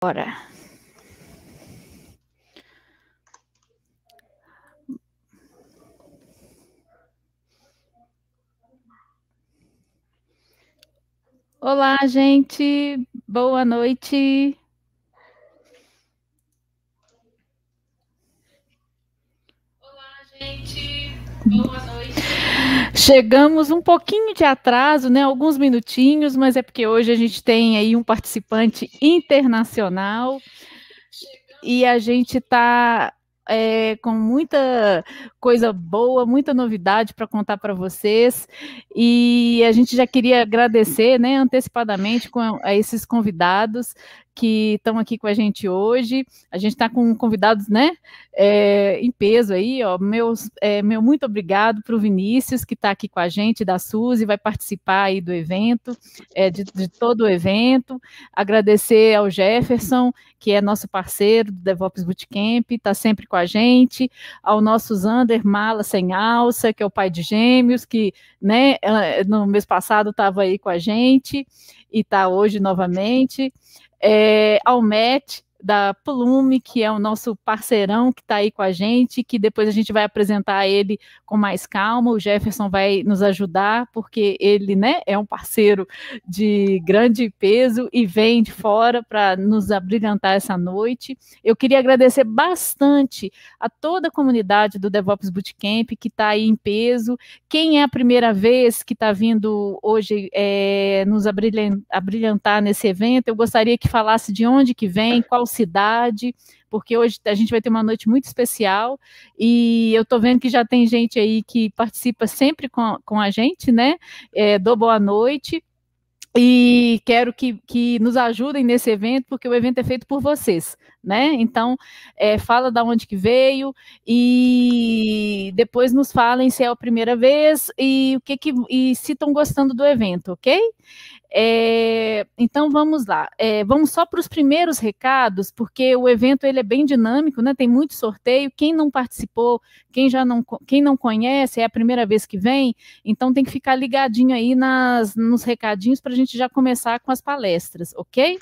Bora. Olá, gente. Boa noite. Olá, gente. Hum. Boa noite. Chegamos um pouquinho de atraso, né? Alguns minutinhos, mas é porque hoje a gente tem aí um participante internacional e a gente está é, com muita coisa boa, muita novidade para contar para vocês. E a gente já queria agradecer, né, antecipadamente com a, a esses convidados que estão aqui com a gente hoje. A gente está com convidados, né? É, em peso aí, ó. Meus, é, meu muito obrigado para o Vinícius, que está aqui com a gente, da Suzy, vai participar aí do evento, é, de, de, todo o evento. Agradecer ao Jefferson, que é nosso parceiro do DevOps Bootcamp, está sempre com a gente. Ao nosso Zander Mala Sem Alça, que é o pai de gêmeos, que, né, no mês passado estava aí com a gente e está hoje novamente é, ao MET, da Plume, que é o nosso parceirão que está aí com a gente, que depois a gente vai apresentar ele com mais calma. O Jefferson vai nos ajudar, porque ele né, é um parceiro de grande peso e vem de fora para nos abrilhantar essa noite. Eu queria agradecer bastante a toda a comunidade do DevOps Bootcamp que está aí em peso. Quem é a primeira vez que está vindo hoje é, nos abrilhantar nesse evento, eu gostaria que falasse de onde que vem, qual cidade, porque hoje a gente vai ter uma noite muito especial e eu estou vendo que já tem gente aí que participa sempre com, com a gente, né? É, do Boa Noite e quero que, que nos ajudem nesse evento, porque o evento é feito por vocês, né? Então, é, fala da onde que veio e depois nos falem se é a primeira vez e o que, que e se estão gostando do evento, ok? É, então vamos lá, é, vamos só para os primeiros recados, porque o evento ele é bem dinâmico, né? Tem muito sorteio. Quem não participou, quem já não, quem não conhece, é a primeira vez que vem, então tem que ficar ligadinho aí nas, nos recadinhos para a gente gente já começar com as palestras, ok?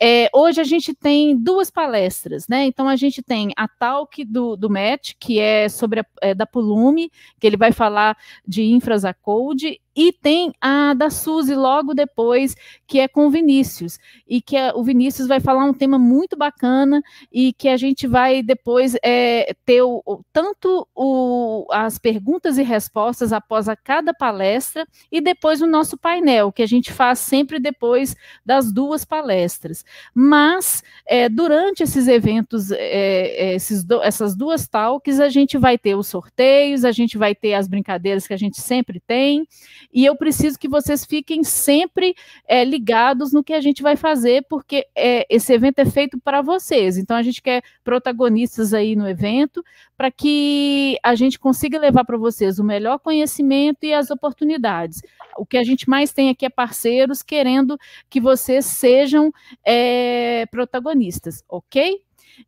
É, hoje a gente tem duas palestras, né? Então a gente tem a talk do, do Matt, que é sobre a, é, da Pulume, que ele vai falar de infras a code, e tem a da Suzy logo depois, que é com o Vinícius, e que a, é, o Vinícius vai falar um tema muito bacana e que a gente vai depois é, ter o, o, tanto o, as perguntas e respostas após a cada palestra e depois o nosso painel, que a gente faz sempre depois das duas palestras. Mas, é, durante esses eventos, é, é esses do, essas duas talks, a gente vai ter os sorteios, a gente vai ter as brincadeiras que a gente sempre tem, e eu preciso que vocês fiquem sempre é, ligados no que a gente vai fazer, porque é, esse evento é feito para vocês. Então, a gente quer protagonistas aí no evento, para que a gente consiga levar para vocês o melhor conhecimento e as oportunidades. O que a gente mais tem aqui é parceiros querendo que vocês sejam é, protagonistas, ok?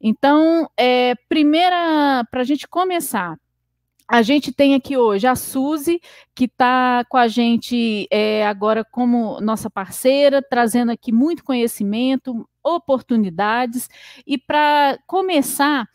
Então, é, primeira, para a gente começar, a gente tem aqui hoje a Suzy, que está com a gente é, agora como nossa parceira, trazendo aqui muito conhecimento, oportunidades. E para começar,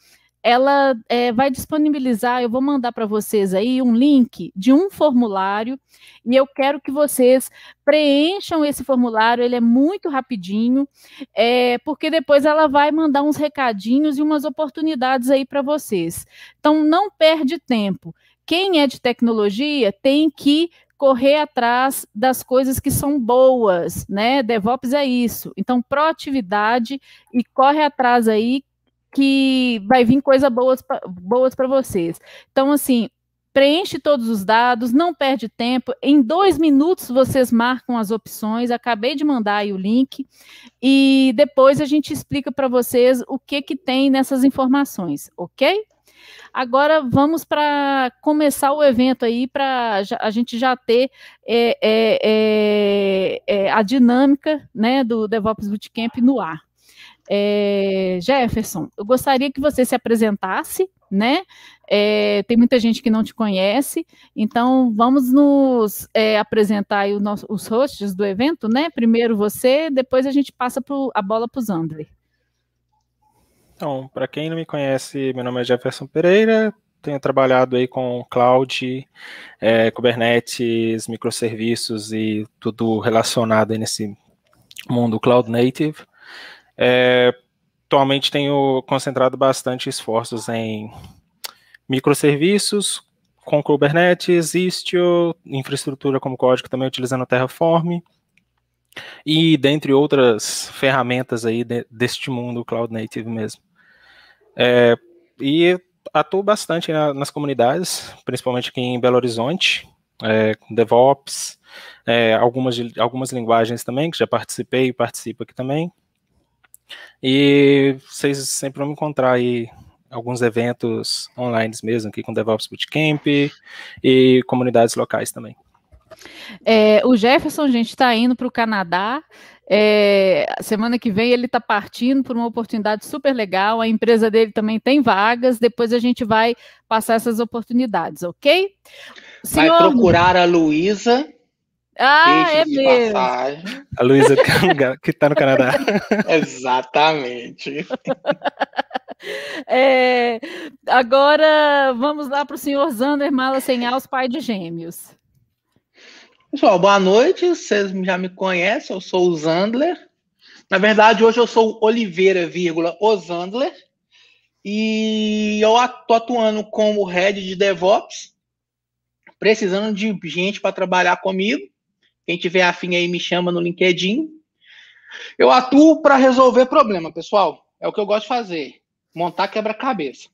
ela é, vai disponibilizar, eu vou mandar para vocês aí um link de um formulário e eu quero que vocês preencham esse formulário, ele é muito rapidinho, é, porque depois ela vai mandar uns recadinhos e umas oportunidades aí para vocês. Então não perde tempo. Quem é de tecnologia tem que correr atrás das coisas que são boas, né? DevOps é isso. Então, proatividade e corre atrás aí que vai vir coisas boas pra, boas para vocês. Então, assim, preenche todos os dados, não perde tempo. Em dois minutos vocês marcam as opções. Acabei de mandar aí o link e depois a gente explica para vocês o que que tem nessas informações, ok? Agora vamos para começar o evento aí para a gente já ter é, é, é, é, a dinâmica né, do DevOps Bootcamp no ar. É, Jefferson, eu gostaria que você se apresentasse, né? É, tem muita gente que não te conhece, então vamos nos é, apresentar o nosso, os hosts do evento, né? Primeiro você, depois a gente passa pro, a bola para o Zandler. Então, para quem não me conhece, meu nome é Jefferson Pereira, tenho trabalhado aí com cloud, é, Kubernetes, microserviços e tudo relacionado nesse mundo cloud native. É, atualmente tenho concentrado bastante esforços em microserviços com Kubernetes, Istio, infraestrutura como código também utilizando Terraform e dentre outras ferramentas aí de, deste mundo cloud native mesmo. É, e atuo bastante na, nas comunidades, principalmente aqui em Belo Horizonte, é, DevOps, é, algumas, algumas linguagens também, que já participei e participo aqui também, e vocês sempre vão me encontrar aí alguns eventos online mesmo, aqui com DevOps Bootcamp e comunidades locais também. É, o Jefferson, gente, está indo para o Canadá. É, semana que vem ele está partindo por uma oportunidade super legal. A empresa dele também tem vagas. Depois a gente vai passar essas oportunidades, ok? Senhor... Vai procurar a Luísa. Ah, é mesmo. Passagem. A Luísa que é está no Canadá. Exatamente. É, agora vamos lá para o senhor Zander Mala Senhaus, pai de gêmeos. Pessoal, boa noite. Vocês já me conhecem, eu sou o Zandler. Na verdade, hoje eu sou Oliveira, vírgula, o Zandler. E eu estou atuando como head de DevOps, precisando de gente para trabalhar comigo. Quem tiver afim aí me chama no LinkedIn. Eu atuo para resolver problema, pessoal. É o que eu gosto de fazer. Montar quebra-cabeça.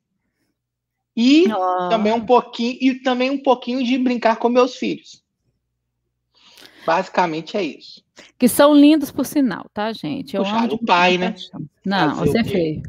E oh. também um pouquinho e também um pouquinho de brincar com meus filhos. Basicamente é isso. Que são lindos por sinal, tá, gente? Eu Puxar o pai, né? Não, Fazer você é feio.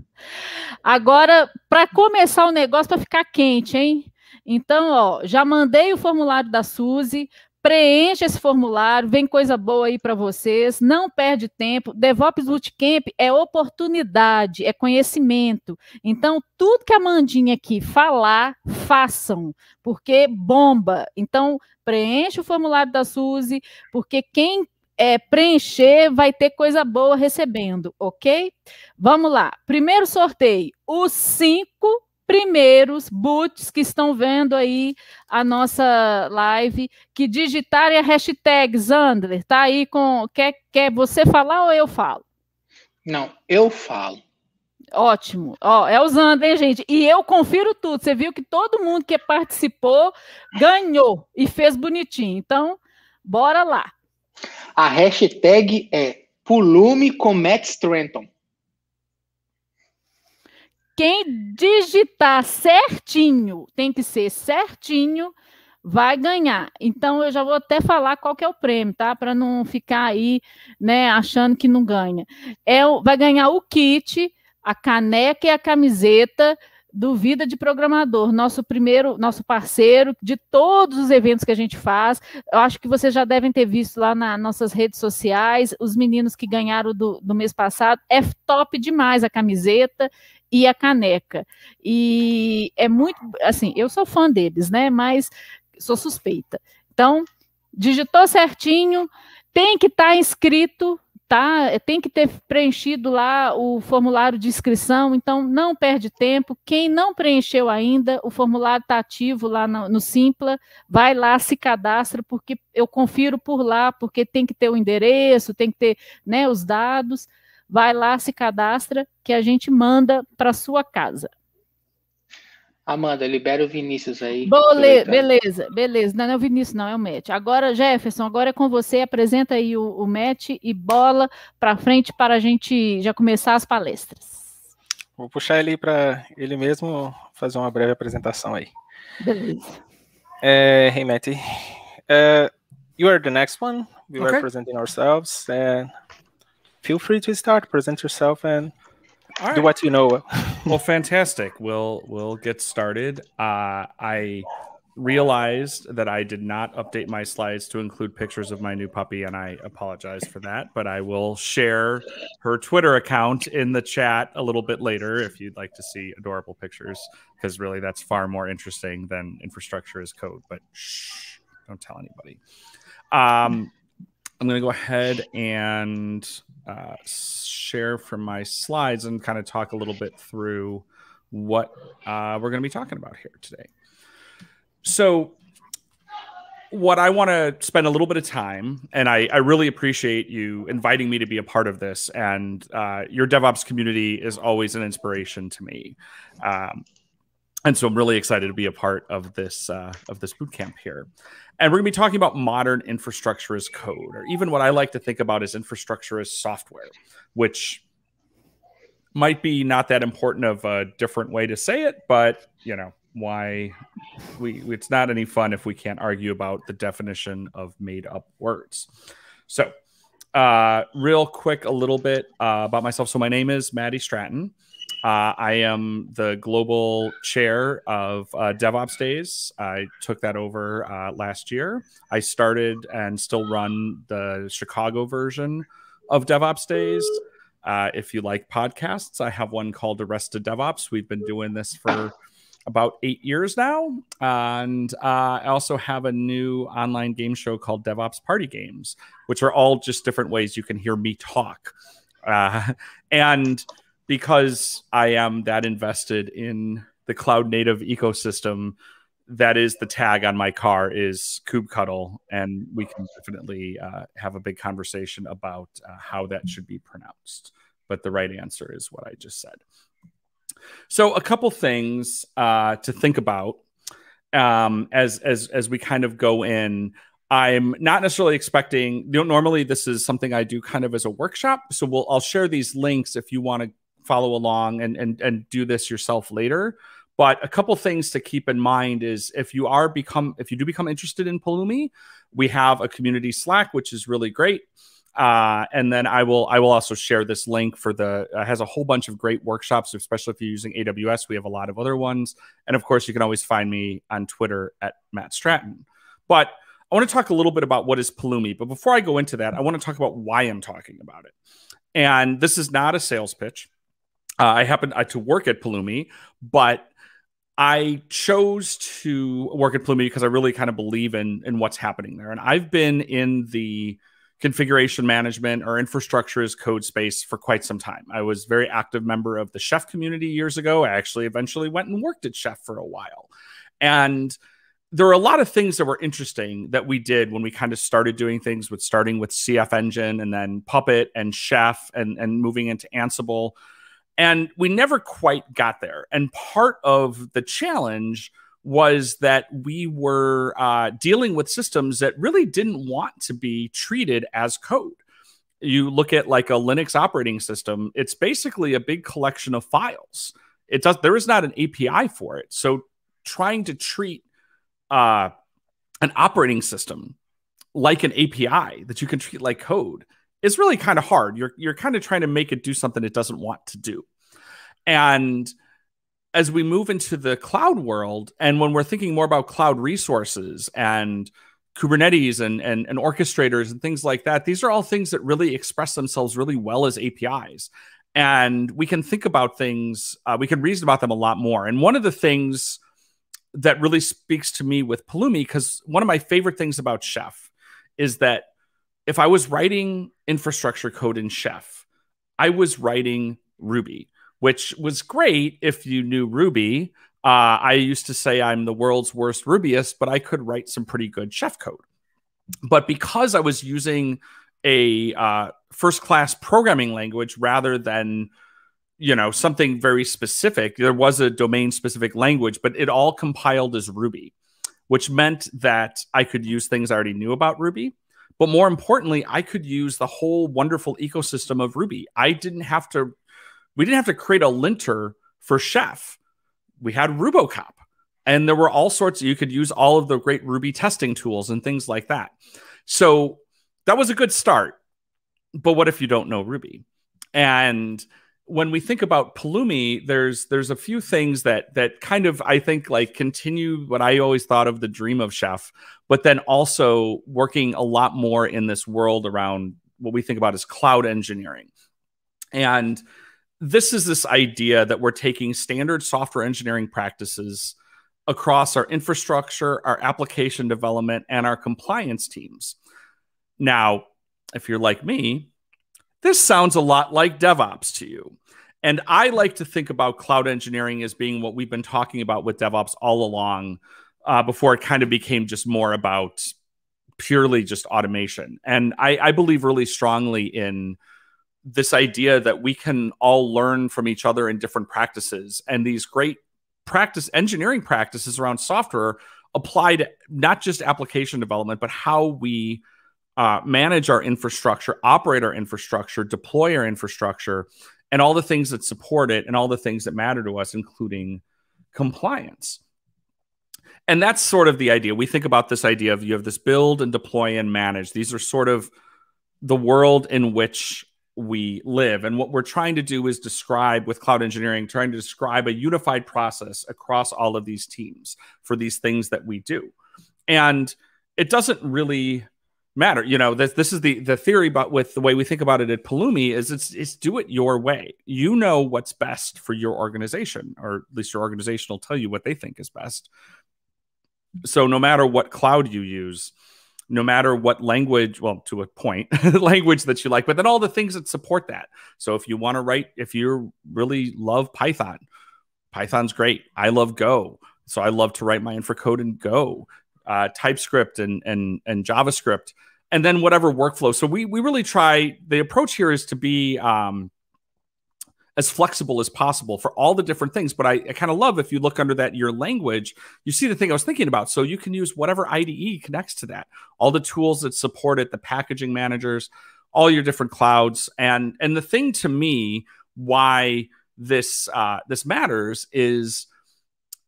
Agora, para começar o negócio, para ficar quente, hein? Então, ó, já mandei o formulário da Suzy Preencha esse formulário, vem coisa boa aí para vocês, não perde tempo. DevOps Bootcamp é oportunidade, é conhecimento. Então, tudo que a Mandinha aqui falar, façam, porque bomba. Então, preencha o formulário da Suzy, porque quem é, preencher vai ter coisa boa recebendo, ok? Vamos lá. Primeiro sorteio, os cinco primeiros boots que estão vendo aí a nossa live, que digitarem a hashtag Zander, tá aí com. Quer, quer você falar ou eu falo? Não, eu falo. Ótimo. Ó, é o Zander, hein, gente? E eu confiro tudo. Você viu que todo mundo que participou ganhou e fez bonitinho. Então, bora lá. A hashtag é Pulume com Matt Trenton. Quem digitar certinho, tem que ser certinho, vai ganhar. Então, eu já vou até falar qual que é o prêmio, tá? Para não ficar aí, né, achando que não ganha. É, vai ganhar o kit, a caneca e a camiseta do Vida de Programador, nosso primeiro, nosso parceiro de todos os eventos que a gente faz. Eu acho que vocês já devem ter visto lá nas nossas redes sociais, os meninos que ganharam do, do mês passado. É top demais a camiseta e a caneca. E é muito, assim, eu sou fã deles, né? Mas sou suspeita. Então, digitou certinho, tem que estar tá inscrito, tá? Tem que ter preenchido lá o formulário de inscrição, então não perde tempo. Quem não preencheu ainda, o formulário está ativo lá no, no, Simpla, vai lá, se cadastra, porque eu confiro por lá, porque tem que ter o endereço, tem que ter né, os dados vai lá, se cadastra, que a gente manda para sua casa. Amanda, libera o Vinícius aí. Bole tá- beleza, beleza. Não, não, é o Vinícius, não, é o Matt. Agora, Jefferson, agora é com você. Apresenta aí o, o Matt e bola para frente para a gente já começar as palestras. Vou puxar ele para ele mesmo fazer uma breve apresentação aí. Beleza. É, hey, Matt. Uh, é, you are the next one. We okay. presenting ourselves, and feel free to start, present yourself, and right. do what you know. well, fantastic. We'll we'll get started. Uh, I realized that I did not update my slides to include pictures of my new puppy, and I apologize for that. But I will share her Twitter account in the chat a little bit later if you'd like to see adorable pictures, because really that's far more interesting than infrastructure as code. But shh, don't tell anybody. Um, I'm going to go ahead and uh, share from my slides and kind of talk a little bit through what uh, we're going to be talking about here today. So, what I want to spend a little bit of time, and I, I, really appreciate you inviting me to be a part of this. And uh, your DevOps community is always an inspiration to me. Um, and so I'm really excited to be a part of this uh, of this boot camp here. And we're going to be talking about modern infrastructure as code, or even what I like to think about as infrastructure as software, which might be not that important of a different way to say it, but you know why we it's not any fun if we can't argue about the definition of made up words. So, uh, real quick, a little bit uh, about myself. So my name is Maddie Stratton. Uh, I am the global chair of uh, DevOps Days. I took that over uh, last year. I started and still run the Chicago version of DevOps Days. Uh, if you like podcasts, I have one called Arrested DevOps. We've been doing this for about eight years now. And uh, I also have a new online game show called DevOps Party Games, which are all just different ways you can hear me talk. Uh, and because I am that invested in the cloud native ecosystem. That is the tag on my car is kubectl, and we can definitely uh, have a big conversation about uh, how that should be pronounced. But the right answer is what I just said. So, a couple things uh, to think about um, as as as we kind of go in. I'm not necessarily expecting. You know, normally this is something I do kind of as a workshop, so we'll I'll share these links if you want to follow along and and and do this yourself later. But a couple things to keep in mind is if you are become if you do become interested in Palumi, we have a community Slack which is really great. Uh, and then I will I will also share this link for the uh, has a whole bunch of great workshops, especially if you're using AWS. We have a lot of other ones, and of course you can always find me on Twitter at Matt Stratton. But I want to talk a little bit about what is Palumi. But before I go into that, I want to talk about why I'm talking about it. And this is not a sales pitch. Uh, I happened uh, to work at Palumi, but I chose to work at Palumi because I really kind of believe in in what's happening there. And I've been in the configuration management or infrastructure as code space for quite some time. I was very active member of the chef community years ago. I actually eventually went and worked at chef for a while. And there are a lot of things that were interesting that we did when we kind of started doing things with starting with CF Engine and then Puppet and Chef and, and moving into Ansible. And we never quite got there. And part of the challenge was that we were uh, dealing with systems that really didn't want to be treated as code. You look at like a Linux operating system, it's basically a big collection of files. It does there is not an API for it. So trying to treat uh, an operating system like an API that you can treat like code is really kind of hard. You're you're kind of trying to make it do something it doesn't want to do. And as we move into the cloud world, and when we're thinking more about cloud resources and Kubernetes and, and, and orchestrators and things like that, these are all things that really express themselves really well as APIs. And we can think about things, uh, we can reason about them a lot more. And one of the things that really speaks to me with Palumi, because one of my favorite things about Chef is that if I was writing infrastructure code in Chef, I was writing Ruby, which was great if you knew Ruby. Uh, I used to say I'm the world's worst Rubyist, but I could write some pretty good Chef code. But because I was using a uh, first class programming language rather than you know something very specific there was a domain specific language but it all compiled as ruby which meant that i could use things i already knew about ruby but more importantly, I could use the whole wonderful ecosystem of Ruby. I didn't have to, we didn't have to create a linter for Chef. We had Rubocop. And there were all sorts, you could use all of the great Ruby testing tools and things like that. So that was a good start. But what if you don't know Ruby? And when we think about Palumi, there's there's a few things that that kind of I think like continue what I always thought of the dream of Chef, but then also working a lot more in this world around what we think about as cloud engineering. And this is this idea that we're taking standard software engineering practices across our infrastructure, our application development, and our compliance teams. Now, if you're like me, this sounds a lot like DevOps to you. And I like to think about cloud engineering as being what we've been talking about with DevOps all along, uh, before it kind of became just more about purely just automation. And I, I believe really strongly in this idea that we can all learn from each other in different practices and these great practice engineering practices around software applied not just application development but how we uh, manage our infrastructure operate our infrastructure deploy our infrastructure and all the things that support it and all the things that matter to us including compliance and that's sort of the idea. We think about this idea of you have this build and deploy and manage. These are sort of the world in which we live. And what we're trying to do is describe with cloud engineering, trying to describe a unified process across all of these teams for these things that we do. And it doesn't really matter. You know, this, this is the, the theory, but with the way we think about it at Palumi is it's, it's do it your way. You know what's best for your organization, or at least your organization will tell you what they think is best. So no matter what cloud you use, no matter what language, well, to a point, language that you like, but then all the things that support that. So if you want to write, if you really love Python, Python's great. I love Go. So I love to write my infra code in Go, uh, TypeScript and and and JavaScript, and then whatever workflow. So we we really try. The approach here is to be um, as flexible as possible for all the different things. But I, I kind of love if you look under that your language, you see the thing I was thinking about. So you can use whatever IDE connects to that, all the tools that support it, the packaging managers, all your different clouds. And and the thing to me why this uh, this matters is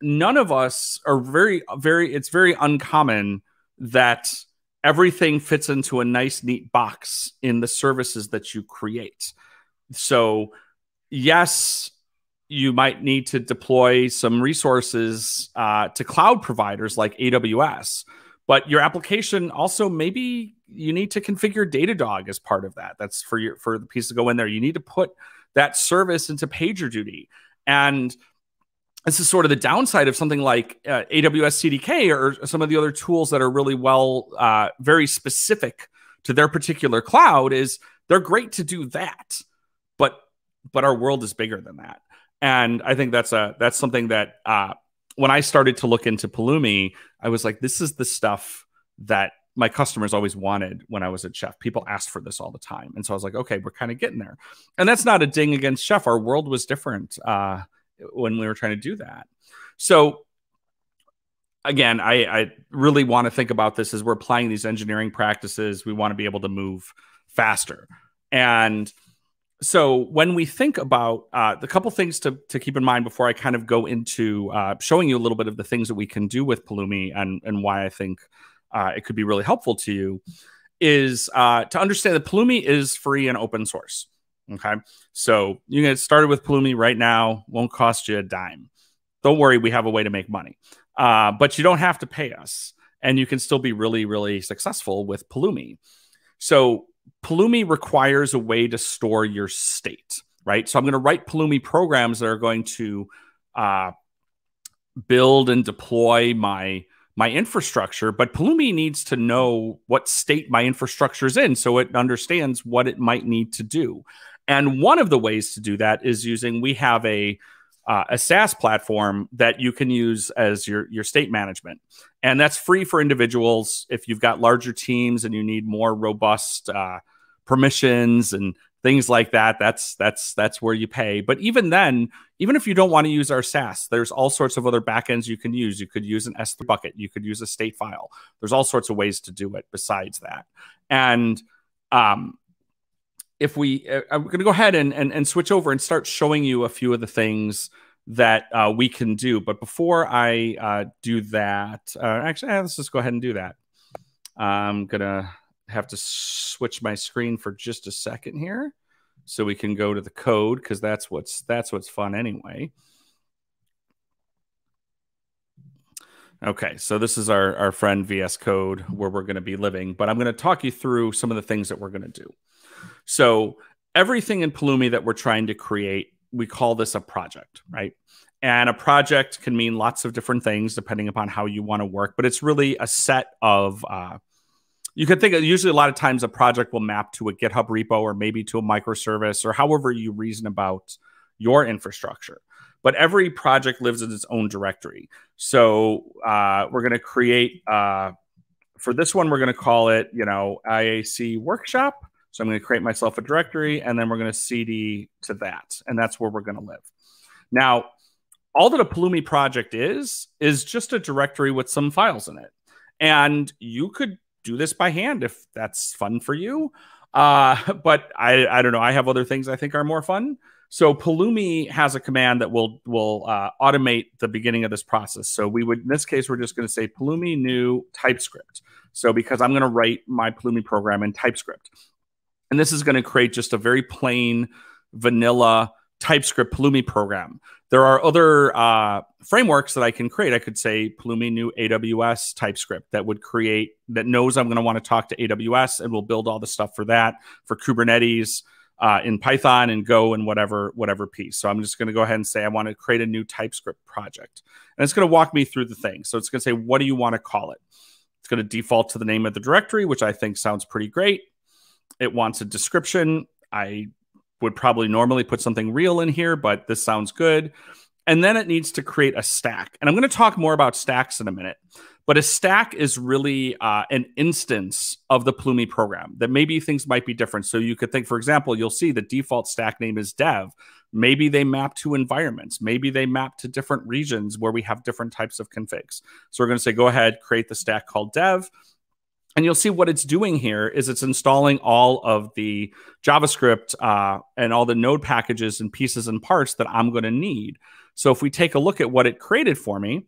none of us are very very it's very uncommon that everything fits into a nice neat box in the services that you create. So yes, you might need to deploy some resources uh, to cloud providers like AWS, but your application also maybe you need to configure Datadog as part of that. That's for your for the piece to go in there. You need to put that service into PagerDuty, and this is sort of the downside of something like uh, AWS CDK or some of the other tools that are really well, uh, very specific to their particular cloud. Is they're great to do that but our world is bigger than that. And I think that's a that's something that uh, when I started to look into Palumi, I was like, this is the stuff that my customers always wanted when I was a chef. People asked for this all the time, and so I was like, okay, we're kind of getting there. And that's not a ding against chef. Our world was different uh, when we were trying to do that. So again, I, I really want to think about this as we're applying these engineering practices. We want to be able to move faster, and so when we think about uh, the couple things to, to keep in mind before I kind of go into uh, showing you a little bit of the things that we can do with Palumi and, and why I think uh, it could be really helpful to you is uh, to understand that Palumi is free and open source. Okay. So you can get started with Palumi right now. Won't cost you a dime. Don't worry. We have a way to make money, uh, but you don't have to pay us and you can still be really, really successful with Palumi. So Pulumi requires a way to store your state, right? So I'm going to write Pulumi programs that are going to uh, build and deploy my my infrastructure, but Pulumi needs to know what state my infrastructure is in so it understands what it might need to do. And one of the ways to do that is using we have a uh, a SaaS platform that you can use as your your state management, and that's free for individuals. If you've got larger teams and you need more robust uh, permissions and things like that, that's that's that's where you pay. But even then, even if you don't want to use our SaaS, there's all sorts of other backends you can use. You could use an S3 bucket, you could use a state file. There's all sorts of ways to do it besides that, and um, if we, uh, I'm going to go ahead and, and, and switch over and start showing you a few of the things that uh, we can do. But before I uh, do that, uh, actually, eh, let's just go ahead and do that. I'm going to have to switch my screen for just a second here so we can go to the code because that's what's that's what's fun anyway. Okay, so this is our, our friend VS Code where we're going to be living, but I'm going to talk you through some of the things that we're going to do. So everything in Palumi that we're trying to create, we call this a project, right? And a project can mean lots of different things depending upon how you want to work, but it's really a set of. Uh, you could think of usually a lot of times a project will map to a GitHub repo or maybe to a microservice or however you reason about your infrastructure. But every project lives in its own directory. So uh, we're going to create uh, for this one, we're going to call it, you know, IAC workshop. So I'm going to create myself a directory and then we're going to CD to that. And that's where we're going to live. Now, all that a Palumi project is, is just a directory with some files in it. And you could do this by hand if that's fun for you. Uh, but I, I don't know. I have other things I think are more fun. So Palumi has a command that will will uh, automate the beginning of this process. So we would, in this case, we're just going to say Palumi new TypeScript. So because I'm going to write my Palumi program in TypeScript, and this is going to create just a very plain vanilla TypeScript Pulumi program. There are other uh, frameworks that I can create. I could say Pulumi new AWS TypeScript that would create, that knows I'm going to want to talk to AWS and will build all the stuff for that, for Kubernetes, uh, in Python and Go and whatever whatever piece. So I'm just going to go ahead and say I want to create a new TypeScript project, and it's going to walk me through the thing. So it's going to say what do you want to call it. It's going to default to the name of the directory, which I think sounds pretty great. It wants a description. I would probably normally put something real in here, but this sounds good. And then it needs to create a stack. And I'm going to talk more about stacks in a minute. But a stack is really uh, an instance of the Plumi program that maybe things might be different. So you could think, for example, you'll see the default stack name is dev. Maybe they map to environments. Maybe they map to different regions where we have different types of configs. So we're going to say, go ahead, create the stack called dev and you'll see what it's doing here is it's installing all of the JavaScript uh, and all the node packages and pieces and parts that I'm going to need. So if we take a look at what it created for me,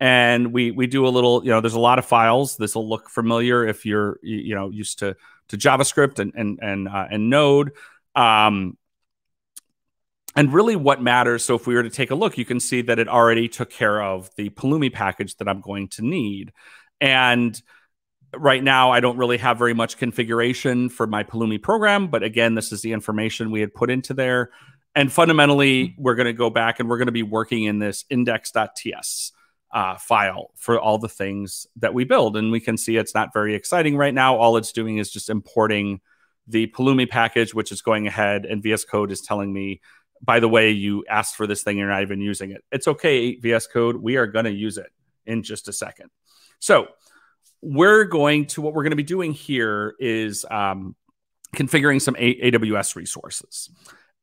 and we we do a little, you know, there's a lot of files. This will look familiar if you're you know used to to JavaScript and and and uh, and Node. Um, and really, what matters? So if we were to take a look, you can see that it already took care of the Palumi package that I'm going to need, and right now I don't really have very much configuration for my Palumi program, but again, this is the information we had put into there. And fundamentally, hmm. we're going to go back and we're going to be working in this index.ts uh, file for all the things that we build. And we can see it's not very exciting right now. All it's doing is just importing the Palumi package, which is going ahead and VS Code is telling me, by the way, you asked for this thing, you're not even using it. It's okay, VS Code. We are going to use it in just a second. So we're going to what we're going to be doing here is um, configuring some A AWS resources.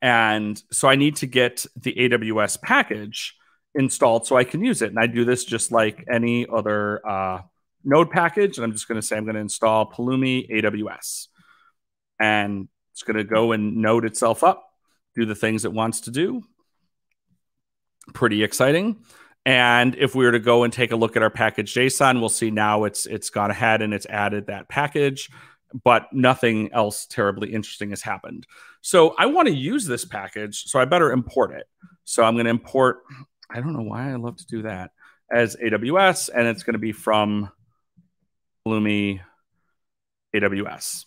And so I need to get the AWS package installed so I can use it. And I do this just like any other uh, node package. And I'm just going to say I'm going to install Pulumi AWS. And it's going to go and node itself up, do the things it wants to do. Pretty exciting. And if we were to go and take a look at our package JSON, we'll see now it's it's gone ahead and it's added that package, but nothing else terribly interesting has happened. So I want to use this package, so I better import it. So I'm going to import, I don't know why I love to do that, as AWS, and it's going to be from Lumi AWS.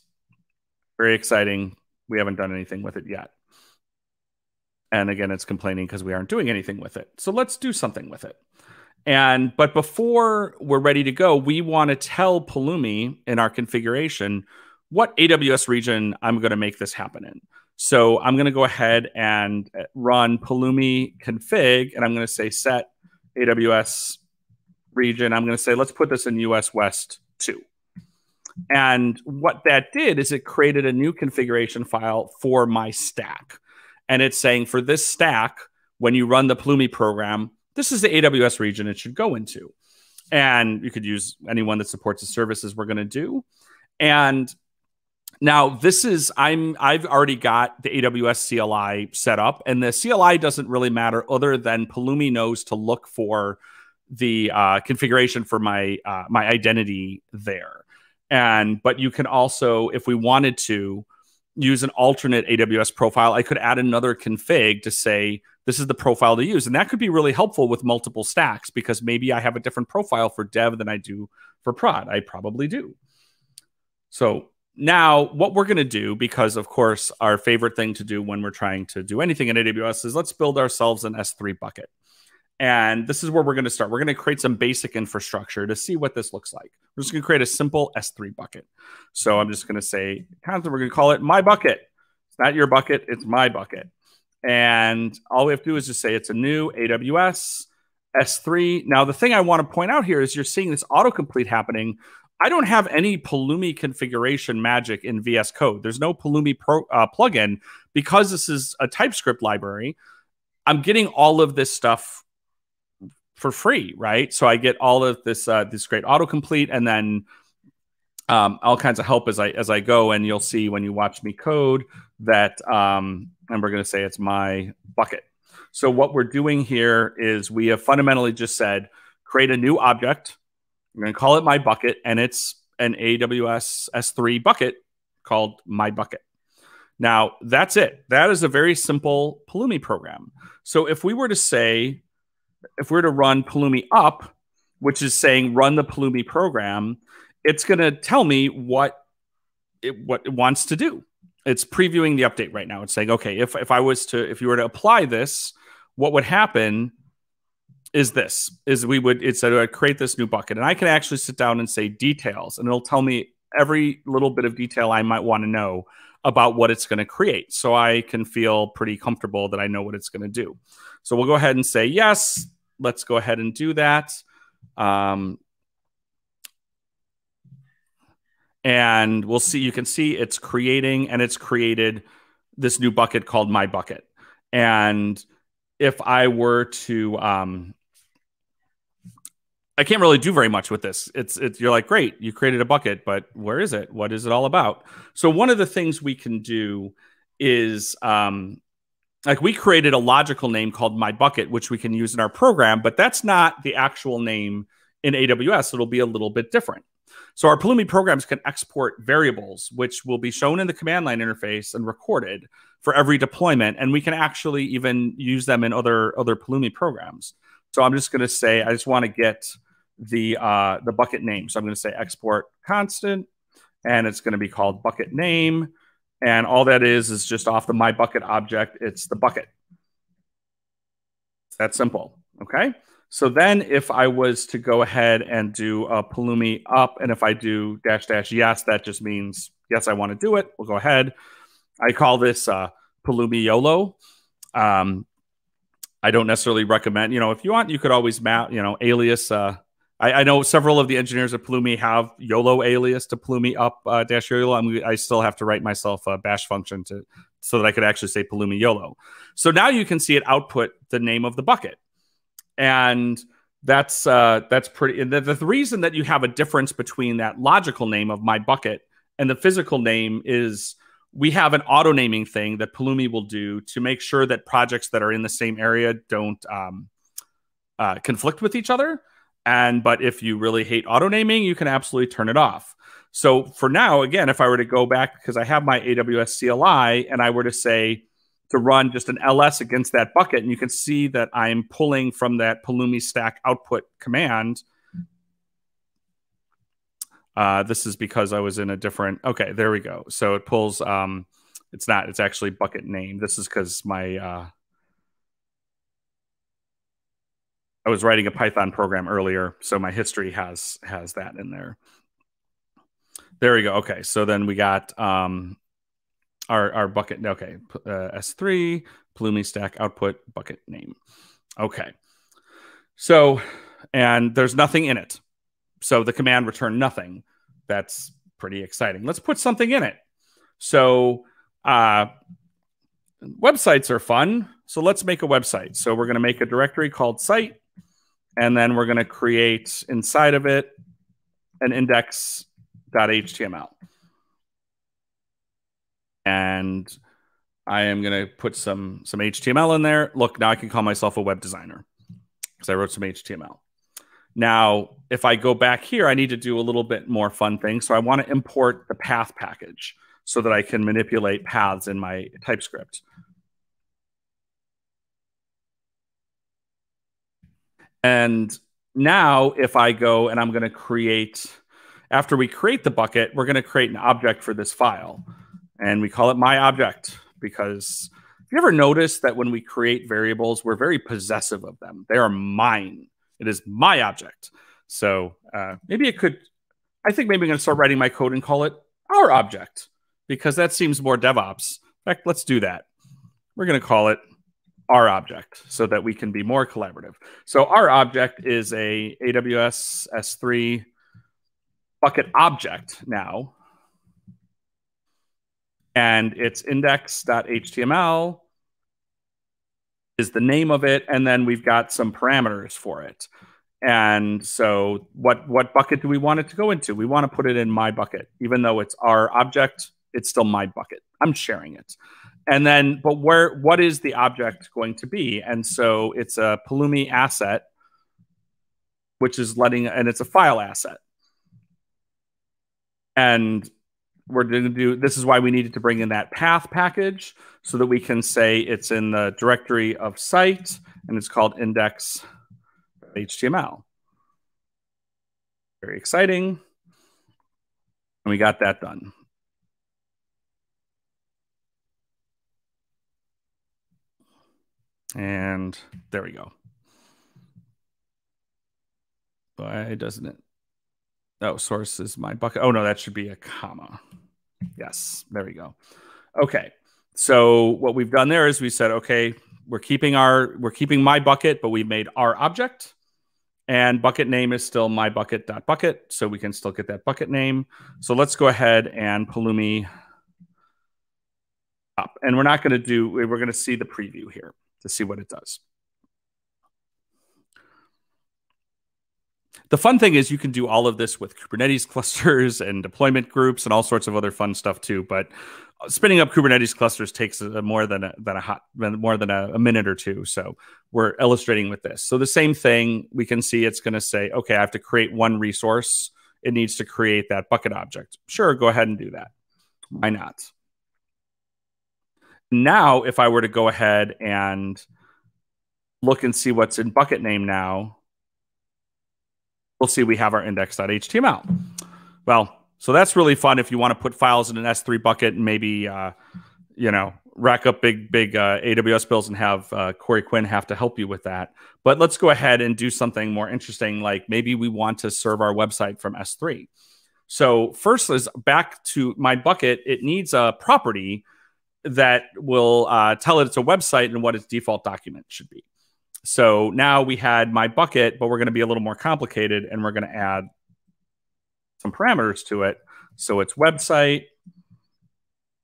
Very exciting. We haven't done anything with it yet. And again, it's complaining because we aren't doing anything with it. So let's do something with it. And but before we're ready to go, we want to tell Pulumi in our configuration what AWS region I'm going to make this happen in. So I'm going to go ahead and uh, run Pulumi config, and I'm going to say set AWS region. I'm going to say let's put this in US West 2. And what that did is it created a new configuration file for my stack. And it's saying for this stack, when you run the Plumi program, this is the AWS region it should go into. And you could use anyone that supports the services we're going to do. And now this is I'm I've already got the AWS CLI set up, and the CLI doesn't really matter other than Palumi knows to look for the uh, configuration for my uh, my identity there. And but you can also, if we wanted to, use an alternate AWS profile. I could add another config to say this is the profile to use. And that could be really helpful with multiple stacks because maybe I have a different profile for dev than I do for prod. I probably do. So now what we're going to do, because of course our favorite thing to do when we're trying to do anything in AWS is let's build ourselves an S3 bucket. And this is where we're going to start. We're going to create some basic infrastructure to see what this looks like. We're just going to create a simple S3 bucket. So I'm just going to say, we're going to call it my bucket. It's not your bucket, it's my bucket. And all we have to do is just say it's a new AWS S3. Now, the thing I want to point out here is you're seeing this autocomplete happening. I don't have any Palumi configuration magic in VS Code. There's no Palumi pro, uh, plugin because this is a TypeScript library. I'm getting all of this stuff for free, right? So I get all of this uh, this great autocomplete, and then um, all kinds of help as I as I go. And you'll see when you watch me code that, um, and we're going to say it's my bucket. So what we're doing here is we have fundamentally just said create a new object. I'm going to call it my bucket, and it's an AWS S3 bucket called my bucket. Now that's it. That is a very simple Pulumi program. So if we were to say if we're to run Palumi up, which is saying run the Palumi program, it's going to tell me what it, what it wants to do. It's previewing the update right now. It's saying, okay, if, if I was to, if you were to apply this, what would happen is this, is we would, it's a, create this new bucket. And I can actually sit down and say details and it'll tell me every little bit of detail I might want to know about what it's going to create. So I can feel pretty comfortable that I know what it's going to do. So we'll go ahead and say yes. Let's go ahead and do that. Um, and we'll see, you can see it's creating and it's created this new bucket called my bucket. And if I were to, um, I can't really do very much with this. It's, it's you're like, great, you created a bucket, but where is it? What is it all about? So one of the things we can do is um, like we created a logical name called my bucket which we can use in our program but that's not the actual name in aws it'll be a little bit different so our Pulumi programs can export variables which will be shown in the command line interface and recorded for every deployment and we can actually even use them in other other Pulumi programs so i'm just going to say i just want to get the uh, the bucket name so i'm going to say export constant and it's going to be called bucket name and all that is is just off the my bucket object, it's the bucket. It's that simple. Okay. So then if I was to go ahead and do a Palumi up, and if I do dash dash yes, that just means yes, I want to do it. We'll go ahead. I call this uh, Palumi YOLO. Um, I don't necessarily recommend, you know, if you want, you could always map, you know, alias uh, I, I, know several of the engineers at Plumi have YOLO alias to Plumi up uh, dash YOLO. I, I still have to write myself a bash function to so that I could actually say Plumi YOLO. So now you can see it output the name of the bucket, and that's uh, that's pretty. The, the reason that you have a difference between that logical name of my bucket and the physical name is we have an auto naming thing that Palumi will do to make sure that projects that are in the same area don't um, uh, conflict with each other. And but if you really hate auto naming, you can absolutely turn it off. So for now, again, if I were to go back because I have my AWS CLI and I were to say to run just an ls against that bucket, and you can see that I'm pulling from that Pulumi stack output command. Uh, this is because I was in a different. Okay, there we go. So it pulls. Um, it's not. It's actually bucket name. This is because my uh, I was writing a Python program earlier, so my history has has that in there. There we go. Okay, so then we got um, our our bucket. Okay, uh, S three Pulumi stack output bucket name. Okay, so and there's nothing in it, so the command returned nothing. That's pretty exciting. Let's put something in it. So uh, websites are fun. So let's make a website. So we're going to make a directory called site. And then we're going to create inside of it an index.html. And I am going to put some, some HTML in there. Look, now I can call myself a web designer because I wrote some HTML. Now, if I go back here, I need to do a little bit more fun thing. So I want to import the path package so that I can manipulate paths in my TypeScript. And now if I go and I'm going to create, after we create the bucket, we're going to create an object for this file. And we call it my object because if you ever notice that when we create variables, we're very possessive of them. They are mine. It is my object. So uh, maybe it could, I think maybe I'm going to start writing my code and call it our object because that seems more DevOps. In fact, let's do that. We're going to call it our object so that we can be more collaborative. So our object is a AWS S3 bucket object now. And it's index.html is the name of it. And then we've got some parameters for it. And so what, what bucket do we want it to go into? We want to put it in my bucket. Even though it's our object, it's still my bucket. I'm sharing it and then but where what is the object going to be and so it's a palumi asset which is letting and it's a file asset and we're going to do this is why we needed to bring in that path package so that we can say it's in the directory of site and it's called index.html very exciting and we got that done And there we go. Why doesn't it? Oh, source is my bucket. Oh, no, that should be a comma. Yes, there we go. Okay. So what we've done there is we said, okay, we're keeping our we're keeping my bucket, but we made our object. And bucket name is still my bucket dot bucket, so we can still get that bucket name. So let's go ahead and Palumi up. And we're not going to do, we're going to see the preview here to see what it does. The fun thing is you can do all of this with Kubernetes clusters and deployment groups and all sorts of other fun stuff too. But uh, spinning up Kubernetes clusters takes uh, more than a, than a hot more than a, a minute or two. So we're illustrating with this. So the same thing we can see it's going to say, okay, I have to create one resource. It needs to create that bucket object. Sure, go ahead and do that. Why not? Now, if I were to go ahead and look and see what's in bucket name now, we'll see we have our index.html. Well, so that's really fun if you want to put files in an S3 bucket and maybe, uh, you know, rack up big, big uh, AWS bills and have uh, Corey Quinn have to help you with that. But let's go ahead and do something more interesting, like maybe we want to serve our website from S3. So first is back to my bucket. It needs a property that will uh, tell it it's a website and what its default document should be. So now we had my bucket, but we're going to be a little more complicated and we're going to add some parameters to it. So it's website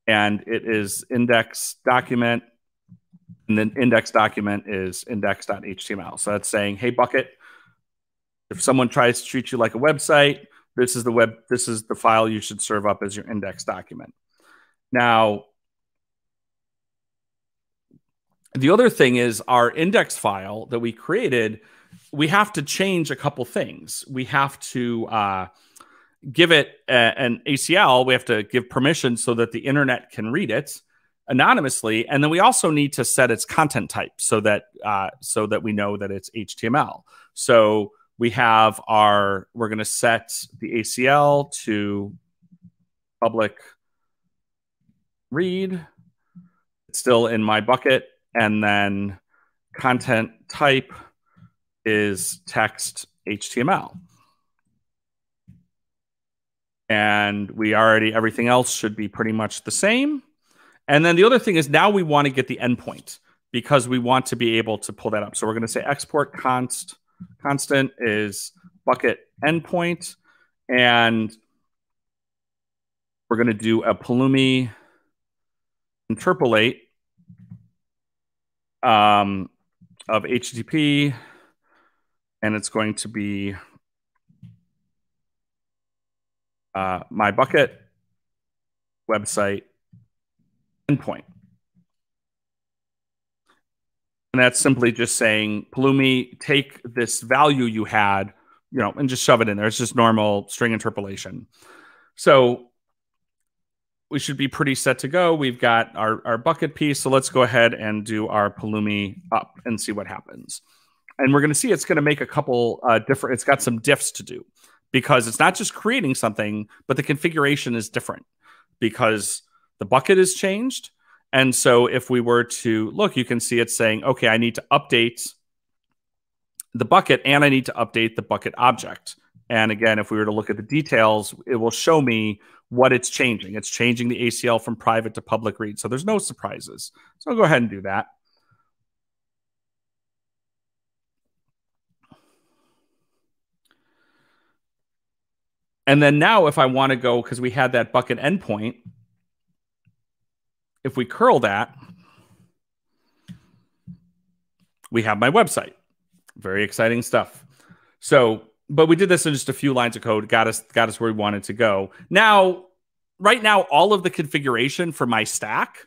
and it is index document. And then index document is index.html. So that's saying, hey, bucket, if someone tries to treat you like a website, this is the web, this is the file you should serve up as your index document. Now, the other thing is our index file that we created, we have to change a couple things. We have to uh, give it a, an ACL. We have to give permission so that the internet can read it anonymously, and then we also need to set its content type so that uh, so that we know that it's HTML. So we have our we're going to set the ACL to public read. It's still in my bucket and then content type is text HTML. And we already, everything else should be pretty much the same. And then the other thing is now we want to get the endpoint because we want to be able to pull that up. So we're going to say export const constant is bucket endpoint. And we're going to do a Palumi interpolate um, of HTTP, and it's going to be uh, my bucket website endpoint. And that's simply just saying, Palumi, take this value you had, you know, and just shove it in there. It's just normal string interpolation. So we should be pretty set to go. We've got our, our bucket piece, so let's go ahead and do our Palumi up and see what happens. And we're going to see it's going to make a couple uh, different, it's got some diffs to do because it's not just creating something, but the configuration is different because the bucket is changed. And so if we were to look, you can see it's saying, okay, I need to update the bucket and I need to update the bucket object. And again, if we were to look at the details, it will show me what it's changing. It's changing the ACL from private to public read. So there's no surprises. So I'll go ahead and do that. And then now if I want to go, because we had that bucket endpoint, if we curl that, we have my website. Very exciting stuff. So but we did this in just a few lines of code. Got us got us where we wanted to go. Now, right now, all of the configuration for my stack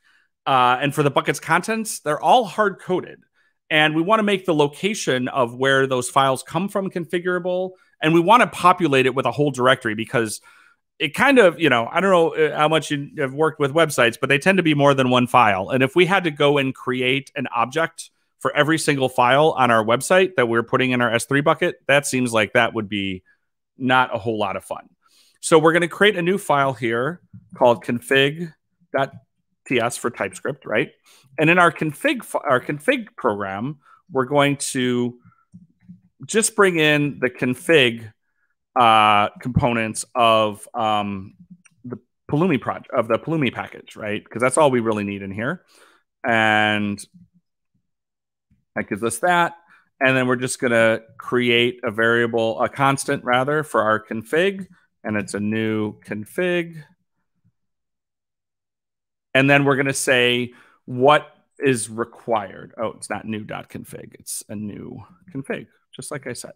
uh, and for the buckets contents, they're all hard coded. And we want to make the location of where those files come from configurable. And we want to populate it with a whole directory because it kind of, you know, I don't know uh, how much you have worked with websites, but they tend to be more than one file. And if we had to go and create an object for every single file on our website that we're putting in our S3 bucket, that seems like that would be not a whole lot of fun. So we're going to create a new file here called config.ts for TypeScript, right? And in our config our config program, we're going to just bring in the config uh, components of um, the Pulumi project of the Pulumi package, right? Because that's all we really need in here. And that gives us that. And then we're just going to create a variable, a constant rather, for our config. And it's a new config. And then we're going to say what is required. Oh, it's not new dot config. It's a new config, just like I said.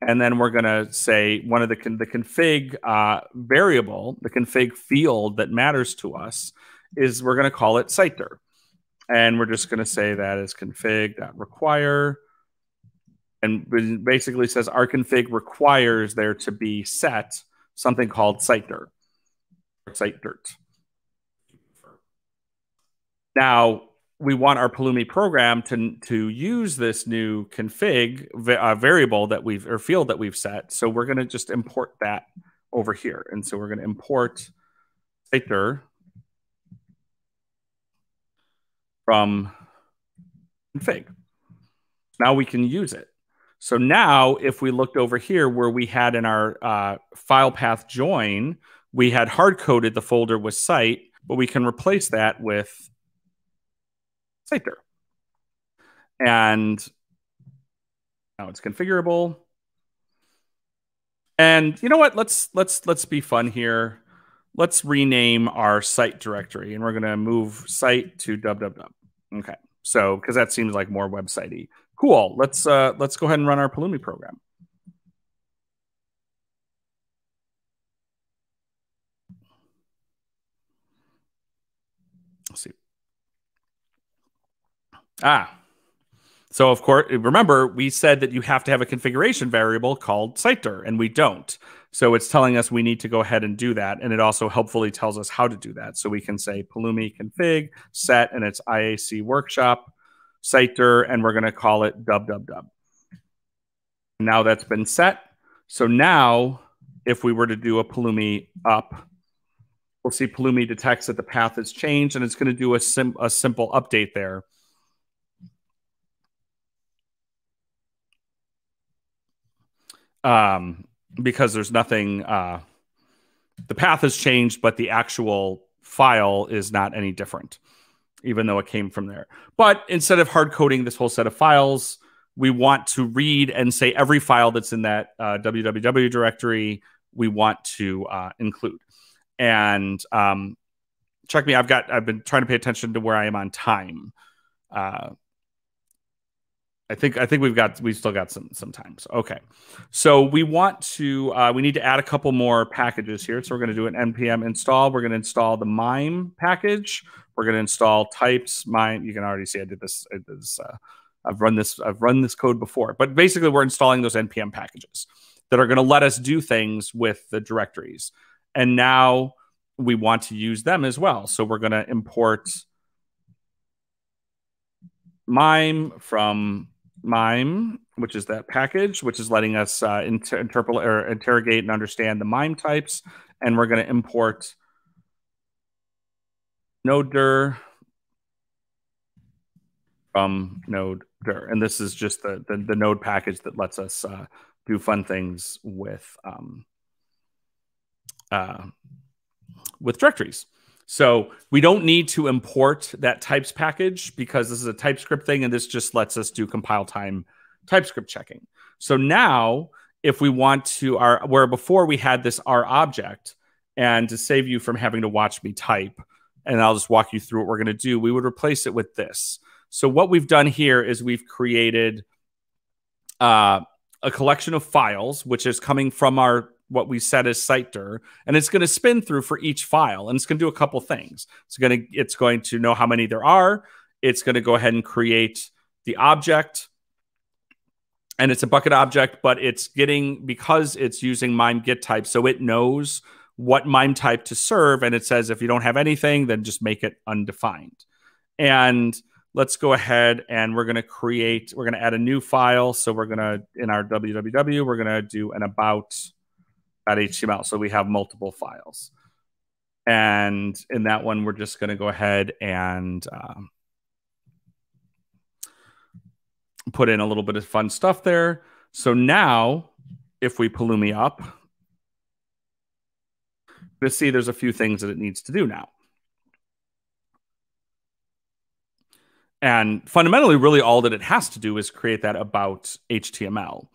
And then we're going to say one of the, the config uh, variable, the config field that matters to us is we're going to call it dir. And we're just going to say that is config.require. And basically says our config requires there to be set something called site dirt or site dirt. Now, we want our Palumi program to, to use this new config uh, variable that we've or field that we've set. So we're going to just import that over here. And so we're going to import siter from config. Now we can use it. So now if we looked over here where we had in our uh, file path join, we had hard coded the folder with site, but we can replace that with Siter. And now it's configurable. And you know what? Let's let's let's be fun here. Let's rename our site directory and we're going to move site to www. Okay. So because that seems like more websitey. Cool. Let's uh, let's go ahead and run our Palumi program. Let's see. Ah. So of course, remember we said that you have to have a configuration variable called citer, and we don't. So it's telling us we need to go ahead and do that. And it also helpfully tells us how to do that. So we can say Palumi config set and it's IAC workshop citer, and we're going to call it dub dub dub. Now that's been set. So now if we were to do a Palumi up, we'll see Palumi detects that the path has changed and it's going to do a, sim a simple update there. Um, because there's nothing uh, the path has changed but the actual file is not any different even though it came from there but instead of hard coding this whole set of files we want to read and say every file that's in that uh, www directory we want to uh, include and um, check me i've got i've been trying to pay attention to where i am on time uh, I think I think we've got we've still got some some time. So, okay, so we want to uh, we need to add a couple more packages here. So we're going to do an npm install. We're going to install the mime package. We're going to install types mime. You can already see I did this. I did this uh, I've run this I've run this code before, but basically we're installing those npm packages that are going to let us do things with the directories. And now we want to use them as well. So we're going to import mime from MIME, which is that package, which is letting us uh, inter- or interrogate and understand the MIME types. And we're going to import node-dir from node-dir. And this is just the, the, the node package that lets us uh, do fun things with, um, uh, with directories. So we don't need to import that types package because this is a TypeScript thing and this just lets us do compile time TypeScript checking. So now if we want to our where before we had this R object and to save you from having to watch me type and I'll just walk you through what we're going to do, we would replace it with this. So what we've done here is we've created uh, a collection of files, which is coming from our what we set as dir, and it's going to spin through for each file, and it's going to do a couple things. It's going to it's going to know how many there are. It's going to go ahead and create the object, and it's a bucket object, but it's getting because it's using mime get type, so it knows what mime type to serve, and it says if you don't have anything, then just make it undefined. And let's go ahead and we're going to create, we're going to add a new file. So we're going to, in our www, we're going to do an about .html. So we have multiple files. And in that one, we're just going to go ahead and um, put in a little bit of fun stuff there. So now, if we me up, to see there's a few things that it needs to do now. And fundamentally, really all that it has to do is create that about HTML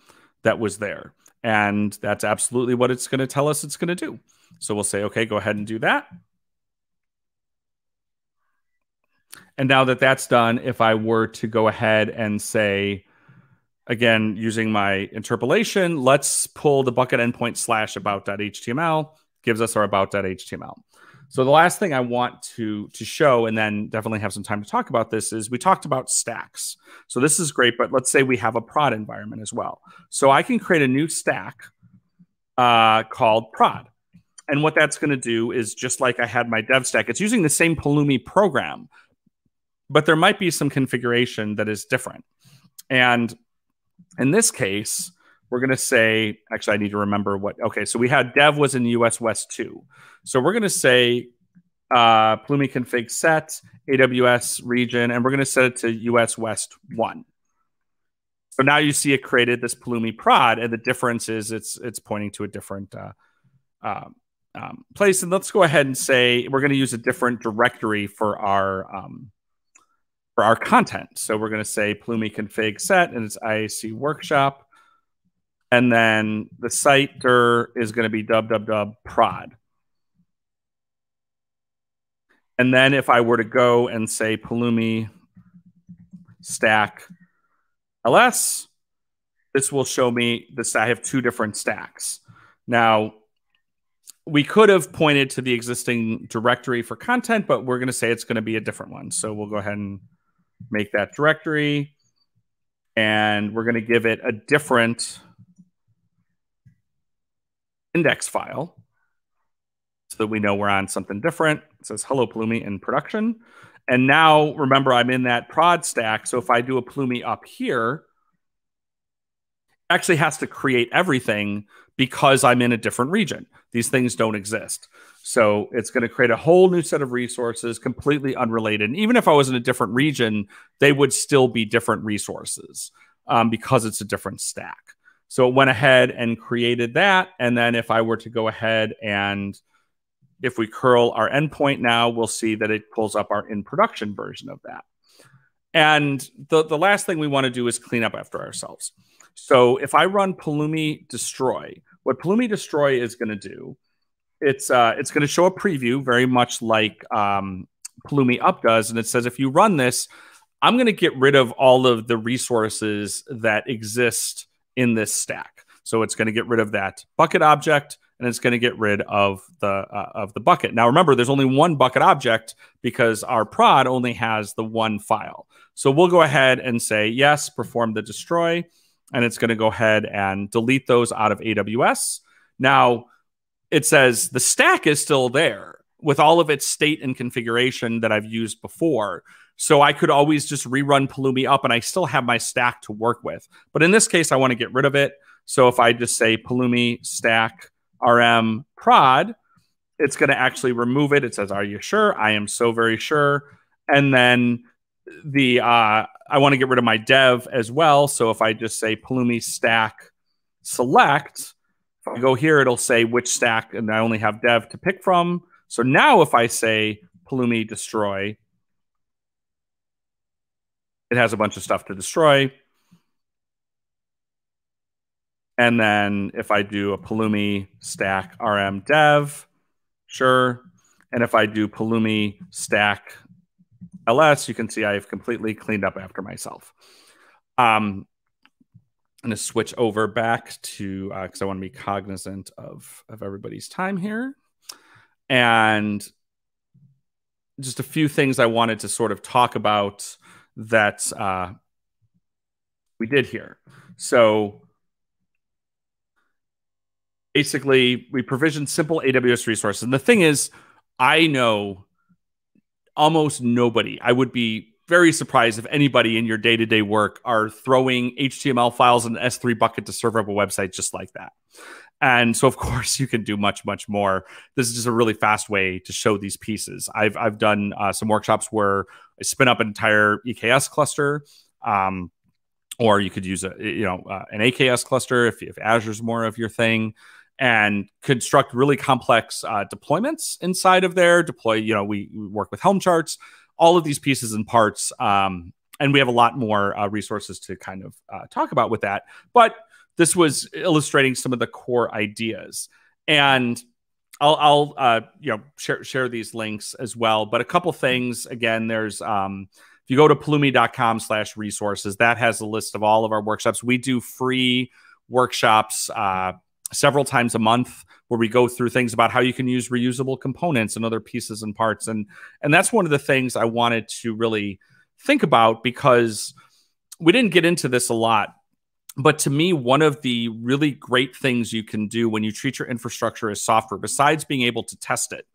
that was there. And that's absolutely what it's going to tell us it's going to do. So we'll say, okay, go ahead and do that. And now that that's done, if I were to go ahead and say, again, using my interpolation, let's pull the bucket endpoint slash about.html, gives us our about.html. So the last thing I want to to show, and then definitely have some time to talk about this, is we talked about stacks. So this is great, but let's say we have a prod environment as well. So I can create a new stack uh, called prod. And what that's going to do is just like I had my dev stack, it's using the same Pulumi program, but there might be some configuration that is different. And in this case, we're going to say, actually, I need to remember what. Okay, so we had dev was in US West 2. So we're going to say uh, Plumi config set AWS region, and we're going to set it to US West 1. So now you see it created this Pulumi prod, and the difference is it's it's pointing to a different uh, um, um, place. And let's go ahead and say we're going to use a different directory for our um, for our content. So we're going to say Pulumi config set, and it's IAC workshop. And then the site dir is going to be www prod. And then if I were to go and say Palumi stack ls, this will show me this. I have two different stacks. Now, we could have pointed to the existing directory for content, but we're going to say it's going to be a different one. So we'll go ahead and make that directory. And we're going to give it a different index file so that we know we're on something different. It says hello Plumi in production. And now remember, I'm in that prod stack. So if I do a Plumi up here, actually has to create everything because I'm in a different region. These things don't exist. So it's going to create a whole new set of resources completely unrelated. And even if I was in a different region, they would still be different resources um, because it's a different stack. So it went ahead and created that. And then if I were to go ahead and if we curl our endpoint now, we'll see that it pulls up our in production version of that. And the, the last thing we want to do is clean up after ourselves. So if I run palumi destroy, what palumi destroy is going to do, it's uh, it's going to show a preview very much like um, Palumi up does, and it says if you run this, I'm going to get rid of all of the resources that exist in this stack. So it's going to get rid of that bucket object and it's going to get rid of the uh, of the bucket. Now remember, there's only one bucket object because our prod only has the one file. So we'll go ahead and say yes, perform the destroy, and it's going to go ahead and delete those out of AWS. Now it says the stack is still there with all of its state and configuration that I've used before. So I could always just rerun Palumi up and I still have my stack to work with. But in this case, I want to get rid of it. So if I just say Palumi stack RM prod, it's going to actually remove it. It says, are you sure? I am so very sure. And then the uh, I want to get rid of my dev as well. So if I just say Palumi stack select, if I go here, it'll say which stack, and I only have dev to pick from. So now if I say Palumi destroy, it has a bunch of stuff to destroy. And then if I do a Palumi stack RM dev, sure. And if I do Palumi stack ls, you can see I've completely cleaned up after myself. Um, I'm going to switch over back to, because uh, I want to be cognizant of, of everybody's time here. And just a few things I wanted to sort of talk about that uh, we did here. So basically, we provision simple AWS resources. And the thing is, I know almost nobody. I would be very surprised if anybody in your day to day work are throwing HTML files in an S3 bucket to serve up a website just like that. And so, of course, you can do much, much more. This is just a really fast way to show these pieces. I've I've done uh, some workshops where I spin up an entire EKS cluster. Um, or you could use a you know uh, an AKS cluster if, if Azure's more of your thing, and construct really complex uh, deployments inside of there. Deploy you know we, we, work with Helm charts, all of these pieces and parts, um, and we have a lot more uh, resources to kind of uh, talk about with that. But this was illustrating some of the core ideas. And I'll, I'll uh, you know share share these links as well. But a couple things again, there's um, if you go to palumi.com slash resources, that has a list of all of our workshops. We do free workshops uh, several times a month where we go through things about how you can use reusable components and other pieces and parts. And and that's one of the things I wanted to really think about because we didn't get into this a lot but to me, one of the really great things you can do when you treat your infrastructure as software, besides being able to test it,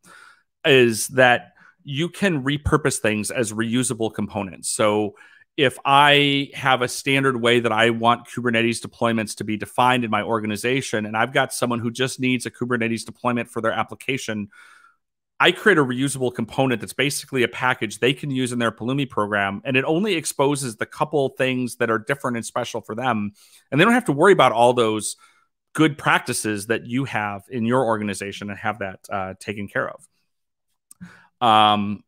is that you can repurpose things as reusable components. So if I have a standard way that I want Kubernetes deployments to be defined in my organization, and I've got someone who just needs a Kubernetes deployment for their application I create a reusable component that's basically a package they can use in their Palumi program, and it only exposes the couple things that are different and special for them, and they don't have to worry about all those good practices that you have in your organization and have that uh, taken care of. Um,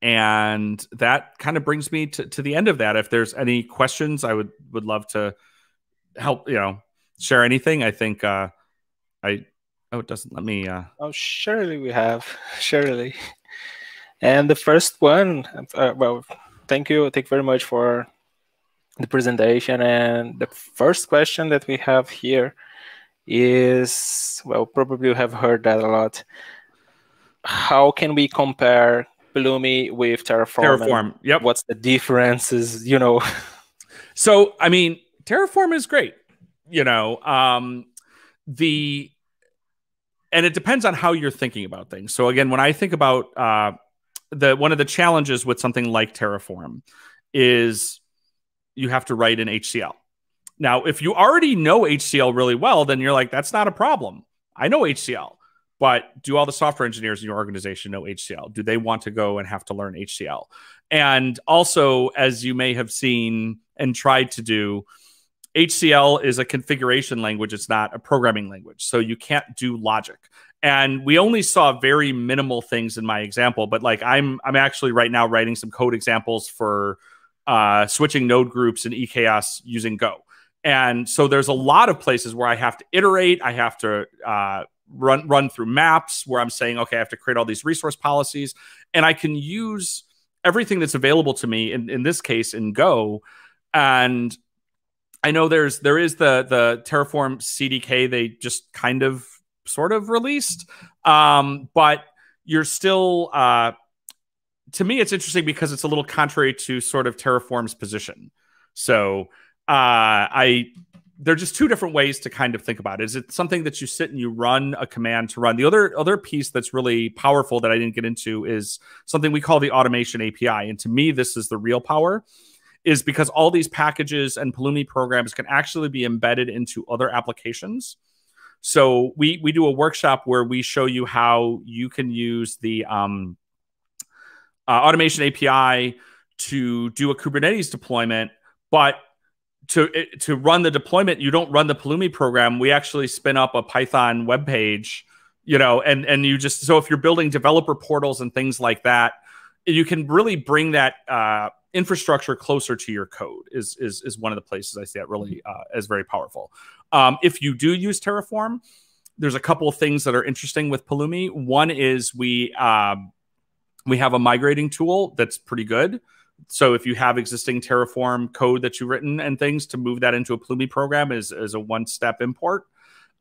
and that kind of brings me to, to the end of that. If there's any questions, I would would love to help. You know, share anything. I think uh, I Oh, it doesn't let me. Uh... Oh, surely we have. Surely. And the first one, uh, well, thank you. Thank you very much for the presentation. And the first question that we have here is, well, probably you have heard that a lot. How can we compare Bloomy with Terraform? Terraform, yep. What's the differences, you know? So, I mean, Terraform is great. You know, um, the and it depends on how you're thinking about things. So again, when I think about uh, the one of the challenges with something like Terraform is you have to write in HCL. Now, if you already know HCL really well, then you're like, that's not a problem. I know HCL, but do all the software engineers in your organization know HCL? Do they want to go and have to learn HCL? And also, as you may have seen and tried to do, HCL is a configuration language, it's not a programming language. So you can't do logic. And we only saw very minimal things in my example, but like I'm I'm actually right now writing some code examples for uh, switching node groups in EKS using Go. And so there's a lot of places where I have to iterate, I have to uh, run run through maps where I'm saying, okay, I have to create all these resource policies, and I can use everything that's available to me in, in this case in Go and I know there's there is the the Terraform CDK they just kind of sort of released, um, but you're still. Uh, to me, it's interesting because it's a little contrary to sort of Terraform's position. So uh, I there are just two different ways to kind of think about it. Is it something that you sit and you run a command to run? The other other piece that's really powerful that I didn't get into is something we call the automation API. And to me, this is the real power is because all these packages and Palumi programs can actually be embedded into other applications. So we we do a workshop where we show you how you can use the um, uh, automation API to do a Kubernetes deployment, but to to run the deployment, you don't run the Palumi program. We actually spin up a Python web page, you know, and and you just so if you're building developer portals and things like that, you can really bring that uh, infrastructure closer to your code is is is one of the places I see that really mm-hmm. uh, as very powerful. Um, if you do use Terraform, there's a couple of things that are interesting with Palumi. One is we um, we have a migrating tool that's pretty good. So if you have existing Terraform code that you've written and things to move that into a Palumi program is is a one step import.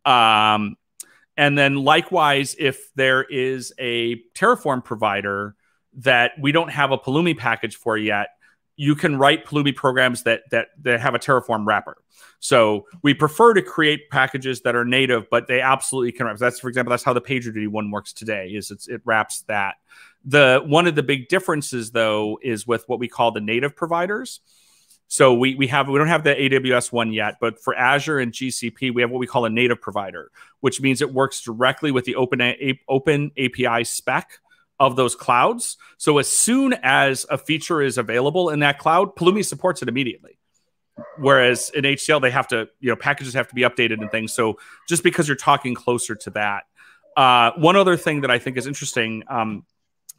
Um, and then likewise, if there is a Terraform provider that we don't have a Palumi package for yet, you can write Pulumi programs that that that have a Terraform wrapper. So we prefer to create packages that are native, but they absolutely can wrap. That's for example, that's how the PagerDuty one works today. Is it wraps that. The one of the big differences though is with what we call the native providers. So we we have we don't have the AWS one yet, but for Azure and GCP, we have what we call a native provider, which means it works directly with the open a, open API spec of those clouds. So as soon as a feature is available in that cloud, Pulumi supports it immediately. Whereas in HCL, they have to, you know, packages have to be updated and things. So just because you're talking closer to that. Uh, one other thing that I think is interesting, um,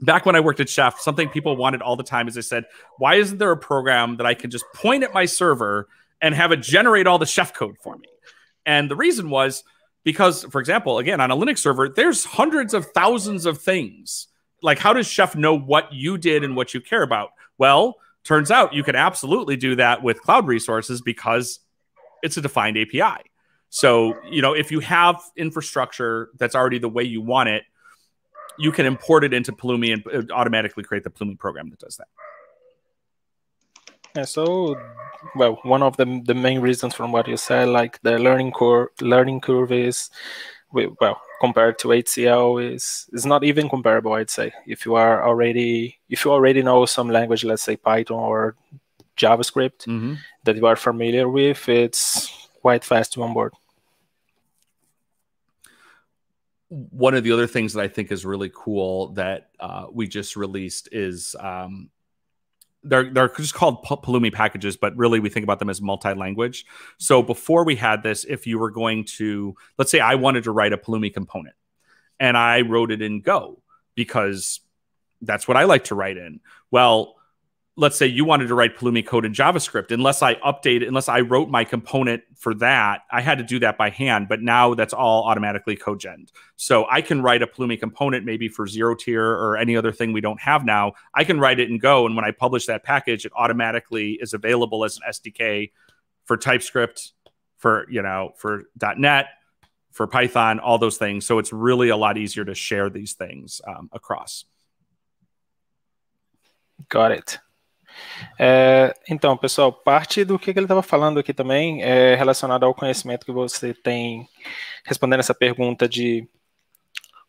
back when I worked at Chef, something people wanted all the time is they said, why isn't there a program that I can just point at my server and have it generate all the chef code for me? And the reason was because, for example, again, on a Linux server, there's hundreds of thousands of things like how does chef know what you did and what you care about well turns out you can absolutely do that with cloud resources because it's a defined api so you know if you have infrastructure that's already the way you want it you can import it into Pulumi and uh, automatically create the Pulumi program that does that yeah, so well one of the, the main reasons from what you said like the learning curve learning curve is well compared to HCL is is not even comparable. I'd say if you are already if you already know some language, let's say Python or JavaScript mm-hmm. that you are familiar with, it's quite fast to onboard. One of the other things that I think is really cool that uh, we just released is um, they're they're just called Pulumi packages, but really we think about them as multi-language. So before we had this, if you were going to, let's say, I wanted to write a Pulumi component, and I wrote it in Go because that's what I like to write in. Well, let's say you wanted to write Pulumi code in JavaScript, unless I updated, unless I wrote my component for that, I had to do that by hand. But now that's all automatically codegen. So I can write a Pulumi component maybe for zero tier or any other thing we don't have now. I can write it in Go, and when I publish that package, it automatically is available as an SDK for TypeScript, for you know, for .NET, for Python, all those things. So it's really a lot easier to share these things um, across. Got it. É, então, pessoal, parte do que ele estava falando aqui também é relacionado ao conhecimento que você tem respondendo essa pergunta de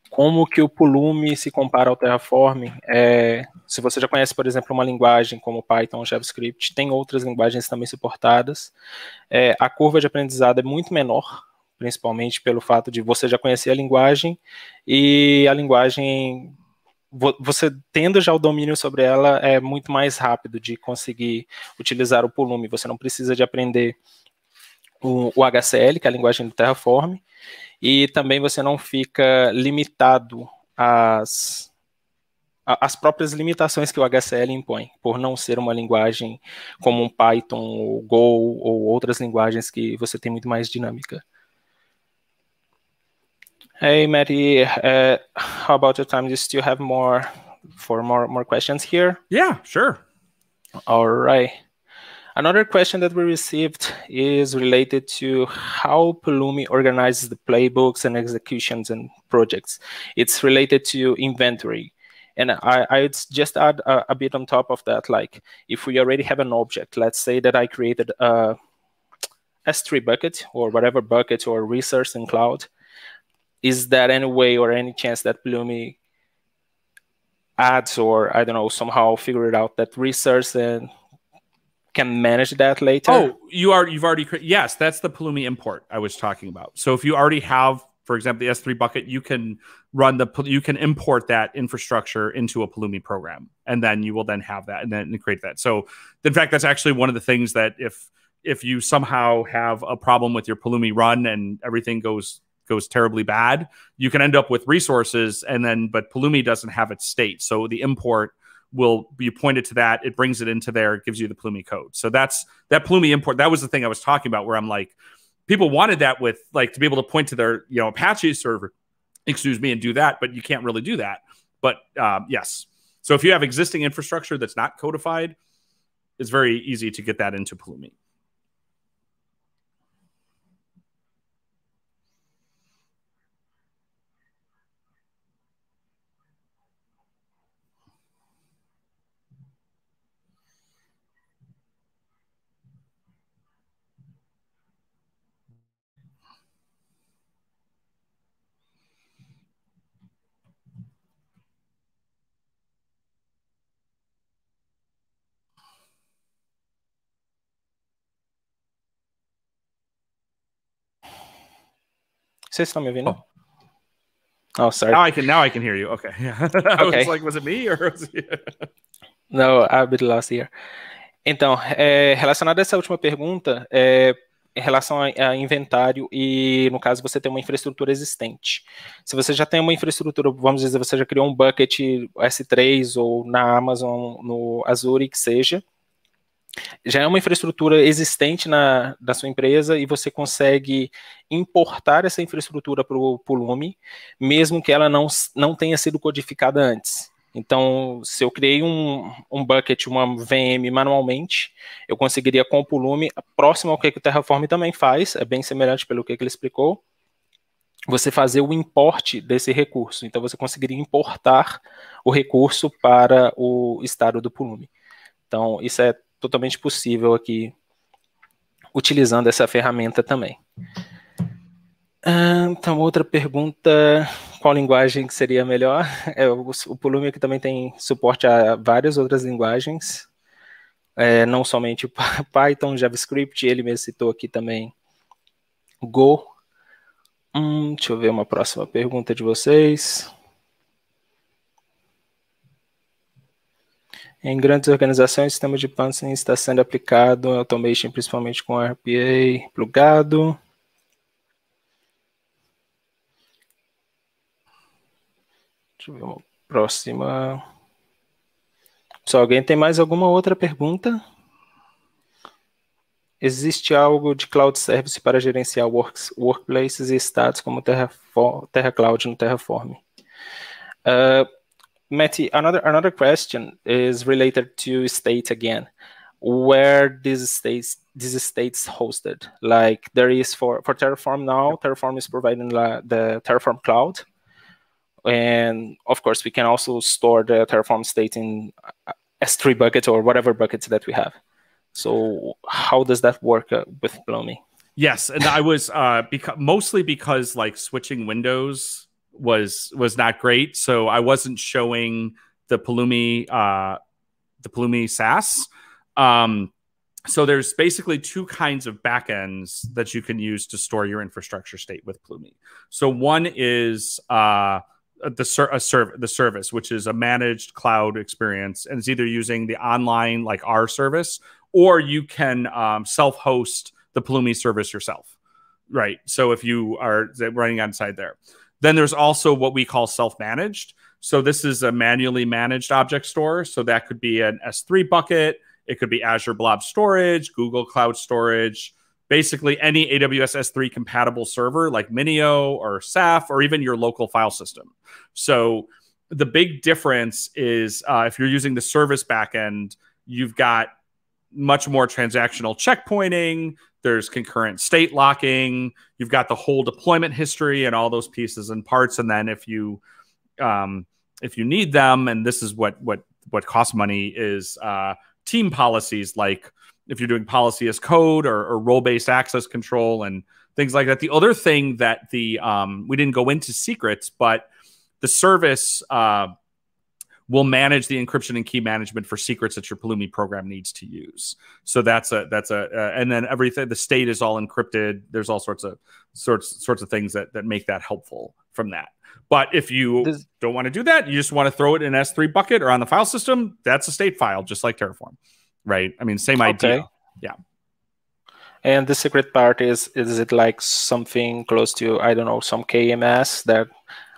como que o Pulume se compara ao Terraform. É, se você já conhece, por exemplo, uma linguagem como Python, ou JavaScript, tem outras linguagens também suportadas. É, a curva de aprendizado é muito menor, principalmente pelo fato de você já conhecer a linguagem e a linguagem você tendo já o domínio sobre ela é muito mais rápido de conseguir utilizar o Pulume. Você não precisa de aprender o, o HCL, que é a linguagem do Terraform, e também você não fica limitado às as próprias limitações que o HCL impõe, por não ser uma linguagem como um Python ou Go ou outras linguagens que você tem muito mais dinâmica. Hey, Matty, uh, how about the time? Do you still have more for more more questions here? Yeah, sure. All right. Another question that we received is related to how Pulumi organizes the playbooks and executions and projects. It's related to inventory. And I, I'd just add a, a, bit on top of that. Like if we already have an object, let's say that I created a S3 bucket or whatever bucket or resource in cloud, is there any way or any chance that Plumi adds or I don't know somehow figure it out that research and can manage that later? Oh, you are you've already yes, that's the Palumi import I was talking about. So if you already have, for example, the S3 bucket, you can run the you can import that infrastructure into a Palumi program, and then you will then have that and then create that. So in fact, that's actually one of the things that if if you somehow have a problem with your Palumi run and everything goes goes terribly bad, you can end up with resources and then but Palumi doesn't have its state. So the import will you point it to that, it brings it into there, it gives you the Palumi code. So that's that Palumi import. That was the thing I was talking about where I'm like, people wanted that with like to be able to point to their, you know, Apache server, excuse me, and do that, but you can't really do that. But um, yes. So if you have existing infrastructure that's not codified, it's very easy to get that into Palumi. Vocês estão me ouvindo? Oh. Oh, sorry. Now I can now I can hear you. Okay. Yeah. I okay. was like, was it me or was it... no, I've been lost here. Então, é, relacionado a essa última pergunta, é, em relação a, a, inventário e, no caso, você tem uma infraestrutura existente. Se você já tem uma infraestrutura, vamos dizer, você já criou um bucket S3 ou na Amazon, no Azure, que seja, já é uma infraestrutura existente na, na sua empresa e você consegue importar essa infraestrutura para o Lume, mesmo que ela não, não tenha sido codificada antes. Então, se eu criei um, um bucket, uma VM manualmente, eu conseguiria com o Pulume, próximo ao que o Terraform também faz, é bem semelhante pelo que ele explicou, você fazer o importe desse recurso. Então, você conseguiria importar o recurso para o estado do Pulume. Então, isso é totalmente possível aqui utilizando essa ferramenta também. Ah, então, outra pergunta: qual linguagem que seria melhor? É, o, Pulumi aqui também tem suporte a várias outras linguagens, é, não somente Python, JavaScript, ele mesmo citou aqui também Go. Hum, deixa eu ver uma próxima pergunta de vocês. Em grandes organizações, o sistema de Pansing está sendo aplicado em automation, principalmente com RPA plugado. Deixa eu ver uma próxima. Se alguém tem mais alguma outra pergunta? Existe algo de cloud service para gerenciar works, workplaces e estados como Terra, Terra Cloud no Terraform? Uh, Matty, another another question is related to state again. Where these states these states hosted? Like there is for for Terraform now. Terraform is providing la, the Terraform cloud, and of course we can also store the Terraform state in uh, S3 bucket or whatever buckets that we have. So how does that work uh, with Blomi? Yes, and I was uh, because mostly because like switching windows was was not great. So I wasn't showing the Palumi uh, the Palumi SASS. Um, so there's basically two kinds of backends that you can use to store your infrastructure state with Plumi. So one is uh, the ser serv the service, which is a managed cloud experience, and it's either using the online like our service, or you can um, self-host the Plumi service yourself. Right. So if you are running outside there. Then there's also what we call self-managed. So this is a manually managed object store. So that could be an S3 bucket. It could be Azure Blob Storage, Google Cloud Storage, basically any AWS S3 compatible server like Minio or SAF or even your local file system. So the big difference is uh, if you're using the service backend, you've got much more transactional checkpointing there's concurrent state locking you've got the whole deployment history and all those pieces and parts and then if you um, if you need them and this is what what what costs money is uh, team policies like if you're doing policy as code or, or role-based access control and things like that the other thing that the um, we didn't go into secrets but the service uh, will manage the encryption and key management for secrets that your Pulumi program needs to use. So that's a that's a uh, and then everything the state is all encrypted. There's all sorts of sorts sorts of things that that make that helpful from that. But if you Does, don't want to do that, you just want to throw it in S3 bucket or on the file system. That's a state file, just like Terraform, right? I mean, same okay. idea. Yeah. And the secret part is is it like something close to I don't know some KMS that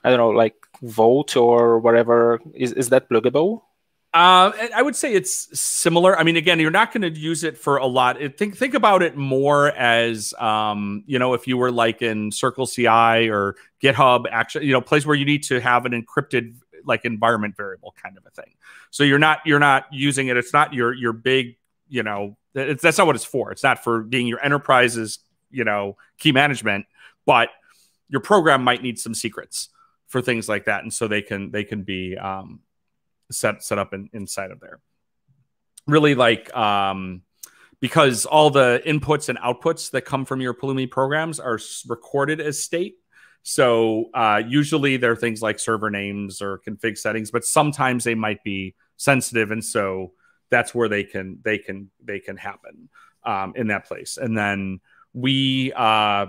I don't know like Vote or whatever. Is, is that pluggable? Uh, I would say it's similar. I mean, again, you're not going to use it for a lot. Think think about it more as um, you know, if you were like in Circle CI or GitHub, actually, you know, place where you need to have an encrypted like environment variable kind of a thing. So you're not you're not using it. It's not your your big you know. that's not what it's for. It's not for being your enterprise's you know key management, but your program might need some secrets for things like that, and so they can they can be um, set set up in, inside of there. Really like um, because all the inputs and outputs that come from your Pulumi programs are recorded as state. So uh, usually they're things like server names or config settings, but sometimes they might be sensitive, and so that's where they can they can they can happen um, in that place. And then we uh,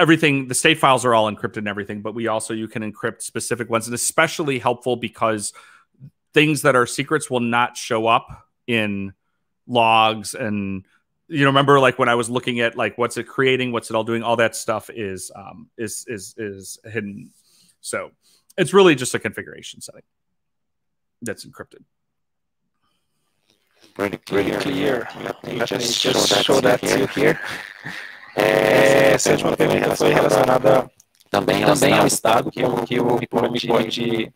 everything the state files are all encrypted and everything but we also you can encrypt specific ones and especially helpful because things that are secrets will not show up in logs and you know remember like when i was looking at like what's it creating what's it all doing all that stuff is um is is is hidden so it's really just a configuration setting that's encrypted pretty pretty clear let me, let just, me just show that, show that to you here. É, essa última pergunta foi relacionada também, também ao estado que o, que o pode.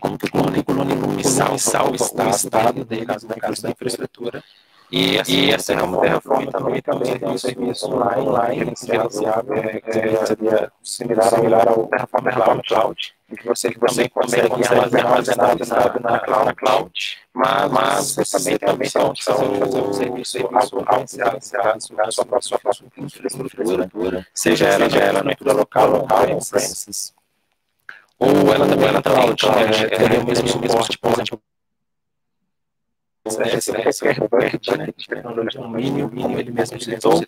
como que o Clone salva, salva o estado, estado dele, no caso da infraestrutura. E, assim, e assim, essa como é é Terraform também também tem então, então, um serviço online, online que é seria similar ao Terraform Cloud que você, que você consegue armazenar sabe, na, na, na cloud, mas, mas você também tem a opção de fazer um serviço automatizado a sua própria infraestrutura, seja ela, seja ela na infraestrutura local, local, on-premises. Ou ela também é na cloud, teria né? é, é o mesmo suporte para qualquer banco de tecnologia, no mínimo, ele mesmo citou,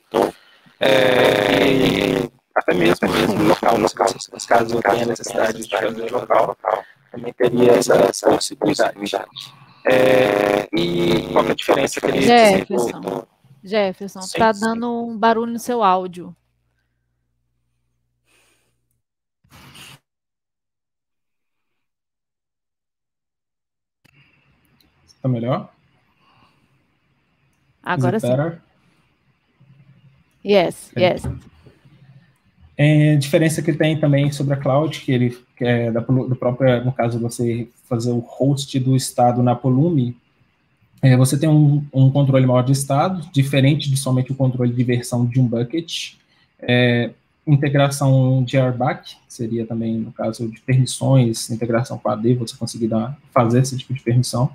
é, até mesmo, mesmo local, local, caso, que tenha necessidade de fazer local, local, também teria essa, essa possibilidade. É, e qual é a diferença que ele Jefferson, Jefferson, está dando um barulho no seu áudio. Está melhor? Agora sim. Better? Yes, yes. É, diferença que tem também sobre a cloud, que ele que é da, do próprio, no caso você fazer o host do estado na Polume, é, você tem um, um, controle maior de estado, diferente de somente o controle de versão de um bucket. É, integração de RBAC, seria também, no caso de permissões, integração com AD, você conseguir dar, fazer esse tipo de permissão.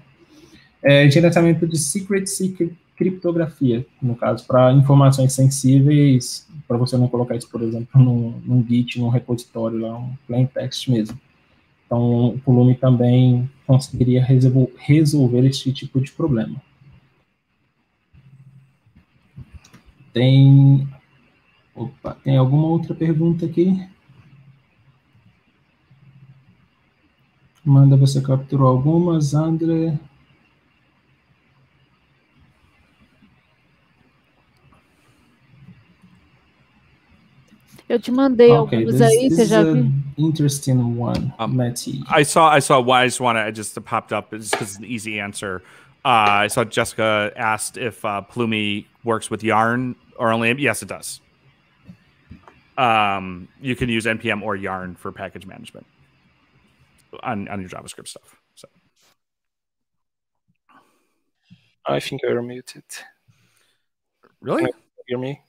É, gerenciamento de secrets e criptografia, no caso, para informações sensíveis para você não colocar isso, por exemplo, num, num Git, num repositório, lá, um plain text mesmo. Então, o volume também conseguiria resolver esse tipo de problema. Tem, opa, tem alguma outra pergunta aqui? Manda você capturou algumas, André. Eu te mandei okay, alguns this, aí, você já viu? Interesting one, um, Matty. I saw I saw wise one. I just popped up just because it's an easy answer. Uh, I saw Jessica asked if uh, Plumi works with Yarn or only. Yes, it does. Um, you can use npm or Yarn for package management on on your JavaScript stuff. So, I think you're muted. Really? Can you hear me?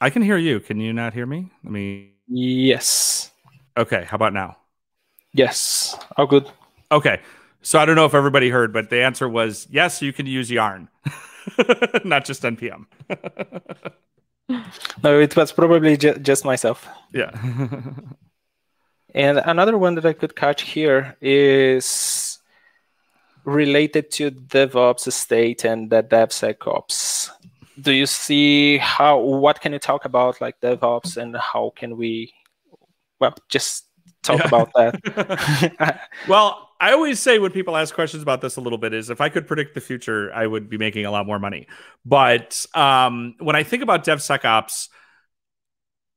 I can hear you. Can you not hear me? Let me. Yes. Okay. How about now? Yes. All good. Okay. So I don't know if everybody heard, but the answer was yes. You can use yarn, not just npm. no, it was probably ju- just myself. Yeah. and another one that I could catch here is related to DevOps state and the DevSecOps do you see how what can you talk about like DevOps and how can we well just talk yeah. about that? well, I always say when people ask questions about this a little bit is if I could predict the future, I would be making a lot more money. But um, when I think about DevSecOps,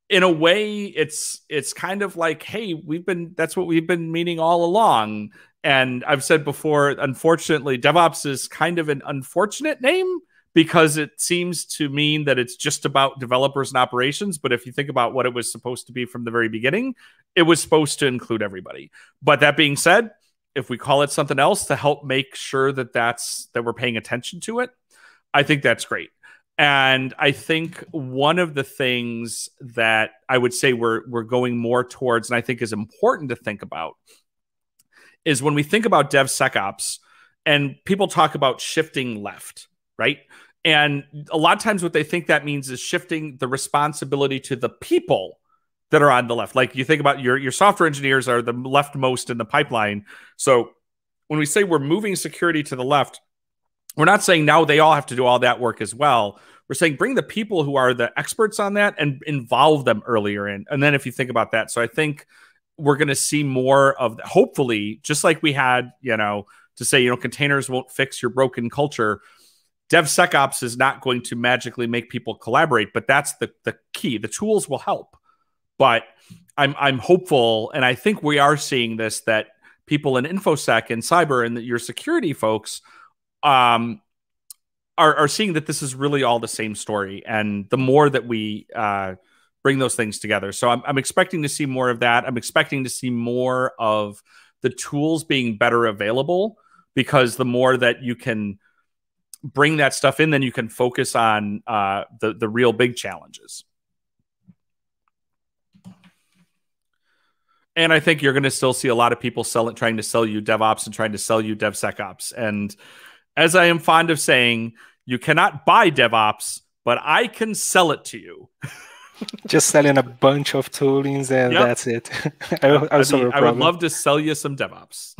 in a way, it's it's kind of like, hey, we've been that's what we've been meaning all along. And I've said before, unfortunately, DevOps is kind of an unfortunate name because it seems to mean that it's just about developers and operations. But if you think about what it was supposed to be from the very beginning, it was supposed to include everybody. But that being said, if we call it something else to help make sure that that's that we're paying attention to it, I think that's great. And I think one of the things that I would say we're we're going more towards, and I think is important to think about, is when we think about DevSecOps, and people talk about shifting left, right? And a lot of times, what they think that means is shifting the responsibility to the people that are on the left. Like you think about your your software engineers are the leftmost in the pipeline. So when we say we're moving security to the left, we're not saying now they all have to do all that work as well. We're saying bring the people who are the experts on that and involve them earlier in. And then if you think about that, so I think we're going to see more of the, hopefully just like we had, you know, to say you know containers won't fix your broken culture DevSecOps is not going to magically make people collaborate, but that's the the key. The tools will help, but I'm I'm hopeful, and I think we are seeing this that people in infosec and cyber and your security folks um, are are seeing that this is really all the same story, and the more that we uh, bring those things together, so I'm I'm expecting to see more of that. I'm expecting to see more of the tools being better available because the more that you can bring that stuff in, then you can focus on uh, the the real big challenges. And I think you're going to still see a lot of people selling, trying to sell you DevOps and trying to sell you DevSecOps. And as I am fond of saying, you cannot buy DevOps, but I can sell it to you. Just selling a bunch of toolings and yep. that's it. I, will, I, mean, I would love to sell you some DevOps.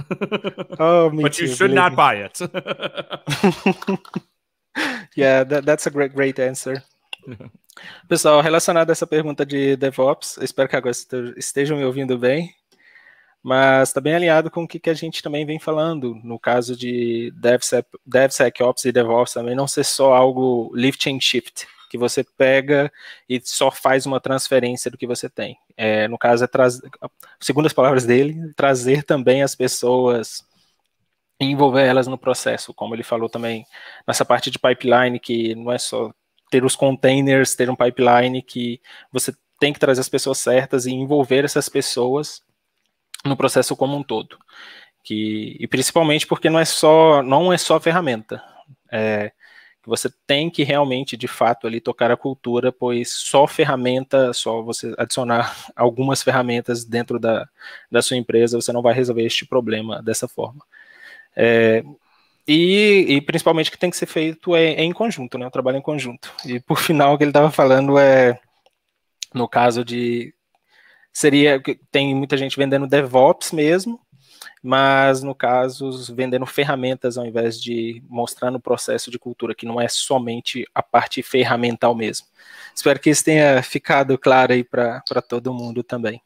oh, me But too, you should not me. buy it. yeah, that, that's a great, great answer. Pessoal, relacionado a essa pergunta de DevOps, espero que agora estejam me ouvindo bem, mas está bem alinhado com o que, que a gente também vem falando, no caso de DevSec, DevSecOps e DevOps também, não ser só algo lift and shift, que você pega e só faz uma transferência do que você tem. É, no caso, é trazer, segundo as palavras dele, trazer também as pessoas e envolver elas no processo, como ele falou também nessa parte de pipeline, que não é só ter os containers, ter um pipeline que você tem que trazer as pessoas certas e envolver essas pessoas no processo como um todo. Que, e principalmente porque não é só não é só ferramenta. É, que você tem que realmente, de fato, ali tocar a cultura, pois só ferramenta, só você adicionar algumas ferramentas dentro da, da sua empresa, você não vai resolver este problema dessa forma. É, e, e, principalmente que tem que ser feito é, é em conjunto, né? O trabalho é em conjunto. E por final, o que ele estava falando é, no caso de seria tem muita gente vendendo DevOps mesmo, mas no caso vendendo ferramentas ao invés de mostrar no processo de cultura, que não é somente a parte ferramental mesmo. Espero que isso tenha ficado claro aí para todo mundo também.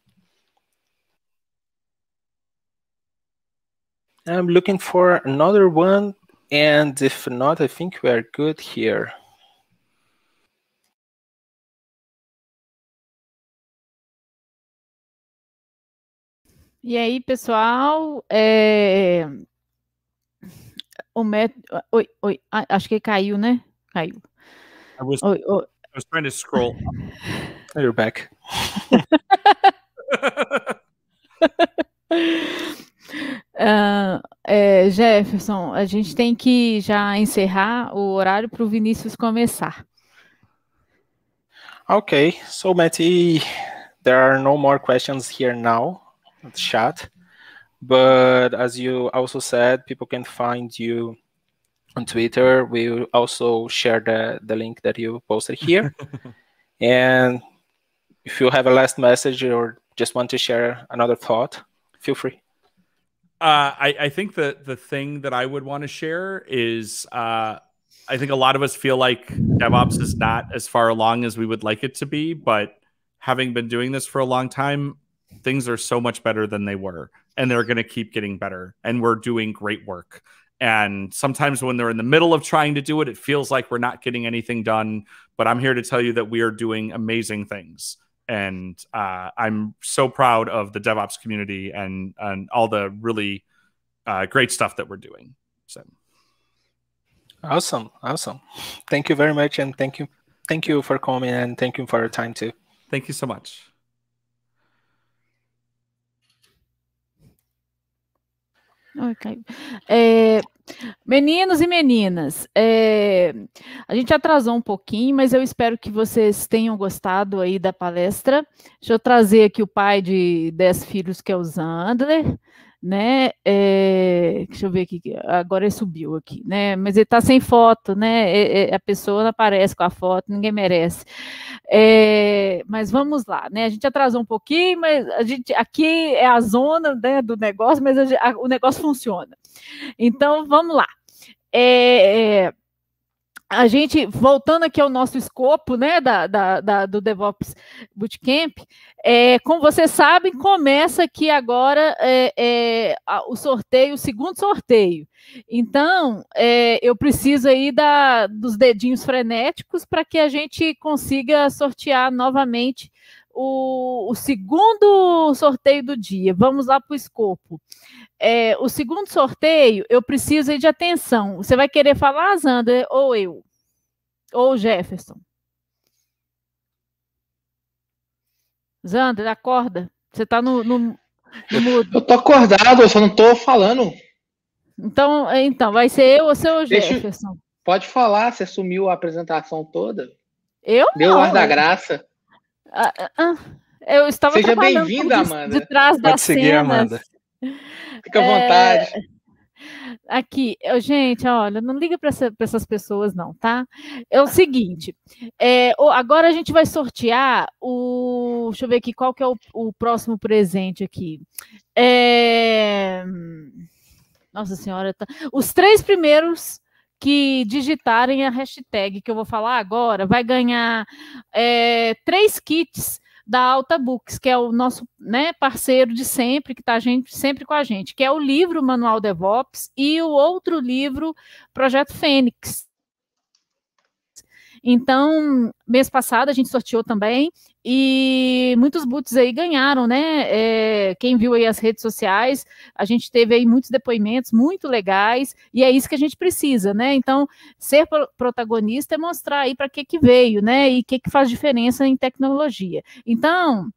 I'm looking for another one, and if not, I think we are good here. E aí, pessoal? É... O met... oi, oi, acho que caiu, né? Caiu. I was, oi, oi. I was trying to scroll. You're back. Uh, é, Jefferson, a gente tem que já encerrar o horário para o Vinícius começar. Okay, so Matty, there are no more questions here now. chat. But as you also said, people can find you on Twitter. We will also share the, the link that you posted here. and if you have a last message or just want to share another thought, feel free. Uh, I, I, think that the thing that I would want to share is uh, I think a lot of us feel like DevOps is not as far along as we would like it to be, but having been doing this for a long time, things are so much better than they were and they're going to keep getting better and we're doing great work and sometimes when they're in the middle of trying to do it it feels like we're not getting anything done but i'm here to tell you that we are doing amazing things and uh, i'm so proud of the devops community and and all the really uh, great stuff that we're doing so awesome awesome thank you very much and thank you thank you for coming and thank you for your time too thank you so much É, meninos e meninas, é, a gente atrasou um pouquinho, mas eu espero que vocês tenham gostado aí da palestra. Deixa eu trazer aqui o pai de 10 filhos, que é o Zandler né? É, deixa eu ver aqui, agora ele subiu aqui, né? Mas ele está sem foto, né? É, é, a pessoa não aparece com a foto, ninguém merece. Eh, mas vamos lá, né? A gente atrasou um pouquinho, mas a gente aqui é a zona né, do negócio, mas a, a, o negócio funciona. Então vamos lá. é, a gente, voltando aqui ao nosso escopo, né, da, da, da, do DevOps Bootcamp, é, como vocês sabem, começa aqui agora é, é, o sorteio, o segundo sorteio. Então, é, eu preciso aí da, dos dedinhos frenéticos para que a gente consiga sortear novamente o, o segundo sorteio do dia. Vamos lá para o escopo. É, o segundo sorteio, eu preciso de atenção. Você vai querer falar, Zander, ou eu? Ou Jefferson? Zander, acorda. Você está no, no, no mudo. Eu tô acordado, eu só não tô falando. Então, é, então vai ser eu ou seu Deixa, Jefferson? Pode falar, você assumiu a apresentação toda. Eu Deu não. Deu ar da graça. Ah, ah, ah, eu estava Seja bem-vinda, Amanda. De trás Pode seguir, cenas. Amanda. Fica à vontade. É, aqui, eu, gente, olha, não liga para essa, essas pessoas, não, tá? É o seguinte: é, agora a gente vai sortear o. Deixa eu ver aqui qual que é o, o próximo presente aqui. É, hum, nossa Senhora, tá, os três primeiros que digitarem a hashtag que eu vou falar agora, vai ganhar é, três kits da Alta Books, que é o nosso né, parceiro de sempre, que está sempre com a gente, que é o livro Manual DevOps e o outro livro Projeto Fênix. Então, mês passado a gente sorteou também e muitos boots aí ganharam, né? É, quem viu aí as redes sociais, a gente teve aí muitos depoimentos muito legais, e é isso que a gente precisa, né? Então, ser protagonista é mostrar aí para que que veio, né? E o que que faz diferença em tecnologia. Então,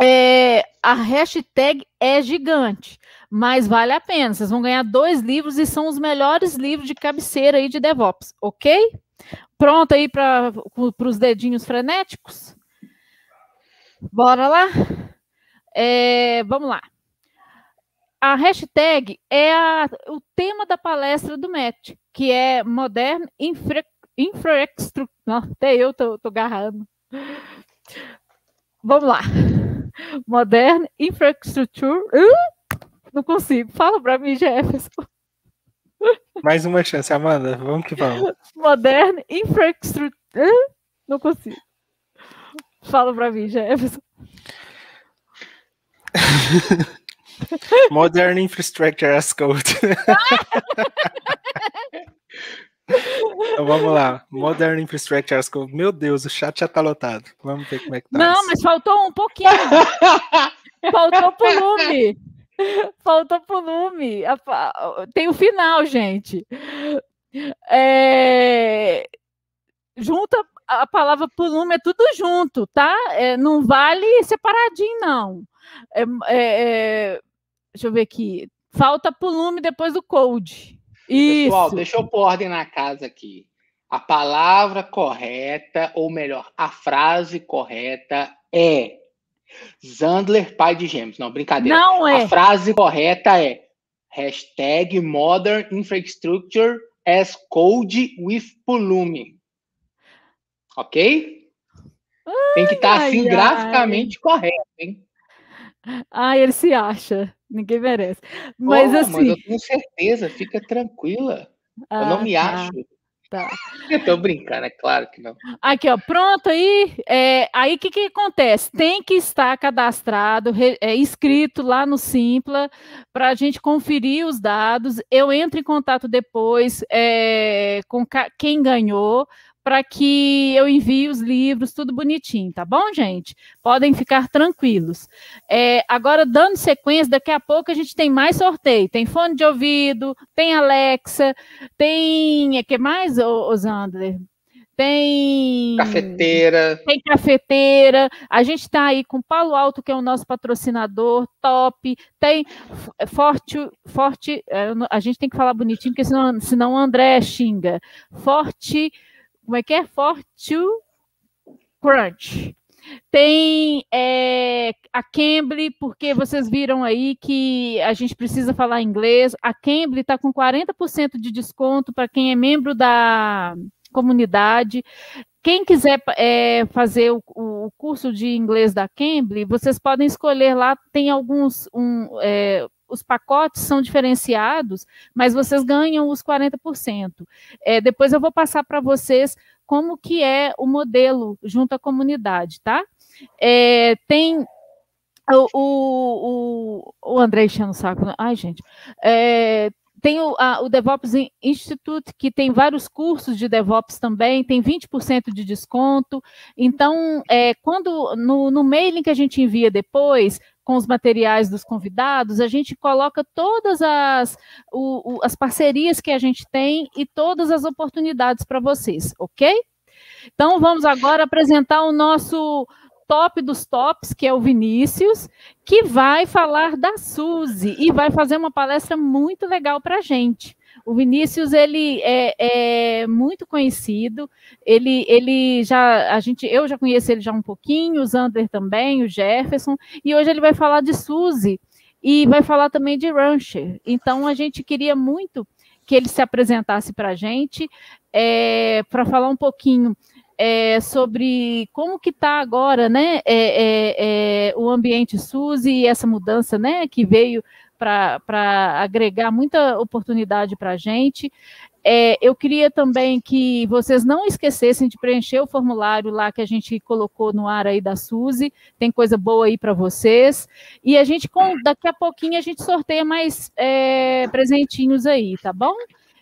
é, a hashtag é gigante, mas vale a pena. Vocês vão ganhar dois livros e são os melhores livros de cabeceira aí de DevOps, ok? Pronto aí para os dedinhos frenéticos? Bora lá? É, vamos lá. A hashtag é a, o tema da palestra do MET, que é Modern Infra, Infrastructure. Até eu tô, tô agarrando. Vamos lá. Modern Infrastructure. Uh, não consigo. Fala para mim, Jefferson. Mais uma chance, Amanda. Vamos que vamos. Modern Infrastructure. Uh, não consigo. Fala pra mim, Jefferson. É. Modern Infrastructure as Code. então vamos lá. Modern Infrastructure as Code. Meu Deus, o chat já tá lotado. Vamos ver como é que tá. Não, isso. mas faltou um pouquinho. faltou volume. Faltou volume. Tem o final, gente. É... Junta a palavra plume é tudo junto, tá? É, não vale separadinho, não. É, é, é deixa eu ver aqui. Falta plume depois do code. Isso. Pessoal, deixa eu pôr ordem na casa aqui. A palavra correta, ou melhor, a frase correta é Zandler, pai de gêmeos. Não, brincadeira. Não é. A frase correta é hashtag modern infrastructure as code with Pulume ok? Ai, Tem que estar tá, assim ai. graficamente correto, hein? Ah, ele se acha. Ninguém merece. Mas oh, assim. Mas eu tenho certeza, fica tranquila. Ah, eu não ah, me tá, acho. Tá. Eu tô brincando, é claro que não. Aqui, ó, pronto aí. É, aí o que, que acontece? Tem que estar cadastrado, re, é, inscrito lá no Simpla, para a gente conferir os dados. Eu entro em contato depois é, com quem ganhou, para que eu envie os livros, tudo bonitinho, tá bom, gente? Podem ficar tranquilos. É, agora, dando sequência, daqui a pouco a gente tem mais sorteio. Tem fone de ouvido, tem Alexa, tem. O é que mais, Osander? tem cafeteira. Tem cafeteira. A gente está aí com Palo Alto, que é o nosso patrocinador top. Tem Forte Forte, é, a gente tem que falar bonitinho, porque senão, senão o André xinga. Forte como é que é? For Crunch. Tem é, a Cambly, porque vocês viram aí que a gente precisa falar inglês. A Cambly está com 40% de desconto para quem é membro da comunidade. Quem quiser é, fazer o, o, curso de inglês da Cambly, vocês podem escolher lá, tem alguns um, é, os pacotes são diferenciados, mas vocês ganham os 40%. É, depois eu vou passar para vocês como que é o modelo junto à comunidade, tá? É, tem o, o, o André enchendo o saco. Né? Ai, gente. É, tem o, a, o, DevOps Institute, que tem vários cursos de DevOps também, tem 20% de desconto. Então, é, quando no, no mailing que a gente envia depois, com os materiais dos convidados, a gente coloca todas as, o, o, as parcerias que a gente tem e todas as oportunidades para vocês, ok? Então vamos agora apresentar o nosso top dos tops, que é o Vinícius, que vai falar da Suzy e vai fazer uma palestra muito legal para a gente. O Vinícius ele é, é, muito conhecido. Ele, ele já a gente eu já conheço ele já um pouquinho, o Zander também, o Jefferson e hoje ele vai falar de Suzy e vai falar também de Rancher. Então a gente queria muito que ele se apresentasse para a gente é, para falar um pouquinho é, sobre como que está agora, né, é, é, é o ambiente SUS e essa mudança, né, que veio para agregar muita oportunidade para a gente. É, eu queria também que vocês não esquecessem de preencher o formulário lá que a gente colocou no ar aí da Suzy. Tem coisa boa aí para vocês. E a gente, com, daqui a pouquinho, a gente sorteia mais é, presentinhos aí, tá bom?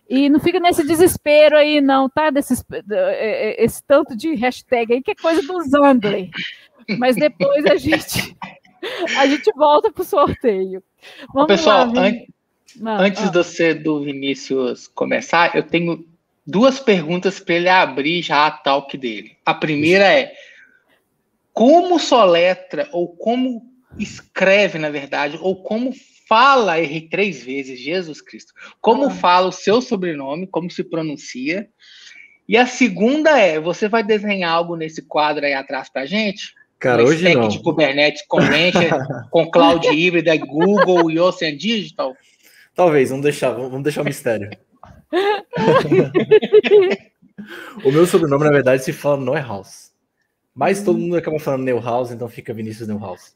E não fica nesse desespero aí, não, tá? Desse, é, é, esse tanto de hashtag aí, que é coisa do Zandler. Mas depois a gente, a gente volta pro sorteio. Vamos Pessoal, lá, an Não, antes do você do Vinícius começar, eu tenho duas perguntas para ele abrir já a talk dele. A primeira é: como soletra ou como escreve, na verdade, ou como fala, errei três vezes, Jesus Cristo. Como ah. fala o seu sobrenome, como se pronuncia. E a segunda é, você vai desenhar algo nesse quadro aí atrás para gente? Cara, um hoje não. de Kubernetes com com cloud híbrida, é Google e Ocean Digital? Talvez, vamos deixar, vamos deixar o mistério. o meu sobrenome, na verdade, se fala Neuhaus. Mas todo hum. mundo acaba falando Neuhaus, então fica Vinícius Neuhaus.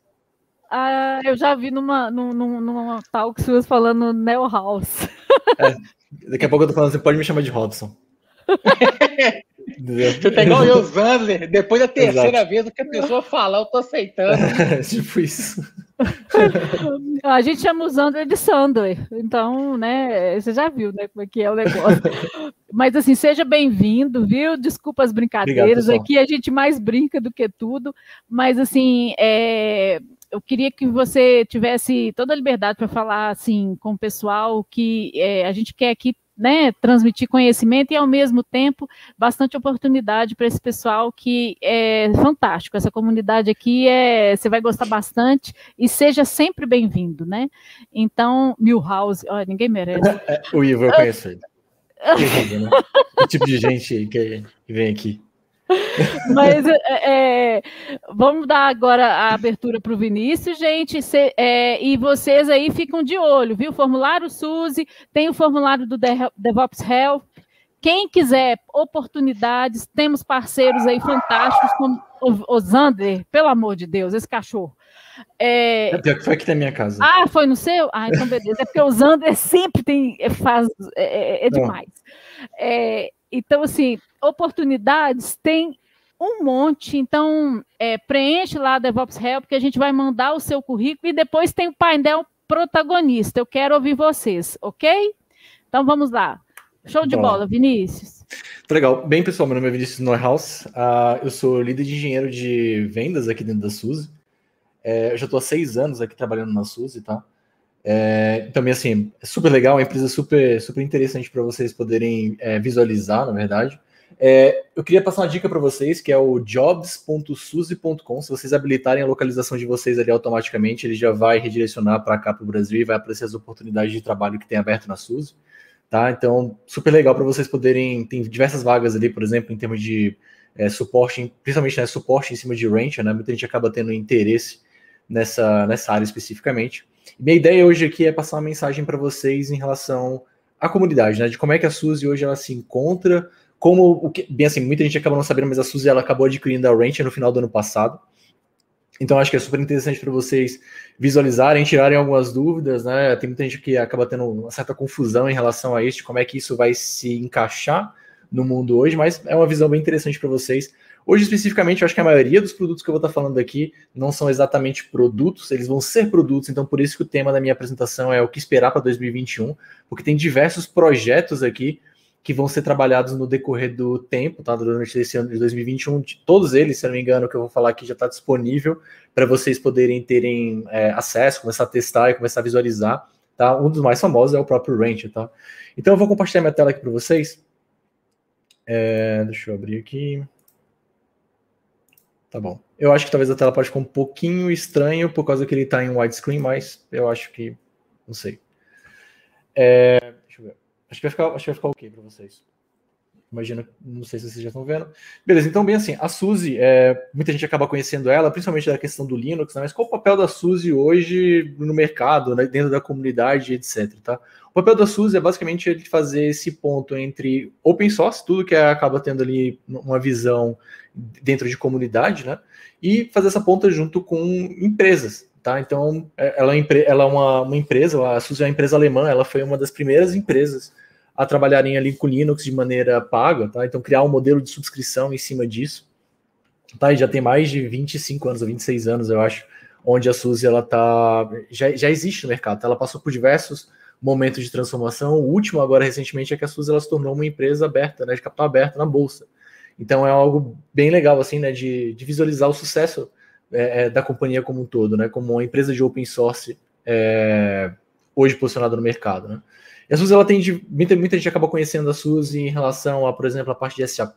Ah, eu já vi numa, numa, numa talk sua falando Neuhaus. É, daqui a pouco eu tô falando, você pode me chamar de Robson. Tu tá igual eu, Zander, depois da terceira Exato. vez, o que a pessoa fala, eu tô aceitando. tipo isso. a gente chama o Zander de Sander, então, né, você já viu, né, como é que é o negócio. Mas, assim, seja bem-vindo, viu? Desculpa as brincadeiras, Obrigado, aqui a gente mais brinca do que tudo, mas, assim, é eu queria que você tivesse toda a liberdade para falar assim com o pessoal que é, a gente quer aqui né, transmitir conhecimento e, ao mesmo tempo, bastante oportunidade para esse pessoal que é fantástico. Essa comunidade aqui é, você vai gostar bastante e seja sempre bem-vindo, né? Então, Milhouse, ó, ninguém merece. É, o Ivo, eu conheço ele. o né? tipo de gente que vem aqui. Mas é, é, vamos dar agora a abertura para o Vinícius, gente. Cê, é, e vocês aí ficam de olho, viu? Formulário SUSE, tem o formulário do DevOps Health. Quem quiser oportunidades, temos parceiros aí fantásticos, como o Zander, pelo amor de Deus, esse cachorro. é, é foi aqui na minha casa. Ah, foi no seu? Ah, então beleza. É porque o Zander sempre tem, faz, é, é, é demais. É, então, assim, oportunidades tem um monte. Então, é, preenche lá DevOps Help, que a gente vai mandar o seu currículo e depois tem o painel protagonista. Eu quero ouvir vocês, ok? Então, vamos lá. Show de bola, Vinícius. Tá legal. Bem, pessoal, meu nome é Vinícius Neuhaus. Uh, eu sou líder de engenheiro de vendas aqui dentro da SUSE. É, eu já estou há seis anos aqui trabalhando na SUSE, tá? É, também, assim, é super legal, é uma empresa super, super interessante para vocês poderem é, visualizar, na verdade. É, eu queria passar uma dica para vocês, que é o jobs.suzy.com. Se vocês habilitarem a localização de vocês ali automaticamente, ele já vai redirecionar para cá para o Brasil e vai aparecer as oportunidades de trabalho que tem aberto na SUSE. Tá? Então, super legal para vocês poderem. Tem diversas vagas ali, por exemplo, em termos de é, suporte, principalmente né, suporte em cima de Rancher, né? Muita gente acaba tendo interesse nessa, nessa área especificamente. Minha ideia hoje aqui é passar uma mensagem para vocês em relação à comunidade, né? De como é que a SUSE hoje ela se encontra como o que, bem assim, muita gente acaba não sabendo, mas a Suzy ela acabou adquirindo a Ranch no final do ano passado. Então acho que é super interessante para vocês visualizarem, tirarem algumas dúvidas, né? Tem muita gente que acaba tendo uma certa confusão em relação a isso, como é que isso vai se encaixar no mundo hoje, mas é uma visão bem interessante para vocês. Hoje, especificamente, eu acho que a maioria dos produtos que eu vou estar tá falando aqui não são exatamente produtos, eles vão ser produtos, então por isso que o tema da minha apresentação é o que esperar para 2021, porque tem diversos projetos aqui que vão ser trabalhados no decorrer do tempo, tá? Durante esse ano de 2021, de todos eles, se não me engano, que eu vou falar aqui já está disponível para vocês poderem terem é, acesso, começar a testar e começar a visualizar, tá? Um dos mais famosos é o próprio Range, tá? Então eu vou compartilhar minha tela aqui para vocês. É, deixa eu abrir aqui. Tá bom. Eu acho que talvez a tela pode ficar um pouquinho estranho por causa que ele está em widescreen, mas eu acho que não sei. É, Acho que vai ficar, acho que vai ficar ok para vocês. Imagina, não sei se vocês já estão vendo. Beleza, então, bem assim, a Suzy, é, muita gente acaba conhecendo ela, principalmente da questão do Linux, né? mas qual o papel da Suzy hoje no mercado, né? dentro da comunidade, etc. Tá? O papel da Suzy é basicamente ele fazer esse ponto entre open source, tudo que acaba tendo ali uma visão dentro de comunidade, né? e fazer essa ponta junto com empresas. Tá? Então, é, ela é, ela é uma, uma, empresa, a SUSE é uma empresa alemã, ela foi uma das primeiras empresas a trabalharem ali com Linux de maneira paga, tá? Então, criar um modelo de subscrição em cima disso, tá? E já tem mais de 25 anos, ou 26 anos, eu acho, onde a SUSE, ela tá... Já, já existe no mercado, tá? Ela passou por diversos momentos de transformação. O último, agora, recentemente, é que a SUSE, ela se tornou uma empresa aberta, né? De capital aberto na Bolsa. Então, é algo bem legal, assim, né? De, de visualizar o sucesso é, é, da companhia como um todo, né? Como uma empresa de open source é, hoje posicionada no mercado, né? E a SUS, ela tem muita, muita gente acaba conhecendo a SUS em relação a, por exemplo, a parte de SAP,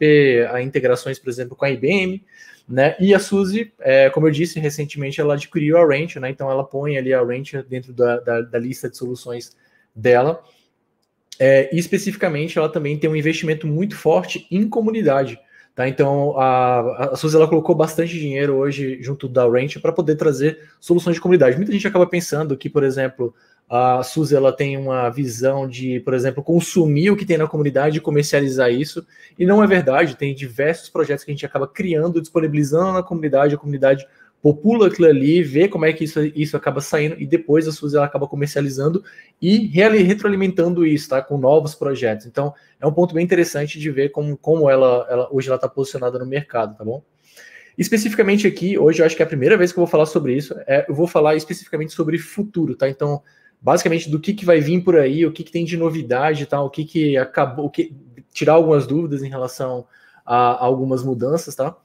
a integrações, por exemplo, com a IBM, né? E a Suzy, é, como eu disse recentemente, ela adquiriu a Rancher, né? Então ela põe ali a Rancher dentro da, da, da lista de soluções dela. É, e especificamente, ela também tem um investimento muito forte em comunidade. Tá? Então, a, a Suzy ela colocou bastante dinheiro hoje junto da Range para poder trazer soluções de comunidade. Muita gente acaba pensando que, por exemplo, a Suzy ela tem uma visão de, por exemplo, consumir o que tem na comunidade e comercializar isso. E não é verdade, tem diversos projetos que a gente acaba criando, disponibilizando na comunidade, a comunidade popula aquilo ali, vê como é que isso, isso acaba saindo e depois a Suzy ela acaba comercializando e retroalimentando isso, tá? Com novos projetos. Então, é um ponto bem interessante de ver como, como ela, ela hoje ela está posicionada no mercado, tá bom? Especificamente aqui, hoje eu acho que é a primeira vez que eu vou falar sobre isso, é, eu vou falar especificamente sobre futuro, tá? Então, basicamente do que, que vai vir por aí, o que, que tem de novidade, tá? O que, que acabou, o que tirar algumas dúvidas em relação a, a algumas mudanças, tá?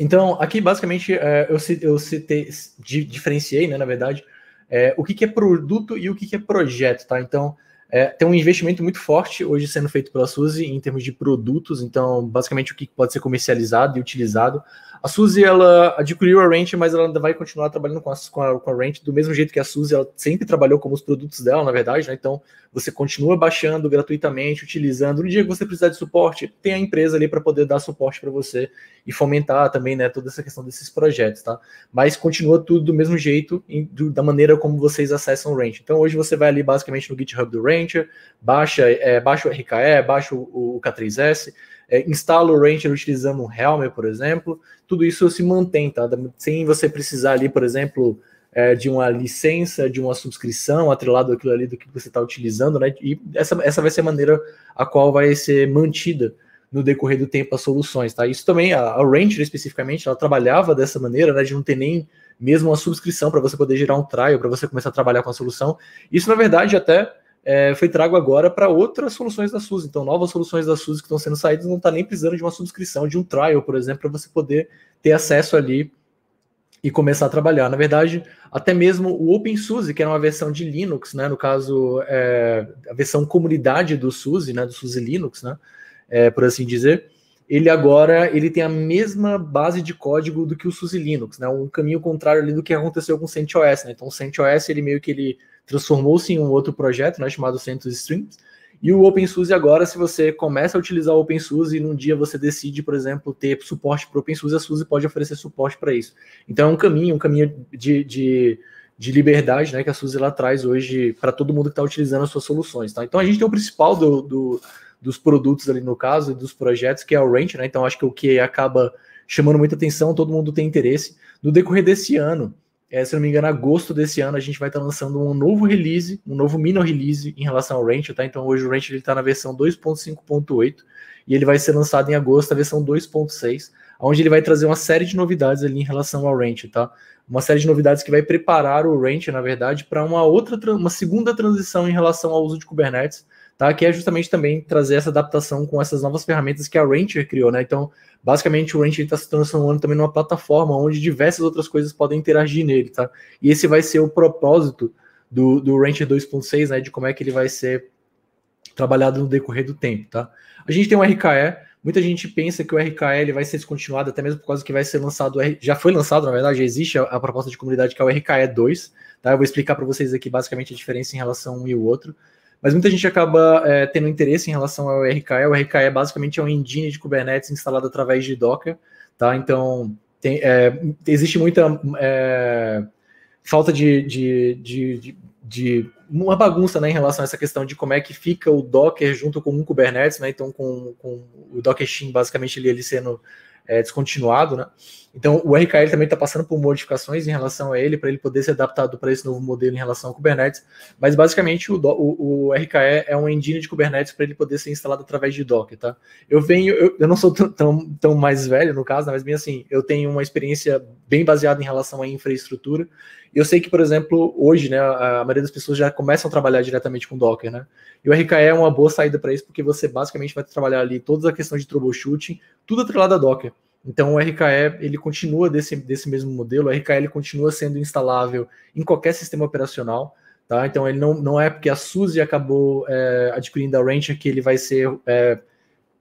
Então, aqui basicamente é, eu, eu citei, diferenciei, né, na verdade, é, o que, que, é produto e o que, que é projeto, tá? Então, é, tem um investimento muito forte hoje sendo feito pela Suzy em termos de produtos, então, basicamente, o que pode ser comercializado e utilizado a Suzy, ela adquiriu a Ranch, mas ela ainda vai continuar trabalhando com a, com a, com a Ranch do mesmo jeito que a Suzy, ela sempre trabalhou com os produtos dela, na verdade, né? Então, você continua baixando gratuitamente, utilizando. No dia que você precisar de suporte, tem a empresa ali para poder dar suporte para você e fomentar também, né, toda essa questão desses projetos, tá? Mas continua tudo do mesmo jeito, em, do, da maneira como vocês acessam o Ranch. Então, hoje você vai ali basicamente no GitHub do Rancher, baixa, é, baixa o RKE, baixa o, o K3S, é, instala o Ranch utilizando o Helm, por exemplo, tudo isso se mantém, tá? Sem você precisar ali, por exemplo, é, de uma licença, de uma subscrição atrelado àquilo ali do que você está utilizando, né? E essa, essa vai ser a maneira a qual vai ser mantida no decorrer do tempo as soluções, tá? Isso também, a, a Ranger especificamente, ela trabalhava dessa maneira, né? De não ter nem mesmo uma subscrição para você poder gerar um trial, para você começar a trabalhar com a solução. Isso, na verdade, até é, foi trago agora para outras soluções da SUS. Então, novas soluções da SUS que estão sendo saídas não está nem precisando de uma subscrição, de um trial, por exemplo, para você poder ter acesso ali e começar a trabalhar. Na verdade, até mesmo o OpenSUSE, que era uma versão de Linux, né, no caso, é, a versão comunidade do SUSE, né, do SUSE Linux, né, é, por assim dizer, ele agora ele tem a mesma base de código do que o SUSE Linux, né, um caminho contrário ali do que aconteceu com o CentOS. Né, então, o CentOS, ele meio que ele transformou-se em um outro projeto, né, chamado Centros Streams. E o OpenSUSE agora, se você começa a utilizar o OpenSUSE e num dia você decide, por exemplo, ter suporte para o OpenSUSE, a SUSE pode oferecer suporte para isso. Então é um caminho, um caminho de, de, de liberdade né, que a SUSE ela traz hoje para todo mundo que está utilizando as suas soluções. Tá? Então a gente tem o principal do, do, dos produtos ali no caso, dos projetos, que é o Range, né? Então acho que o que acaba chamando muita atenção, todo mundo tem interesse. No decorrer desse ano, é, se não me engano, agosto desse ano, a gente vai estar tá lançando um novo release, um novo minor release em relação ao Ranch, tá? Então hoje o Ranch está na versão 2.5.8 e ele vai ser lançado em agosto, a versão 2.6, onde ele vai trazer uma série de novidades ali em relação ao Ranch, tá? Uma série de novidades que vai preparar o Ranch, na verdade, para uma outra, uma segunda transição em relação ao uso de Kubernetes, tá? Que é justamente também trazer essa adaptação com essas novas ferramentas que a Rancher criou, né? Então, basicamente, o Rancher está se transformando também numa plataforma onde diversas outras coisas podem interagir nele, tá? E esse vai ser o propósito do, do Rancher 2.6, né? De como é que ele vai ser trabalhado no decorrer do tempo, tá? A gente tem o RKE, Muita gente pensa que o RKL vai ser descontinuado, até mesmo por causa que vai ser lançado, já foi lançado, na verdade, já existe a, a proposta de comunidade que é o RKE 2, tá? Eu vou explicar para vocês aqui basicamente a diferença em relação a um e o outro, mas muita gente acaba é, tendo interesse em relação ao RKE. O RKE basicamente é um engine de Kubernetes instalado através de Docker, tá? Então, tem, é, existe muita é, falta de, de, de, de de uma bagunça né, em relação a essa questão de como é que fica o Docker junto com o Kubernetes, né? Então, com, com o Docker Steam, basicamente, ele, ele sendo é, descontinuado, né? Então, o RKL também está passando por modificações em relação a ele, para ele poder ser adaptado para esse novo modelo em relação ao Kubernetes. Mas, basicamente, o, o, o RKE é um engine de Kubernetes para ele poder ser instalado através de Docker, tá? Eu venho, eu, eu não sou tão, tão mais velho, no caso, né? mas bem assim, eu tenho uma experiência bem baseada em relação à infraestrutura. E eu sei que, por exemplo, hoje, né, a maioria das pessoas já começam a trabalhar diretamente com Docker, né? E o RKE é uma boa saída para isso, porque você basicamente vai trabalhar ali toda a questão de troubleshooting, tudo atrelado a Docker. Então o RKE ele continua desse, desse mesmo modelo, o RKE ele continua sendo instalável em qualquer sistema operacional, tá? Então ele não, não é porque a SUSE acabou é, adquirindo a Rancher é que ele vai ser é,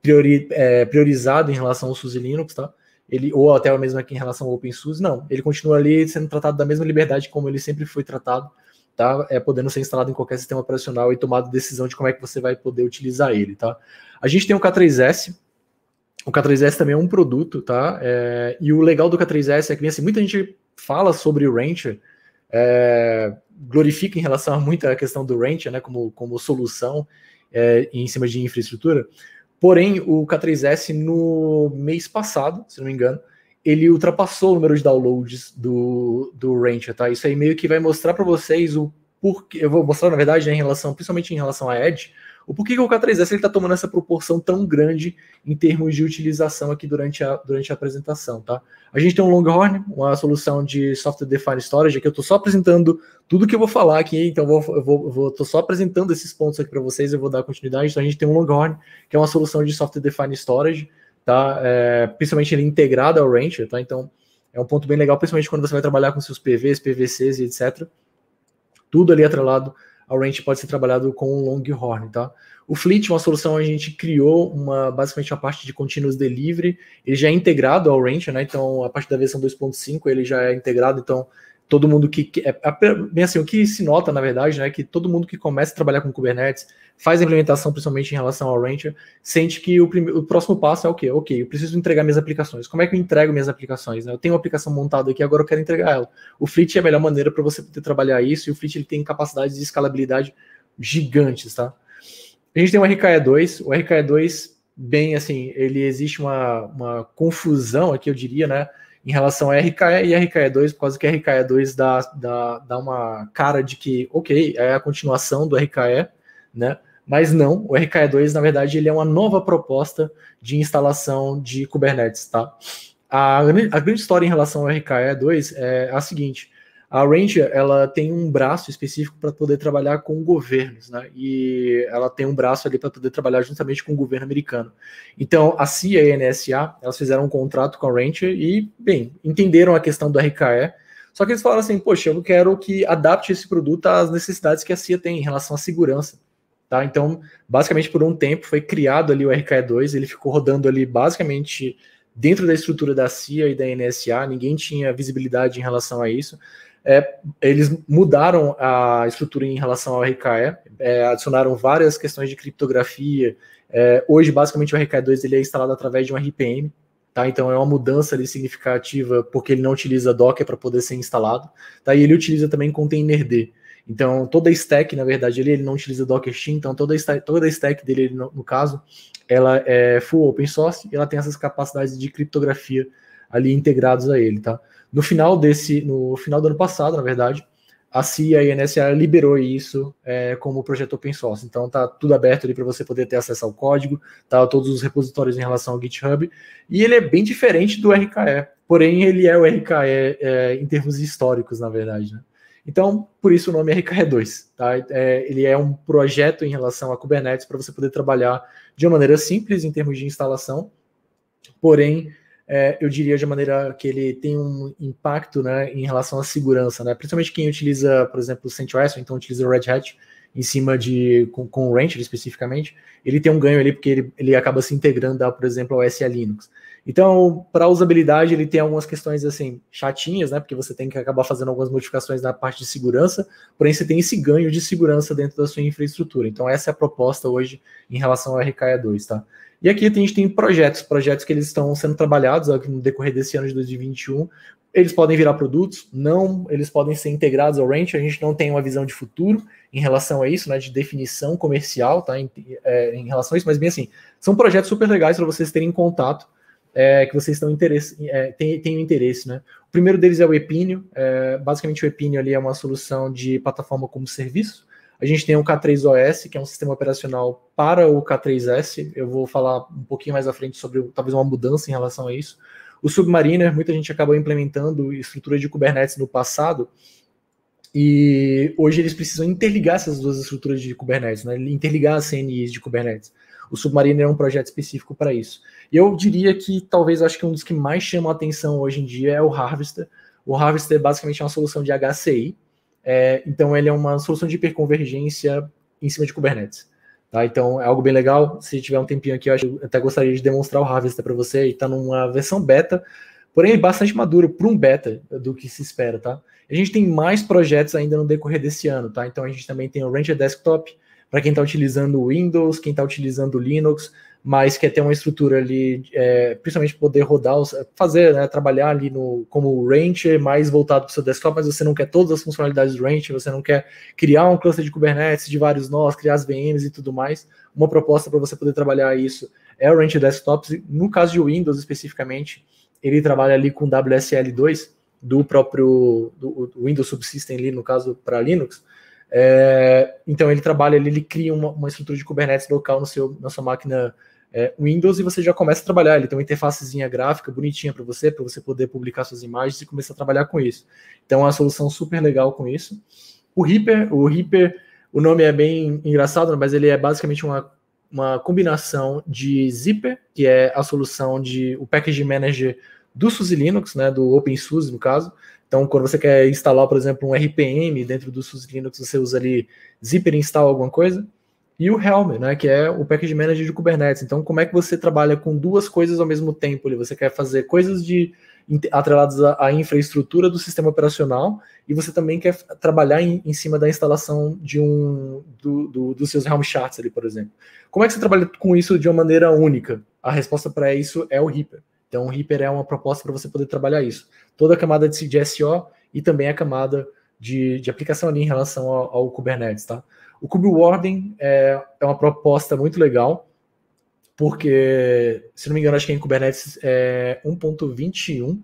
priori, é, priorizado em relação ao SUSE Linux, tá? Ele, ou até mesmo aqui em relação ao OpenSUSE, não. Ele continua ali sendo tratado da mesma liberdade como ele sempre foi tratado, tá? É, podendo ser instalado em qualquer sistema operacional e tomado decisão de como é que você vai poder utilizar ele, tá? A gente tem o K3S, o K3S também é um produto, tá? É, e o legal do K3S é que assim, muita gente fala sobre o Rancher, é, glorifica em relação a muita questão do Rancher, né? Como, como solução é, em cima de infraestrutura. Porém, o K3S no mês passado, se não me engano, ele ultrapassou o número de downloads do, do Rancher, tá? Isso aí meio que vai mostrar para vocês o porquê. Eu vou mostrar, na verdade, né, em relação, principalmente em relação a Edge o porquê que o K3S está tomando essa proporção tão grande em termos de utilização aqui durante a, durante a apresentação, tá? A gente tem um Longhorn, uma solução de Software Defined Storage, aqui eu estou só apresentando tudo que eu vou falar aqui, então vou, eu vou, vou só apresentando esses pontos aqui para vocês, eu vou dar continuidade. Então a gente tem um Longhorn, que é uma solução de Software Defined Storage, tá? É, principalmente ele é integrado ao Rancher, tá? Então é um ponto bem legal, principalmente quando você vai trabalhar com seus PVs, PVCs e etc. Tudo ali atrelado a range pode ser trabalhado com o Longhorn, tá? O Fleet, uma solução, a gente criou uma basicamente uma parte de continuous delivery, ele já é integrado ao range, né? Então, a parte da versão 2.5 ele já é integrado, então todo mundo que. É, bem assim, o que se nota, na verdade, né, que todo mundo que começa a trabalhar com Kubernetes, faz a implementação, principalmente em relação ao Rancher, sente que o, prime, o próximo passo é o quê? Ok, eu preciso entregar minhas aplicações. Como é que eu entrego minhas aplicações? Né? Eu tenho uma aplicação montada aqui, agora eu quero entregar ela. O Fleet é a melhor maneira para você poder trabalhar isso, e o Fleet ele tem capacidades de escalabilidade gigantes, tá? A gente tem o RKE2, o RKE2, bem assim, ele existe uma, uma confusão aqui, eu diria, né? em relação a RKE e RKE2, por causa que RKE2 dá, dá, dá uma cara de que, ok, é a continuação do RKE, né? Mas não, o RKE2, na verdade, ele é uma nova proposta de instalação de Kubernetes, tá? A, a grande história em relação ao RKE2 é a seguinte, a Ranger ela tem um braço específico para poder trabalhar com governos, né? E ela tem um braço ali para poder trabalhar juntamente com o governo americano. Então a CIA e a NSA elas fizeram um contrato com a Ranger e bem entenderam a questão do RKE. Só que eles falaram assim, poxa, eu quero que adapte esse produto às necessidades que a CIA tem em relação à segurança. Tá? Então, basicamente por um tempo foi criado ali o RKE2, ele ficou rodando ali basicamente dentro da estrutura da CIA e da NSA, ninguém tinha visibilidade em relação a isso é, eles mudaram a estrutura em relação ao RKE, é, adicionaram várias questões de criptografia. É, hoje, basicamente, o RKE2 ele é instalado através de um RPM, tá? Então é uma mudança ali, significativa, porque ele não utiliza Docker para poder ser instalado. Tá? E ele utiliza também containerd. Então, toda a stack, na verdade, ele, ele não utiliza Docker Steam, então toda a stack, toda a stack dele, ele, no, no caso, ela é full open source e ela tem essas capacidades de criptografia ali integrados a ele, tá? No final desse, no final do ano passado, na verdade, a CIA e a NSA liberou isso é, como projeto open source. Então tá tudo aberto ali para você poder ter acesso ao código, tá todos os repositórios em relação ao GitHub. E ele é bem diferente do RKE, porém ele é o RKE é, em termos históricos, na verdade. Né? Então, por isso o nome é RKE2. Tá? É, ele é um projeto em relação a Kubernetes para você poder trabalhar de uma maneira simples em termos de instalação, porém é, eu diria de maneira que ele tem um impacto né, em relação à segurança, né? principalmente quem utiliza, por exemplo, o CentOS, ou então utiliza o Red Hat em cima de, com, com o Rancher especificamente, ele tem um ganho ali porque ele, ele acaba se integrando, a, por exemplo, ao SE Linux. Então, para usabilidade, ele tem algumas questões assim chatinhas, né? Porque você tem que acabar fazendo algumas modificações na parte de segurança, porém você tem esse ganho de segurança dentro da sua infraestrutura. Então, essa é a proposta hoje em relação ao RKE2, tá? E aqui a gente tem projetos, projetos que eles estão sendo trabalhados no decorrer desse ano de 2021. Eles podem virar produtos, não, eles podem ser integrados ao Ranch? A gente não tem uma visão de futuro em relação a isso, né, de definição comercial, tá, em, é, em relação a isso, mas bem assim, são projetos super legais para vocês terem contato, é, que vocês estão interesse, é, têm, têm interesse, né. O primeiro deles é o Epinio, é, basicamente o Epinio ali é uma solução de plataforma como serviço, a gente tem o K3OS, que é um sistema operacional para o K3S. Eu vou falar um pouquinho mais à frente sobre talvez uma mudança em relação a isso. O Submariner, muita gente acabou implementando estrutura de Kubernetes no passado, e hoje eles precisam interligar essas duas estruturas de Kubernetes, né? interligar as CNIs de Kubernetes. O Submariner é um projeto específico para isso. E eu diria que talvez acho que um dos que mais chama a atenção hoje em dia é o Harvester. O Harvester basicamente é uma solução de HCI, é, então, ele é uma solução de hiperconvergência em cima de Kubernetes. Tá? Então, é algo bem legal. Se tiver um tempinho aqui, eu, acho, até gostaria de demonstrar o Harvester para você. Está numa versão beta, porém bastante maduro para um beta do que se espera. Tá? A gente tem mais projetos ainda no decorrer desse ano. Tá? Então, a gente também tem o Ranger Desktop, para quem está utilizando Windows, quem está utilizando Linux, mas quer ter uma estrutura ali, é, principalmente poder rodar, fazer, né, trabalhar ali no, como Rancher, mais voltado para o seu desktop, mas você não quer todas as funcionalidades do Rancher, você não quer criar um cluster de Kubernetes de vários nós, criar as VMs e tudo mais. Uma proposta para você poder trabalhar isso é o Rancher Desktop. No caso de Windows especificamente, ele trabalha ali com WSL2 do próprio do, do Windows Subsystem ali, no caso, para Linux. É, então ele trabalha ali, ele cria uma, uma estrutura de Kubernetes local no seu, na sua máquina é, Windows e você já começa a trabalhar. Ele tem uma interfacezinha gráfica bonitinha para você, para você poder publicar suas imagens e começar a trabalhar com isso. Então é uma solução super legal com isso. O Reaper, o Reaper, o nome é bem engraçado, né, mas ele é basicamente uma, uma combinação de Zipper, que é a solução de o package manager do SUSE Linux, né, do OpenSUSE no caso. Então, quando você quer instalar, por exemplo, um RPM dentro do SUSE Linux, você usa ali Zipper install alguma coisa e o Helm, né, que é o package manager de Kubernetes. Então, como é que você trabalha com duas coisas ao mesmo tempo? Você quer fazer coisas de atreladas à infraestrutura do sistema operacional e você também quer trabalhar em, em cima da instalação de um do, do, dos seus Helm charts ali, por exemplo. Como é que você trabalha com isso de uma maneira única? A resposta para isso é o Reaper. Então, o Reaper é uma proposta para você poder trabalhar isso. Toda a camada de, de SO e também a camada de, de aplicação ali em relação ao, ao Kubernetes, tá? O Cube Warden é, é uma proposta muito legal, porque, se não me engano, acho que em Kubernetes é 1.21,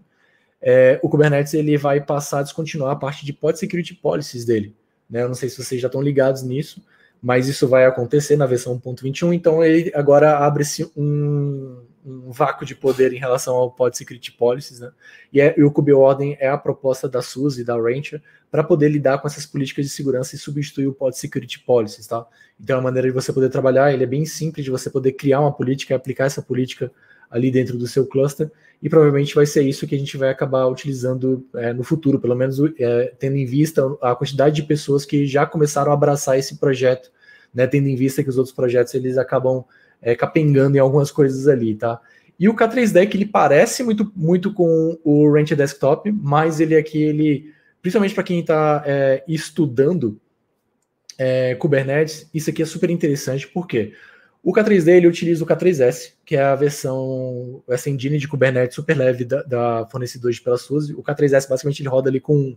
é, o Kubernetes ele vai passar a descontinuar a parte de pod security policies dele. Né? Eu não sei se vocês já estão ligados nisso, mas isso vai acontecer na versão 1.21, então ele agora abre-se um, um vácuo de poder em relação ao Pod Secret Policies, né? E, é, e o Cube Ordem é a proposta da SUS e da Rancher para poder lidar com essas políticas de segurança e substituir o Pod Secret Policies, tá? Então é uma maneira de você poder trabalhar, ele é bem simples de você poder criar uma política e aplicar essa política ali dentro do seu cluster, e provavelmente vai ser isso que a gente vai acabar utilizando é, no futuro, pelo menos é, tendo em vista a quantidade de pessoas que já começaram a abraçar esse projeto, né, tendo em vista que os outros projetos eles acabam é, capengando em algumas coisas ali, tá? E o K3 Deck é ele parece muito, muito com o Ranch Desktop, mas ele aqui, é ele, principalmente para quem está é, estudando é, Kubernetes, isso aqui é super interessante, porque o K3D ele utiliza o K3S, que é a versão, essa engine de Kubernetes super leve da, da fornecedora de pela SUSE. O K3S basicamente ele roda ali com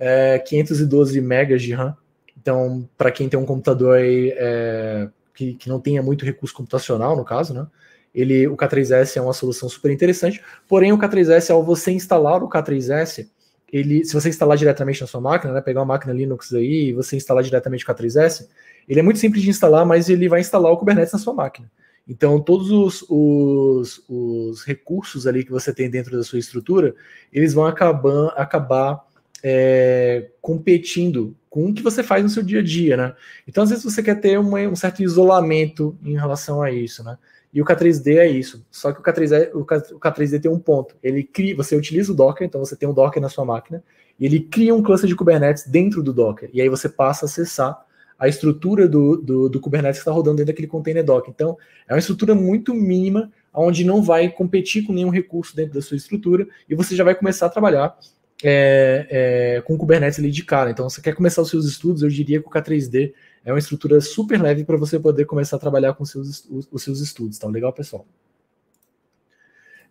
é, 512 MB de RAM. Então, para quem tem um computador aí é, que, que não tenha muito recurso computacional, no caso, né? Ele, o K3S é uma solução super interessante, porém o K3S, ao você instalar o K3S, ele, se você instalar diretamente na sua máquina, né, pegar uma máquina Linux aí e você instalar diretamente o K3S, ele é muito simples de instalar, mas ele vai instalar o Kubernetes na sua máquina. Então, todos os, os, os recursos ali que você tem dentro da sua estrutura, eles vão acabar, acabar é, competindo com o que você faz no seu dia a dia, né? Então, às vezes, você quer ter uma, um certo isolamento em relação a isso, né? E o K3D é isso. Só que o K3D, o K3D tem um ponto. Ele cria, você utiliza o Docker, então você tem um Docker na sua máquina, e ele cria um cluster de Kubernetes dentro do Docker. E aí você passa a acessar a estrutura do, do, do Kubernetes que está rodando dentro daquele container Docker. Então, é uma estrutura muito mínima, onde não vai competir com nenhum recurso dentro da sua estrutura, e você já vai começar a trabalhar é, é, com o Kubernetes ali de cara. Então, você quer começar os seus estudos, eu diria que o K3D é uma estrutura super leve para você poder começar a trabalhar com seus, os, seus estudos. Tá legal, pessoal?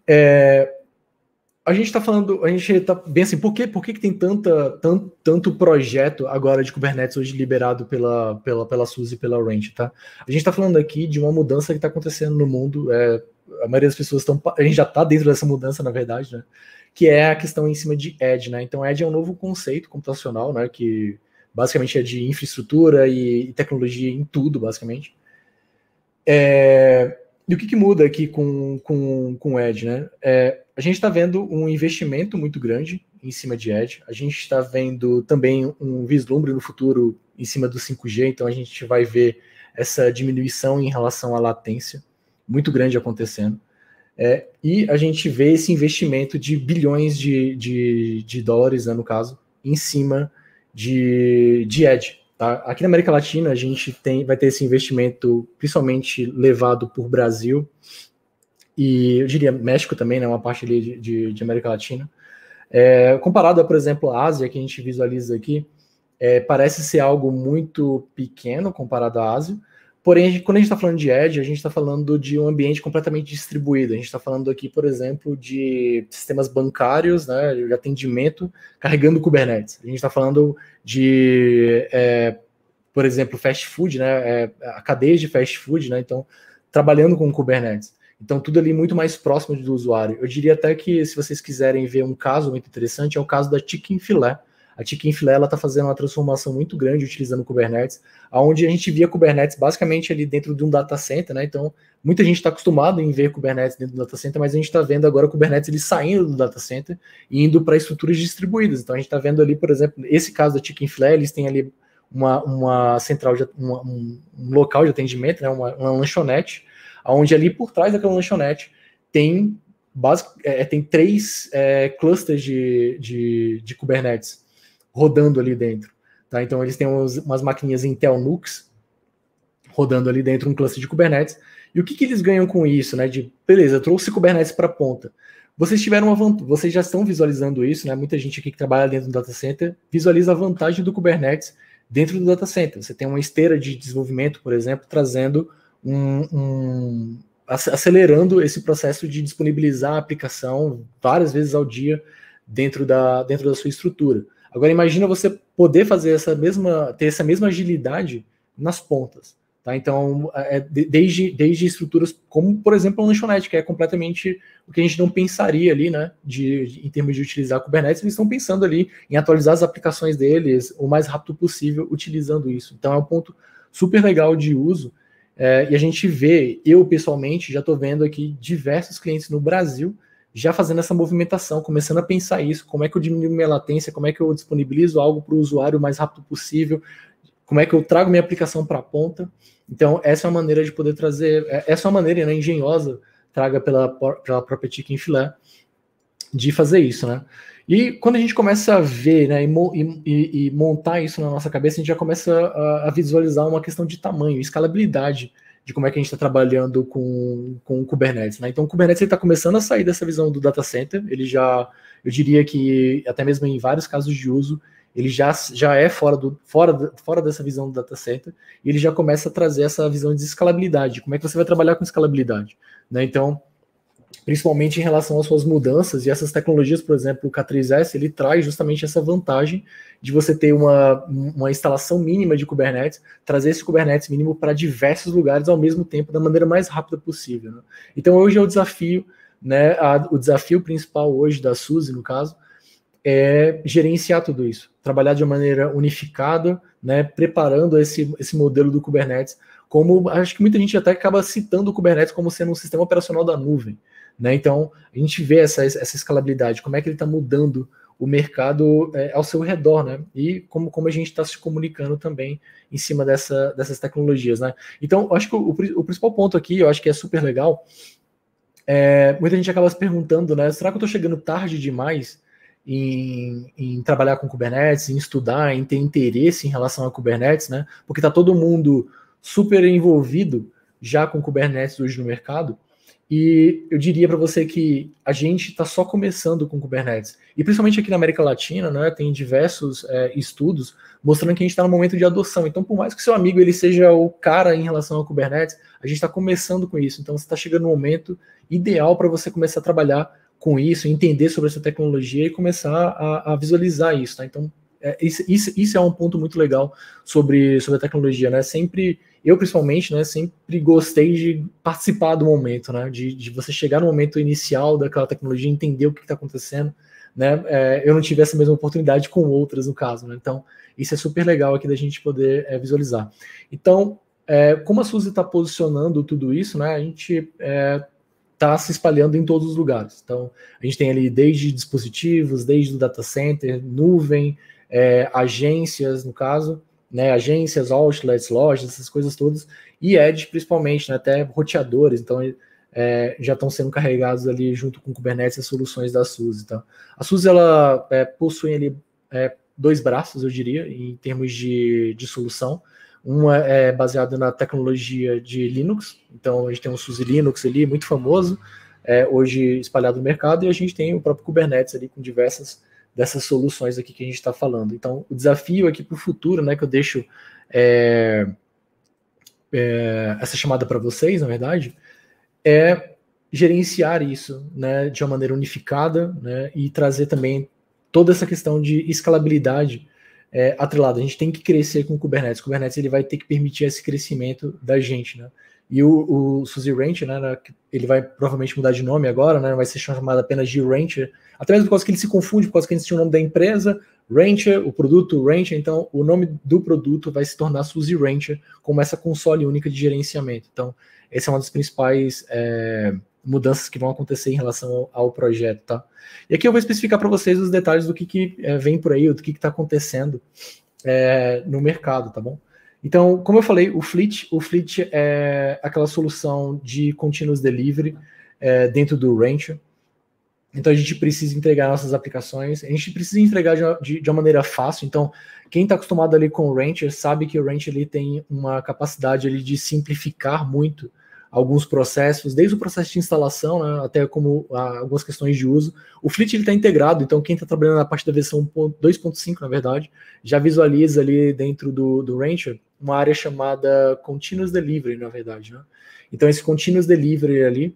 É, a gente está falando, a gente está bem assim, por, quê? por que, que tem tanta, tanto, tanto projeto agora de Kubernetes hoje liberado pela, pela, pela SUSE e pela Range, tá? A gente está falando aqui de uma mudança que está acontecendo no mundo, é, a maioria das pessoas estão, a gente já está dentro dessa mudança, na verdade, né? que é a questão em cima de Edge, né? Então, Edge é um novo conceito computacional, né? Que basicamente é de infraestrutura e, tecnologia em tudo, basicamente. É... e o que, que, muda aqui com, com, com Edge, né? É, a gente está vendo um investimento muito grande em cima de Edge. A gente está vendo também um vislumbre no futuro em cima do 5G. Então, a gente vai ver essa diminuição em relação à latência muito grande acontecendo. É, e a gente vê esse investimento de bilhões de, de, de dólares, né, no caso, em cima de, de Edge. Tá? Aqui na América Latina, a gente tem, vai ter esse investimento principalmente levado por Brasil e, eu diria, México também, né, uma parte ali de, de, de América Latina. É, comparado, por exemplo, à Ásia, que a gente visualiza aqui, é, parece ser algo muito pequeno comparado à Ásia, Porém, quando a gente está falando de Edge, a gente está falando de um ambiente completamente distribuído. A gente está falando aqui, por exemplo, de sistemas bancários, né, de atendimento, carregando Kubernetes. A gente está falando de, é, por exemplo, fast food, né, é, a cadeia de fast food, né, então, trabalhando com Kubernetes. Então, tudo ali muito mais próximo do usuário. Eu diria até que, se vocês quiserem ver um caso muito interessante, é o caso da Chicken Filé, a Tikin Filé está fazendo uma transformação muito grande utilizando o Kubernetes, aonde a gente via Kubernetes basicamente ali dentro de um data center, né? Então, muita gente está acostumado em ver Kubernetes dentro do data center, mas a gente está vendo agora o Kubernetes ele saindo do data center e indo para estruturas distribuídas. Então, a gente está vendo ali, por exemplo, esse caso da Tikin Filé, eles têm ali uma, uma central, de, uma, um, um, local de atendimento, né? uma, uma lanchonete, aonde ali por trás daquela lanchonete tem é, é, tem três é, clusters de, de, de Kubernetes rodando ali dentro. Tá? Então eles têm umas, umas maquininhas Intel Nux rodando ali dentro, um cluster de Kubernetes. E o que, que eles ganham com isso? Né? De, beleza, trouxe Kubernetes para a ponta. Vocês tiveram uma vantagem, vocês já estão visualizando isso, né? Muita gente aqui que trabalha dentro do data center visualiza a vantagem do Kubernetes dentro do data center. Você tem uma esteira de desenvolvimento, por exemplo, trazendo um, um acelerando esse processo de disponibilizar a aplicação várias vezes ao dia dentro da, dentro da sua estrutura. Agora imagina você poder fazer essa mesma, ter essa mesma agilidade nas pontas. Tá? Então, é, desde, desde estruturas como, por exemplo, a lanchonete, que é completamente o que a gente não pensaria ali, né? De, de, em termos de utilizar Kubernetes, eles estão pensando ali em atualizar as aplicações deles o mais rápido possível utilizando isso. Então, é um ponto super legal de uso. É, e a gente vê, eu pessoalmente já estou vendo aqui diversos clientes no Brasil já fazendo essa movimentação, começando a pensar isso, como é que eu diminuo minha latência, como é que eu disponibilizo algo para o usuário o mais rápido possível, como é que eu trago minha aplicação para a ponta. Então, essa é uma maneira de poder trazer, é, essa é uma maneira né, engenhosa, traga pela, pela própria Tiki em filé, de fazer isso, né? E quando a gente começa a ver né, e, e, e montar isso na nossa cabeça, a gente já começa a, a visualizar uma questão de tamanho, escalabilidade de como é que a gente está trabalhando com, com o Kubernetes. Né? Então, o Kubernetes está começando a sair dessa visão do data center, ele já, eu diria que, até mesmo em vários casos de uso, ele já, já é fora, do, fora, fora dessa visão do data center, e ele já começa a trazer essa visão de escalabilidade, como é que você vai trabalhar com escalabilidade. Né? Então, principalmente em relação às suas mudanças e essas tecnologias, por exemplo, o K3S, ele traz justamente essa vantagem de você ter uma, uma instalação mínima de Kubernetes, trazer esse Kubernetes mínimo para diversos lugares ao mesmo tempo, da maneira mais rápida possível. Né? Então, hoje é o desafio, né, a, o desafio principal hoje da Suzy, no caso, é gerenciar tudo isso, trabalhar de uma maneira unificada, né, preparando esse, esse modelo do Kubernetes, como acho que muita gente até acaba citando o Kubernetes como sendo um sistema operacional da nuvem, né? Então, a gente vê essa, essa escalabilidade, como é que ele está mudando o mercado é, ao seu redor, né? E como, como a gente está se comunicando também em cima dessa, dessas tecnologias, né? Então, acho que o, o, principal ponto aqui, eu acho que é super legal, é, muita gente acaba se perguntando, né? Será que eu estou chegando tarde demais em, em, trabalhar com Kubernetes, em estudar, em ter interesse em relação a Kubernetes, né? Porque está todo mundo super envolvido já com Kubernetes hoje no mercado. E eu diria para você que a gente está só começando com Kubernetes. E principalmente aqui na América Latina, né, tem diversos é, estudos mostrando que a gente está no momento de adoção. Então, por mais que seu amigo ele seja o cara em relação ao Kubernetes, a gente está começando com isso. Então, você está chegando no momento ideal para você começar a trabalhar com isso, entender sobre essa tecnologia e começar a, a visualizar isso. Tá? Então, é, isso, isso, isso, é um ponto muito legal sobre, sobre a tecnologia, né? Sempre, eu principalmente, né, sempre gostei de participar do momento, né? De, de você chegar no momento inicial daquela tecnologia, entender o que está acontecendo, né? É, eu não tive essa mesma oportunidade com outras, no caso, né? Então, isso é super legal aqui da gente poder é, visualizar. Então, é, como a Suzy está posicionando tudo isso, né? A gente está é, se espalhando em todos os lugares. Então, a gente tem ali desde dispositivos, desde o data center, nuvem, é, agências, no caso, né, agências, outlets, lojas, essas coisas todas, e edge principalmente, né, até roteadores, então é, já estão sendo carregados ali junto com Kubernetes as soluções da SUS. Então. A SUS ela é, possui ali é, dois braços, eu diria, em termos de, de solução, uma é, é baseada na tecnologia de Linux, então a gente tem um SUS Linux ali, muito famoso, é, hoje espalhado no mercado, e a gente tem o próprio Kubernetes ali com diversas dessas soluções aqui que a gente está falando. Então, o desafio aqui para o futuro, né, que eu deixo é, é, essa chamada para vocês, na verdade, é gerenciar isso, né, de uma maneira unificada, né, e trazer também toda essa questão de escalabilidade é, atrelada. A gente tem que crescer com o Kubernetes. O Kubernetes ele vai ter que permitir esse crescimento da gente, né? E o, o Suzy Ranch, né, né ele vai provavelmente mudar de nome agora, né, vai ser chamado apenas de Rancher, até mesmo por causa que ele se confunde, por causa que antes tinha o nome da empresa, Rancher, o produto Rancher, então o nome do produto vai se tornar Suzy Rancher, como essa console única de gerenciamento. Então, essa é uma das principais é, mudanças que vão acontecer em relação ao, ao, projeto, tá? E aqui eu vou especificar para vocês os detalhes do que, que é, vem por aí, do que está acontecendo é, no mercado, tá bom? Então, como eu falei, o Fleet, o Fleet é aquela solução de continuous delivery é, dentro do Rancher. Então, a gente precisa entregar nossas aplicações, a gente precisa entregar de, de, de uma maneira fácil. Então, quem está acostumado ali com o Rancher sabe que o Rancher ele tem uma capacidade ali, de simplificar muito alguns processos, desde o processo de instalação né, até como a, algumas questões de uso. O Fleet está integrado, então quem está trabalhando na parte da versão 2.5, na verdade, já visualiza ali dentro do, do Rancher uma área chamada Continuous Delivery, na verdade. Né? Então, esse Continuous Delivery ali,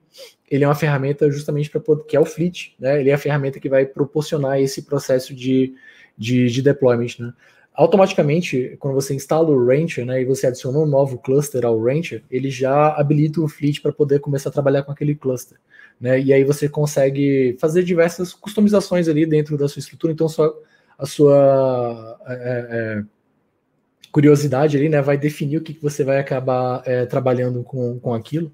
ele é uma ferramenta justamente para que é o Fleet, né? Ele é a ferramenta que vai proporcionar esse processo de, de, de deployment, né? Automaticamente, quando você instala o Rancher, né, e você adiciona um novo cluster ao Rancher, ele já habilita o Fleet para poder começar a trabalhar com aquele cluster, né? E aí você consegue fazer diversas customizações ali dentro da sua estrutura. Então, só a sua é, é, curiosidade ali, né, vai definir o que, que você vai acabar é, trabalhando com, com aquilo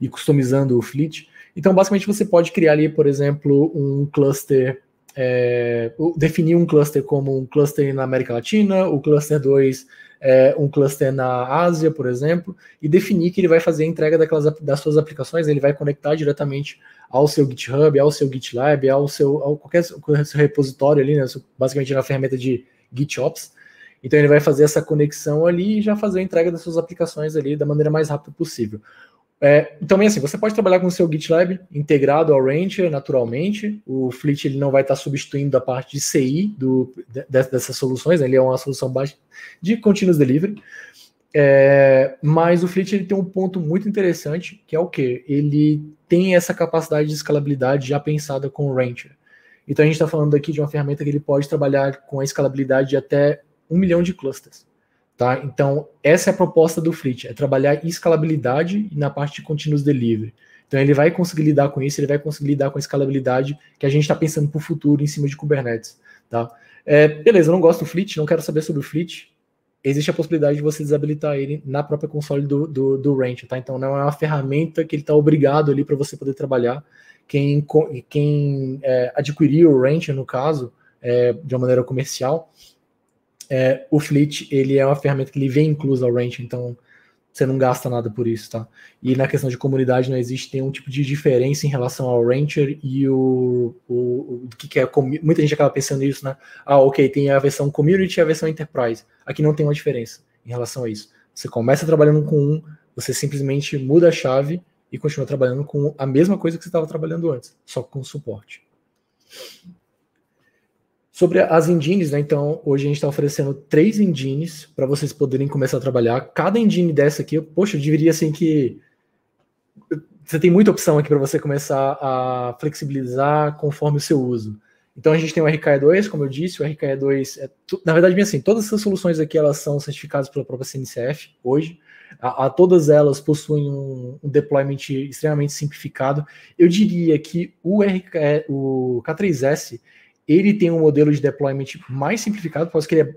e customizando o Fleet. Então, basicamente, você pode criar ali, por exemplo, um cluster, é, definir um cluster como um cluster na América Latina, o cluster 2, é, um cluster na Ásia, por exemplo, e definir que ele vai fazer a entrega daquelas, das suas aplicações, né? ele vai conectar diretamente ao seu GitHub, ao seu GitLab, ao seu, ao qualquer seu repositório ali, né, basicamente na ferramenta de GitOps, então ele vai fazer essa conexão ali e já fazer a entrega das suas aplicações ali da maneira mais rápida possível. É, também assim, você pode trabalhar com o seu GitLab integrado ao Rancher naturalmente. O Fleet ele não vai estar substituindo a parte de CI do, de, dessas soluções, né? ele é uma solução baixa de continuous delivery. É, mas o Fleet ele tem um ponto muito interessante, que é o que? Ele tem essa capacidade de escalabilidade já pensada com o Rancher. Então a gente está falando aqui de uma ferramenta que ele pode trabalhar com a escalabilidade de até um milhão de clusters. Tá? Então, essa é a proposta do Fleet, é trabalhar escalabilidade na parte de continuous delivery. Então, ele vai conseguir lidar com isso, ele vai conseguir lidar com a escalabilidade que a gente está pensando para o futuro em cima de Kubernetes. Tá? É, beleza, eu não gosto do Fleet, não quero saber sobre o Fleet. Existe a possibilidade de você desabilitar ele na própria console do, do, do Rancher, tá? Então, não é uma ferramenta que ele está obrigado ali para você poder trabalhar. Quem, quem é, o Ranch, no caso, é, de uma maneira comercial, é, o Fleet ele é uma ferramenta que ele vem inclusa ao Range, então você não gasta nada por isso, tá? E na questão de comunidade não existe nenhum tipo de diferença em relação ao Rancher e o, o, o que, é muita gente acaba pensando nisso, né? Ah, ok, tem a versão Community e a versão Enterprise. Aqui não tem uma diferença em relação a isso. Você começa trabalhando com um, você simplesmente muda a chave e continua trabalhando com a mesma coisa que você estava trabalhando antes, só com suporte. Sobre as engines, né? Então, hoje a gente está oferecendo três engines para vocês poderem começar a trabalhar. Cada engine dessa aqui, poxa, eu diria assim que você tem muita opção aqui para você começar a flexibilizar conforme o seu uso. Então a gente tem o RKE2, como eu disse, o RKE2 é na verdade bem assim, todas essas soluções aqui elas são certificadas pela própria CNCF hoje. A, a todas elas possuem um, um, deployment extremamente simplificado. Eu diria que o RKE, o K3S ele tem um modelo de deployment mais simplificado, por causa que ele é,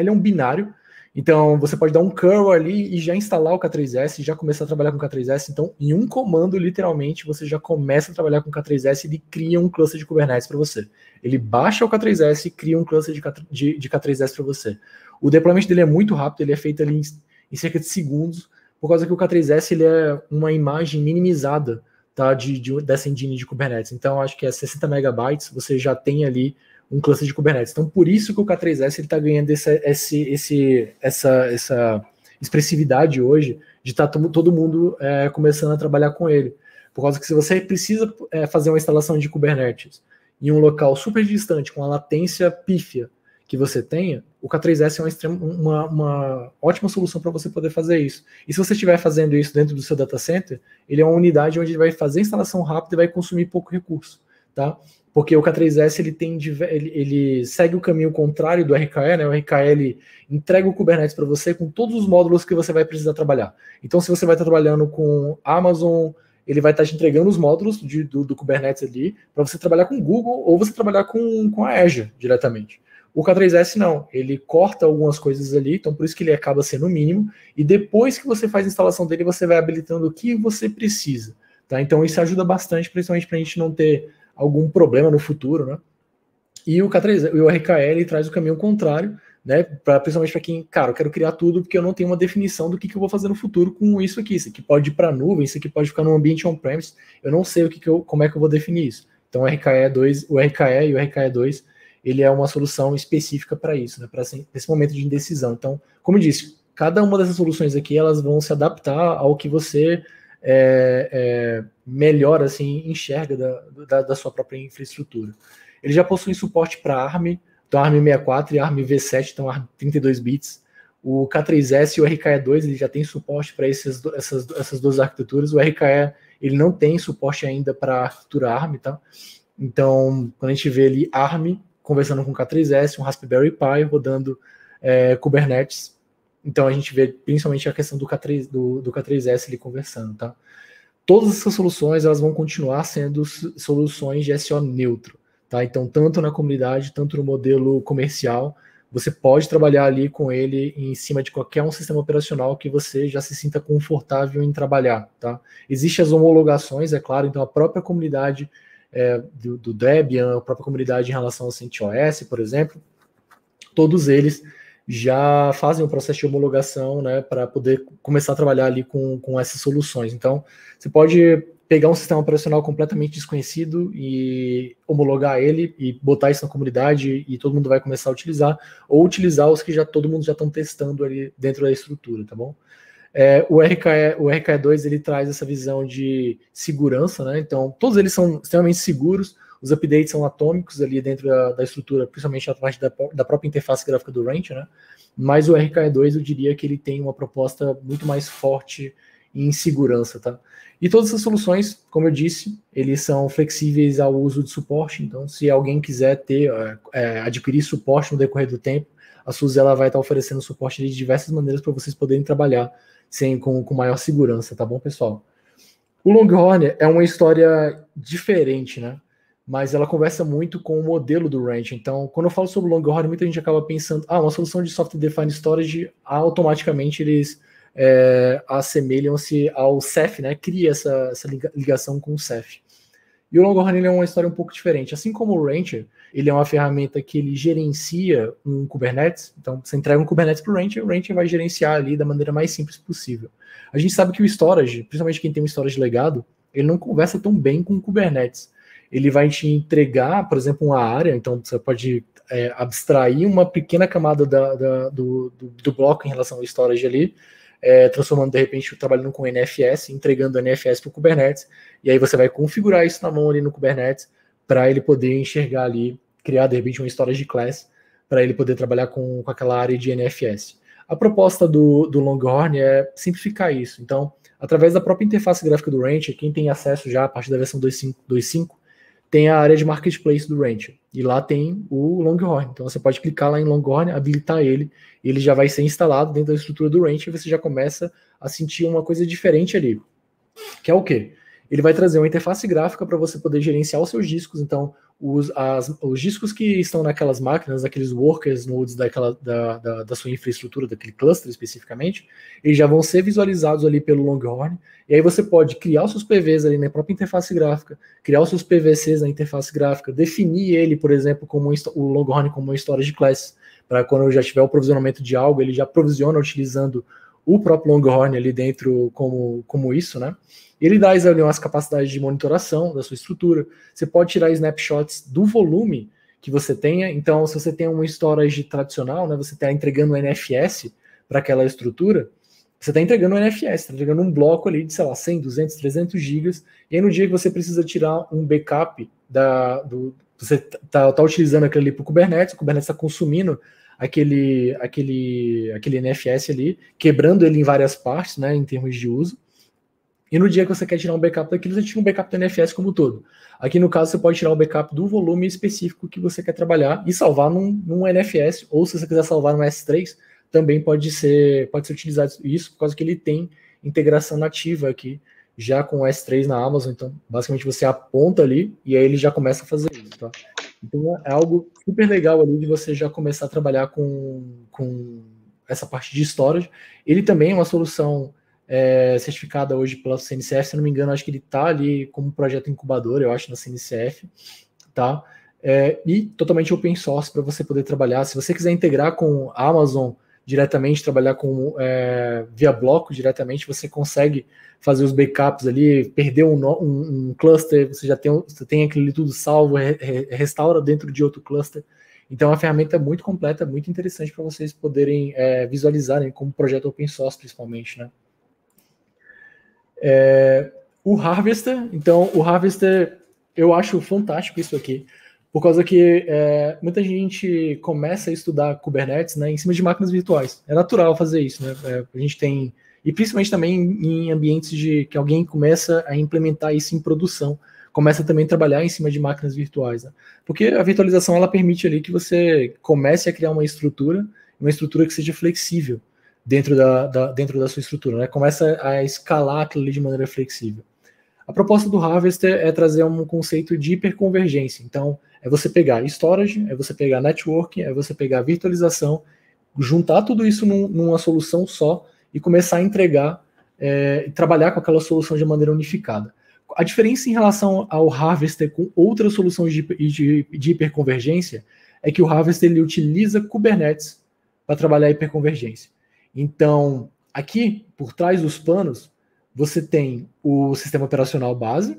ele é um binário. Então, você pode dar um curl ali e já instalar o K3S, já começar a trabalhar com o K3S. Então, em um comando, literalmente, você já começa a trabalhar com o K3S e ele cria um cluster de Kubernetes para você. Ele baixa o K3S e cria um cluster de, K3, de, de K3S para você. O deployment dele é muito rápido, ele é feito ali em, em cerca de segundos, por causa que o K3S ele é uma imagem minimizada tá, de, de, dessa engine de Kubernetes. Então, acho que é 60 megabytes, você já tem ali um cluster de Kubernetes. Então, por isso que o K3S está ganhando essa, esse, esse, essa, essa expressividade hoje de estar tá todo mundo é, começando a trabalhar com ele. Por causa que se você precisa é, fazer uma instalação de Kubernetes em um local super distante, com a latência pífia, que você tenha, o K3S é uma, extrema, uma, uma ótima solução para você poder fazer isso. E se você estiver fazendo isso dentro do seu data center, ele é uma unidade onde ele vai fazer instalação rápida e vai consumir pouco recurso, tá? Porque o K3S ele tem ele, ele segue o caminho contrário do RKE, né? O RKE entrega o Kubernetes para você com todos os módulos que você vai precisar trabalhar. Então, se você vai estar trabalhando com Amazon, ele vai estar te entregando os módulos de, do, do Kubernetes ali para você trabalhar com Google ou você trabalhar com, com a Azure diretamente. O K3S não, ele corta algumas coisas ali, então por isso que ele acaba sendo o mínimo, e depois que você faz a instalação dele, você vai habilitando o que você precisa, tá? Então isso ajuda bastante, principalmente para a gente não ter algum problema no futuro, né? E o K3, o RKL traz o caminho contrário, né? Pra, principalmente para quem, cara, eu quero criar tudo porque eu não tenho uma definição do que, que eu vou fazer no futuro com isso aqui. Isso aqui pode ir para nuvem, isso aqui pode ficar no ambiente on-premise. Eu não sei o que, que eu, como é que eu vou definir isso. Então o RKE2, o RKE e o RKE2 ele é uma solução específica para isso, né, para esse momento de indecisão. Então, como disse, cada uma dessas soluções aqui elas vão se adaptar ao que você é, é, melhor assim enxerga da, da, da, sua própria infraestrutura. Ele já possui suporte para ARM, então ARM 64 e ARM V7, então ARM 32 bits. O K3S e o RKE2 ele já tem suporte para essas, essas duas arquiteturas. O RKE ele não tem suporte ainda para a arquitetura ARM, tá? Então, quando a gente vê ali ARM, conversando com K3S, um Raspberry Pi rodando é, Kubernetes. Então a gente vê principalmente a questão do, K3, do, do K3S ali conversando, tá? Todas essas soluções elas vão continuar sendo soluções de SEO neutro, tá? Então tanto na comunidade, tanto no modelo comercial, você pode trabalhar ali com ele em cima de qualquer um sistema operacional que você já se sinta confortável em trabalhar, tá? Existem as homologações, é claro, então a própria comunidade é, do, do, Debian, a própria comunidade em relação ao CentOS, por exemplo, todos eles já fazem o processo de homologação né, para poder começar a trabalhar ali com, com essas soluções. Então, você pode pegar um sistema operacional completamente desconhecido e homologar ele e botar isso na comunidade e todo mundo vai começar a utilizar, ou utilizar os que já todo mundo já está testando ali dentro da estrutura, tá bom? É, o, RKE, o RKE2 ele traz essa visão de segurança, né? Então, todos eles são extremamente seguros, os updates são atômicos ali dentro da, da estrutura, principalmente a parte da, da, própria interface gráfica do Ranch, né? Mas o RKE2 eu diria que ele tem uma proposta muito mais forte em segurança, tá? E todas essas soluções, como eu disse, eles são flexíveis ao uso de suporte. Então, se alguém quiser ter, é, é adquirir suporte no decorrer do tempo, a SUS ela vai estar oferecendo suporte de diversas maneiras para vocês poderem trabalhar sem, com, com maior segurança, tá bom, pessoal? O Longhorn é uma história diferente, né? Mas ela conversa muito com o modelo do Ranch. Então, quando eu falo sobre o Longhorn, muita gente acaba pensando, ah, uma solução de software defined storage, automaticamente eles é, assemelham-se ao Ceph, né? Cria essa, essa ligação com o Ceph. E o Longhorn é uma história um pouco diferente. Assim como o Rancher, ele é uma ferramenta que ele gerencia um Kubernetes. Então, você entrega um Kubernetes para o Rancher, o Rancher vai gerenciar ali da maneira mais simples possível. A gente sabe que o storage, principalmente quem tem um storage legado, ele não conversa tão bem com o Kubernetes. Ele vai te entregar, por exemplo, uma área, então você pode é, abstrair uma pequena camada da, da, do, do, do bloco em relação ao storage ali, é, transformando de repente trabalhando com NFS, entregando NFS para o Kubernetes, e aí você vai configurar isso na mão ali no Kubernetes para ele poder enxergar ali, criar de repente uma storage class para ele poder trabalhar com, com aquela área de NFS. A proposta do, do Longhorn é simplificar isso. Então, através da própria interface gráfica do Rancher, quem tem acesso já a partir da versão 2.5, tem a área de marketplace do Rancher. E lá tem o Longhorn. Então você pode clicar lá em Longhorn, habilitar ele, ele já vai ser instalado dentro da estrutura do Ranch e você já começa a sentir uma coisa diferente ali. Que é o quê? Ele vai trazer uma interface gráfica para você poder gerenciar os seus discos. Então, os, as, os discos que estão naquelas máquinas, aqueles workers nodes daquela, da, da, da, sua infraestrutura, daquele cluster especificamente, eles já vão ser visualizados ali pelo Longhorn, e aí você pode criar os seus PVs ali na própria interface gráfica, criar os seus PVCs na interface gráfica, definir ele, por exemplo, como o Longhorn como uma storage class, para quando já tiver o provisionamento de algo, ele já provisiona utilizando o próprio Longhorn ali dentro como, como isso, né? Ele dá ali umas capacidades de monitoração da sua estrutura. Você pode tirar snapshots do volume que você tenha. Então, se você tem um storage tradicional, né, você está entregando um NFS para aquela estrutura, você está entregando um NFS, está entregando um bloco ali de, sei lá, 100, 200, 300 gigas, e aí no dia que você precisa tirar um backup da, do... Você está tá, tá utilizando aquele ali para o Kubernetes, o Kubernetes está consumindo aquele, aquele, aquele NFS ali, quebrando ele em várias partes, né, em termos de uso. E no dia que você quer tirar um backup daquilo, você tira um backup do NFS como um todo. Aqui no caso, você pode tirar um backup do volume específico que você quer trabalhar e salvar num, num NFS, ou se você quiser salvar no S3, também pode ser, pode ser utilizado isso, por causa que ele tem integração nativa aqui, já com o S3 na Amazon. Então, basicamente, você aponta ali e aí ele já começa a fazer isso. Tá? Então é algo super legal ali de você já começar a trabalhar com, com essa parte de storage. Ele também é uma solução é, certificada hoje pela CNCF, se não me engano, acho que ele está ali como projeto incubador, eu acho, na CNCF, tá? É, e totalmente open source para você poder trabalhar. Se você quiser integrar com a Amazon diretamente, trabalhar com é, via bloco diretamente, você consegue fazer os backups ali, perder um, um, um cluster, você já tem, você tem aquilo tudo salvo, re, restaura dentro de outro cluster. Então, é uma ferramenta muito completa, muito interessante para vocês poderem é, visualizarem como projeto open source, principalmente, né? É, o Harvester, então, o Harvester, eu acho fantástico isso aqui. Por causa que é, muita gente começa a estudar Kubernetes né, em cima de máquinas virtuais. É natural fazer isso, né? É, a gente tem. E principalmente também em ambientes de que alguém começa a implementar isso em produção, começa também a trabalhar em cima de máquinas virtuais. Né? Porque a virtualização ela permite ali que você comece a criar uma estrutura, uma estrutura que seja flexível dentro da, da, dentro da sua estrutura, né? Começa a escalar aquilo ali de maneira flexível. A proposta do Harvester é, é trazer um conceito de hiperconvergência. Então, é você pegar storage, é você pegar networking, é você pegar virtualização, juntar tudo isso num, numa solução só e começar a entregar é, trabalhar com aquela solução de maneira unificada. A diferença em relação ao Harvester com outras soluções de, de, de hiperconvergência é que o Harvester ele utiliza Kubernetes para trabalhar a hiperconvergência. Então, aqui, por trás dos panos, você tem o sistema operacional base,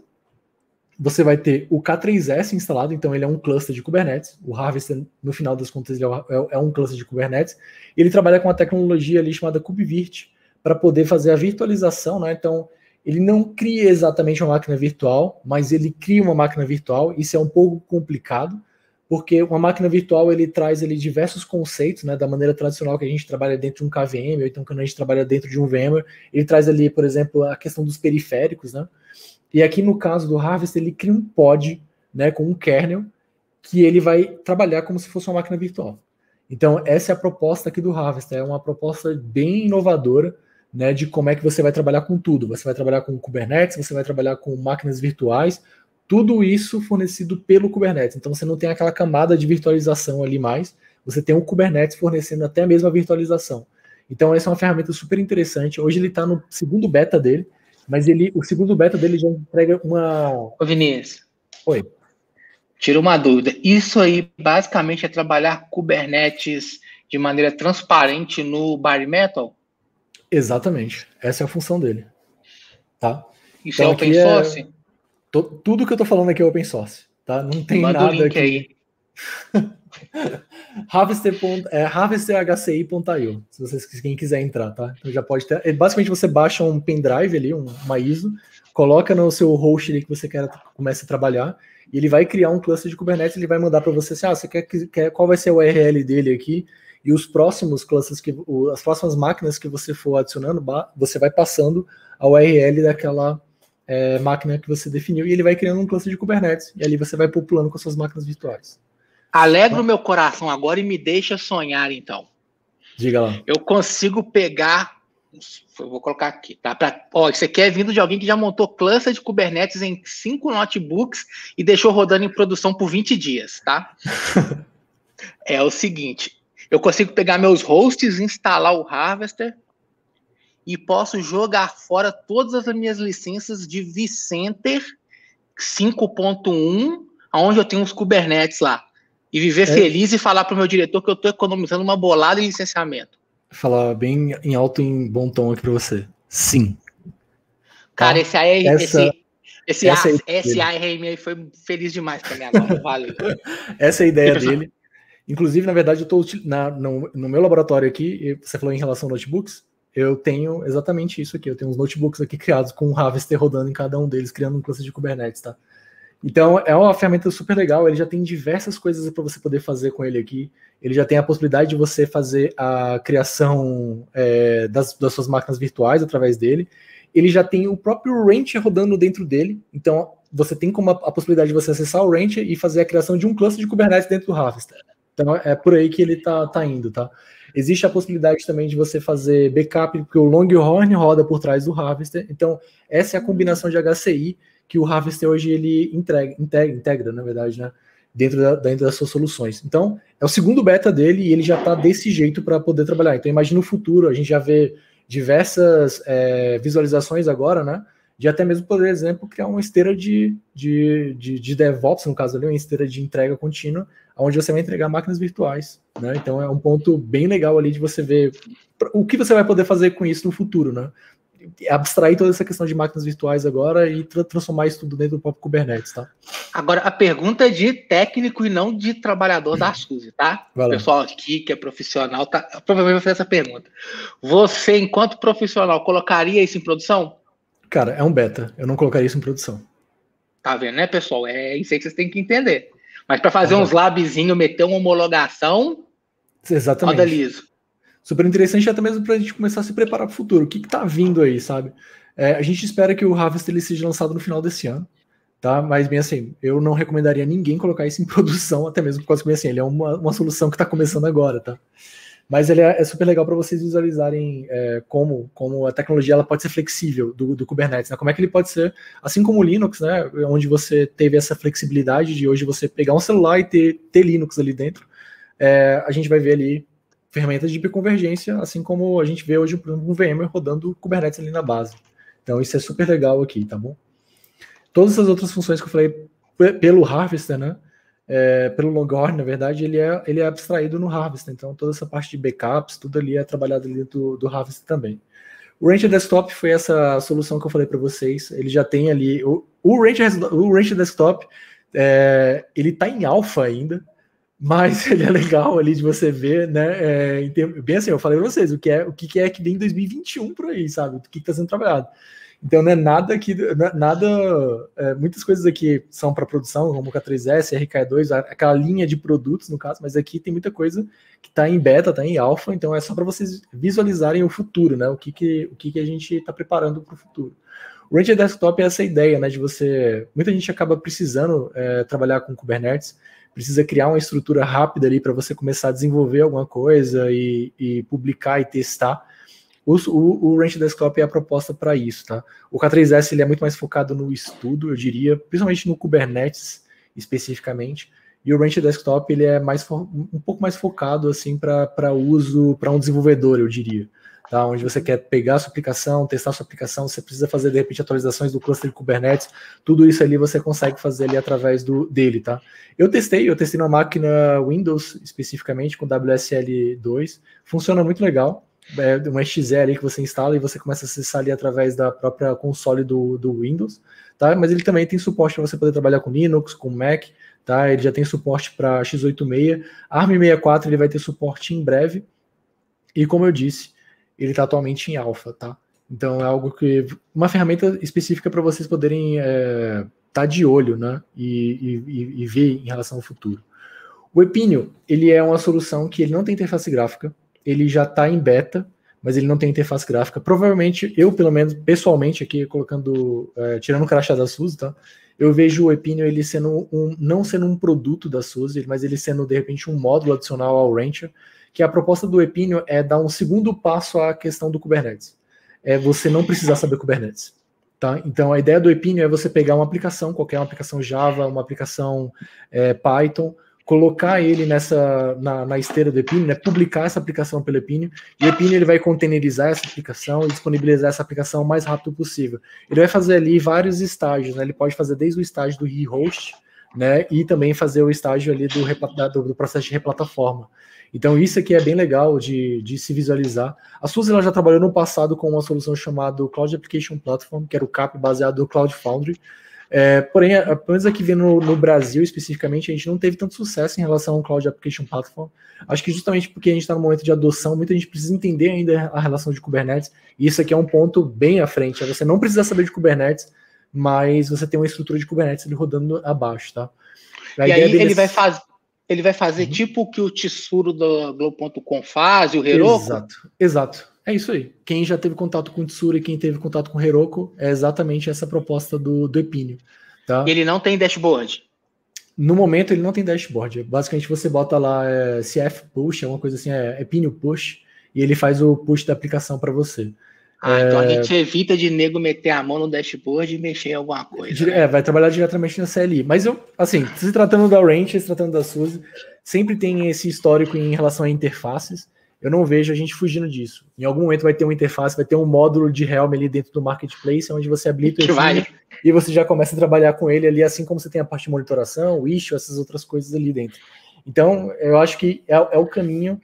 você vai ter o K3S instalado, então ele é um cluster de Kubernetes. O Harvest, no final das contas, é, é, é um cluster de Kubernetes. Ele trabalha com uma tecnologia ali chamada Kubevirt para poder fazer a virtualização, né? Então, ele não cria exatamente uma máquina virtual, mas ele cria uma máquina virtual. Isso é um pouco complicado, porque uma máquina virtual ele traz ali diversos conceitos, né, da maneira tradicional que a gente trabalha dentro de um KVM, ou então quando a gente trabalha dentro de um VMware, ele traz ali, por exemplo, a questão dos periféricos, né? E aqui no caso do Harvest, ele cria um pod né, com um kernel que ele vai trabalhar como se fosse uma máquina virtual. Então, essa é a proposta aqui do Harvest, é uma proposta bem inovadora né, de como é que você vai trabalhar com tudo. Você vai trabalhar com Kubernetes, você vai trabalhar com máquinas virtuais, tudo isso fornecido pelo Kubernetes. Então, você não tem aquela camada de virtualização ali mais, você tem o Kubernetes fornecendo até mesmo a virtualização. Então, essa é uma ferramenta super interessante. Hoje ele está no segundo beta dele, mas ele, o segundo beta dele já entrega uma. Ô, Vinícius. Oi. Tira uma dúvida. Isso aí basicamente é trabalhar Kubernetes de maneira transparente no bare metal? Exatamente. Essa é a função dele. Tá? Isso então, é open é source? É... Tô, tudo que eu tô falando aqui é open source. Tá? Não tem Manda nada. O link aqui. aí. Harvester, é, harvesterhci.io, se vocês quem quiser entrar, tá? Então já pode ter. É, basicamente você baixa um pendrive ali, um, uma ISO, coloca no seu host ali que você quer começa a trabalhar, e ele vai criar um cluster de Kubernetes, ele vai mandar para você assim, ah, você quer, quer qual vai ser o URL dele aqui? E os próximos clusters que as próximas máquinas que você for adicionando, você vai passando a URL daquela é, máquina que você definiu e ele vai criando um cluster de Kubernetes e ali você vai populando com as suas máquinas virtuais. Alegra o meu coração agora e me deixa sonhar, então. Diga lá. Eu consigo pegar. Eu vou colocar aqui, tá? Pra, ó, isso aqui é vindo de alguém que já montou cluster de Kubernetes em cinco notebooks e deixou rodando em produção por 20 dias, tá? é o seguinte: eu consigo pegar meus hosts, instalar o Harvester e posso jogar fora todas as minhas licenças de vCenter 5.1, onde eu tenho os Kubernetes lá. E viver é. feliz e falar para o meu diretor que eu estou economizando uma bolada de licenciamento. Falar bem em alto e em bom tom aqui para você. Sim. Cara, tá? esse aí, essa, esse, esse, é esse ARM aí foi feliz demais para mim agora. Valeu. essa é a ideia dele. Inclusive, na verdade, eu estou no, no meu laboratório aqui, você falou em relação a notebooks, eu tenho exatamente isso aqui. Eu tenho uns notebooks aqui criados com o um Harvester rodando em cada um deles, criando um cluster de Kubernetes, tá? Então é uma ferramenta super legal, ele já tem diversas coisas para você poder fazer com ele aqui. Ele já tem a possibilidade de você fazer a criação é, das, das, suas máquinas virtuais através dele. Ele já tem o próprio Rancher rodando dentro dele, então você tem como a, a possibilidade de você acessar o Rancher e fazer a criação de um cluster de Kubernetes dentro do Harvester. Então é por aí que ele está tá indo, tá? Existe a possibilidade também de você fazer backup, porque o Longhorn roda por trás do Harvester. Então essa é a combinação de HCI que o Harvester hoje ele entrega, integra, integra na verdade, né? Dentro, da, dentro das suas soluções. Então, é o segundo beta dele e ele já está desse jeito para poder trabalhar. Então, imagina no futuro, a gente já vê diversas é, visualizações agora, né? De até mesmo, por exemplo, criar uma esteira de, de, de, de, DevOps, no caso ali, uma esteira de entrega contínua, onde você vai entregar máquinas virtuais. Né? Então é um ponto bem legal ali de você ver o que você vai poder fazer com isso no futuro, né? abstrair toda essa questão de máquinas virtuais agora e tra transformar isso tudo dentro do próprio Kubernetes, tá? Agora, a pergunta é de técnico e não de trabalhador da SUSE, tá? Pessoal aqui que é profissional, tá? Provavelmente vai fazer essa pergunta. Você, enquanto profissional, colocaria isso em produção? Cara, é um beta. Eu não colocaria isso em produção. Tá vendo, né, pessoal? É isso aí que vocês têm que entender. Mas para fazer ah, uns labzinhos, meter uma homologação, exatamente. roda liso super interessante, até mesmo para a gente começar a se preparar para o futuro. O que está vindo aí, sabe? É, a gente espera que o Harvest ele seja lançado no final desse ano, tá? Mas bem assim, eu não recomendaria ninguém colocar isso em produção, até mesmo por causa que assim, ele é uma, uma solução que está começando agora, tá? Mas ele é, é super legal para vocês visualizarem é, como, como a tecnologia ela pode ser flexível do, do Kubernetes, né? Como é que ele pode ser, assim como o Linux, né? Onde você teve essa flexibilidade de hoje você pegar um celular e ter, ter Linux ali dentro, é, a gente vai ver ali ferramentas de hiperconvergência, assim como a gente vê hoje, por exemplo, um VMware rodando Kubernetes ali na base. Então, isso é super legal aqui, tá bom? Todas essas outras funções que eu falei pelo Harvester, né? É, pelo Longhorn, na verdade, ele é, ele é abstraído no Harvester. Então, toda essa parte de backups, tudo ali é trabalhado ali do, do Harvester também. O Rancher Desktop foi essa solução que eu falei para vocês. Ele já tem ali. O, o, Rancher, o Rancher Desktop, é, ele está em alfa ainda mas ele é legal ali de você ver, né? É, bem assim, eu falei pra vocês, o que é o que é que vem em 2021 por aí, sabe? O que, que tá sendo trabalhado. Então, não é nada que. É nada. É, muitas coisas aqui são para produção, como o K3S, RK2, aquela linha de produtos, no caso, mas aqui tem muita coisa que está em beta, está em alfa, então é só para vocês visualizarem o futuro, né? O que, que, o que, que a gente está preparando para o futuro. O Ranger Desktop é essa ideia, né? De você. Muita gente acaba precisando é, trabalhar com Kubernetes precisa criar uma estrutura rápida ali para você começar a desenvolver alguma coisa e, e publicar e testar. O, o, o Ranch Desktop é a proposta para isso, tá? O K3S ele é muito mais focado no estudo, eu diria, principalmente no Kubernetes especificamente, e o Ranch Desktop ele é mais um pouco mais focado assim para uso para um desenvolvedor, eu diria tá? onde você quer pegar a sua aplicação, testar a sua aplicação, você precisa fazer de repente atualizações do cluster de Kubernetes, tudo isso ali você consegue fazer ali através do, dele, tá? Eu testei, eu testei numa máquina Windows especificamente com WSL2, funciona muito legal, é uma XE ali que você instala e você começa a acessar ali através da própria console do, do Windows, tá? Mas ele também tem suporte para você poder trabalhar com Linux, com Mac, tá? Ele já tem suporte para x86, ARM64 ele vai ter suporte em breve. E como eu disse, ele está atualmente em alfa, tá? Então é algo que. Uma ferramenta específica para vocês poderem estar é, tá de olho, né? E, e, e, ver em relação ao futuro. O Epinio, ele é uma solução que ele não tem interface gráfica, ele já está em beta, mas ele não tem interface gráfica. Provavelmente, eu, pelo menos, pessoalmente, aqui colocando. É, tirando o crachá da SUS, tá? Eu vejo o Epinio ele sendo um, não sendo um produto da SUS, mas ele sendo, de repente, um módulo adicional ao Rancher que a proposta do Epinio é dar um segundo passo à questão do Kubernetes. É você não precisar saber Kubernetes. Tá? Então, a ideia do Epinio é você pegar uma aplicação, qualquer uma aplicação Java, uma aplicação é, Python, colocar ele nessa na, na esteira do Epinio, né? publicar essa aplicação pelo Epinio. e o Epinio ele vai containerizar essa aplicação e disponibilizar essa aplicação o mais rápido possível. Ele vai fazer ali vários estágios, né? ele pode fazer desde o estágio do rehost, né? e também fazer o estágio ali do, do, do processo de replataforma. Então, isso aqui é bem legal de, de se visualizar. A Suzy ela já trabalhou no passado com uma solução chamada Cloud Application Platform, que era o CAP baseado no Cloud Foundry. É, porém, pelo menos aqui vendo no, Brasil especificamente, a gente não teve tanto sucesso em relação ao Cloud Application Platform. Acho que justamente porque a gente está no momento de adoção, muita gente precisa entender ainda a relação de Kubernetes, e isso aqui é um ponto bem à frente. Você não precisa saber de Kubernetes, mas você tem uma estrutura de Kubernetes rodando abaixo, tá? A e aí ele é... vai fazer ele vai fazer uhum. tipo o que o Tissuro do Globo.com faz, o Heroku? Exato, exato. É isso aí. Quem já teve contato com o Tissuro e quem teve contato com o Heroku, é exatamente essa proposta do, do Epinio. Tá? ele não tem dashboard? No momento ele não tem dashboard. Basicamente você bota lá é, CF push, é uma coisa assim, é, Epinio push, e ele faz o push da aplicação para você. Ah, então a é. gente evita de nego meter a mão no dashboard e mexer em alguma coisa. Né? É, vai trabalhar diretamente na CLI. Mas eu, assim, se tratando da Ranch, se tratando da Suzy, sempre tem esse histórico em relação a interfaces. Eu não vejo a gente fugindo disso. Em algum momento vai ter uma interface, vai ter um módulo de Helm ali dentro do marketplace, onde você habilita ele vai. e você já começa a trabalhar com ele ali, assim como você tem a parte de monitoração, o issue, essas outras coisas ali dentro. Então, eu acho que é, é o caminho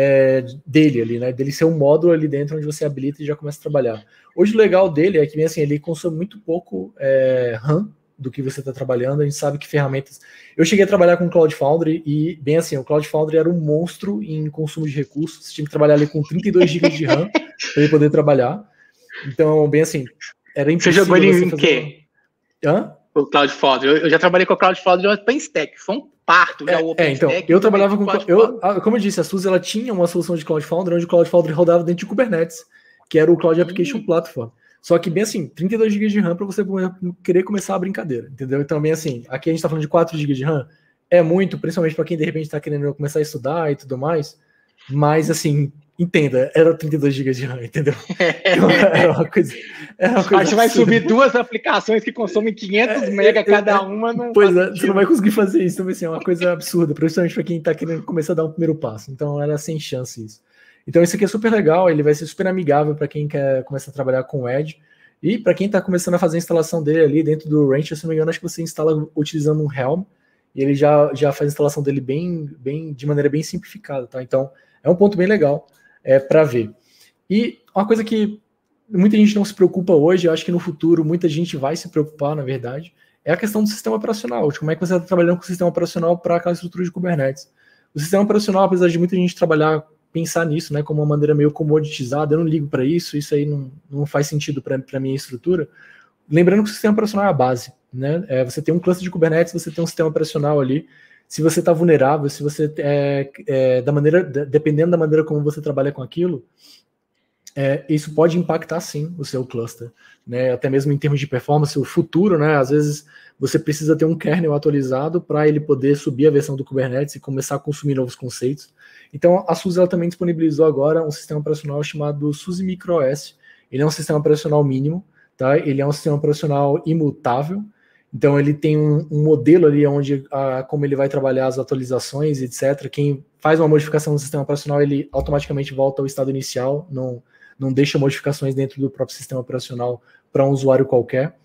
é, dele ali, né? Dele ser um módulo ali dentro onde você habilita e já começa a trabalhar. Hoje o legal dele é que assim, ele consome muito pouco é, RAM do que você está trabalhando, a gente sabe que ferramentas. Eu cheguei a trabalhar com o Cloud Foundry e, bem assim, o Cloud Foundry era um monstro em consumo de recursos, você tinha que trabalhar ali com 32 GB de RAM para ele poder trabalhar. Então, bem assim, era impossível. Você jogou ele em fazer... quê? Hã? O Cloud Foundry. Eu, já trabalhei com o Cloud Foundry no OpenStack. Foi um parto, né? é, o É, então, eu trabalhava com. eu, como eu disse, a SUSE ela tinha uma solução de Cloud Foundry, onde o Cloud Foundry rodava dentro de Kubernetes, que era o Cloud Application Sim. Platform. Só que, bem assim, 32 GB de RAM para você querer começar a brincadeira, entendeu? Então, bem assim, aqui a gente está falando de 4 GB de RAM, é muito, principalmente para quem de repente está querendo começar a estudar e tudo mais. Mas, assim, entenda, era 32 GB de RAM, entendeu? Era é uma coisa. Era é uma coisa a gente vai subir duas aplicações que consomem 500 é, é, cada uma. Não pois é, você não vai conseguir fazer isso. Então, assim, é uma coisa absurda, principalmente para quem está querendo começar a dar um primeiro passo. Então, era sem chance isso. Então, isso aqui é super legal, ele vai ser super amigável para quem quer começar a trabalhar com o Edge. E para quem está começando a fazer a instalação dele ali dentro do Rancher, se não me engano, acho que você instala utilizando um Helm e ele já, já faz a instalação dele bem, bem de maneira bem simplificada, tá? Então, é um ponto bem legal é, para ver. E uma coisa que muita gente não se preocupa hoje, eu acho que no futuro muita gente vai se preocupar, na verdade, é a questão do sistema operacional, de tipo, como é que você está trabalhando com o sistema operacional para aquela estrutura de Kubernetes. O sistema operacional, apesar de muita gente trabalhar, pensar nisso, né, como uma maneira meio comoditizada, eu não ligo para isso, isso aí não, não faz sentido para a minha estrutura. Lembrando que o sistema operacional é a base, né? É, você tem um cluster de Kubernetes, você tem um sistema operacional ali, se você está vulnerável, se você é, é, da maneira, dependendo da maneira como você trabalha com aquilo, é, isso pode impactar sim o seu cluster, né? Até mesmo em termos de performance, o futuro, né? Às vezes você precisa ter um kernel atualizado para ele poder subir a versão do Kubernetes e começar a consumir novos conceitos. Então a SUSE ela também disponibilizou agora um sistema operacional chamado SUSE S Ele é um sistema operacional mínimo, tá? Ele é um sistema operacional imutável então ele tem um, um modelo ali onde a, ah, como ele vai trabalhar as atualizações, etc. Quem faz uma modificação no sistema operacional, ele automaticamente volta ao estado inicial, não, não deixa modificações dentro do próprio sistema operacional para um usuário qualquer.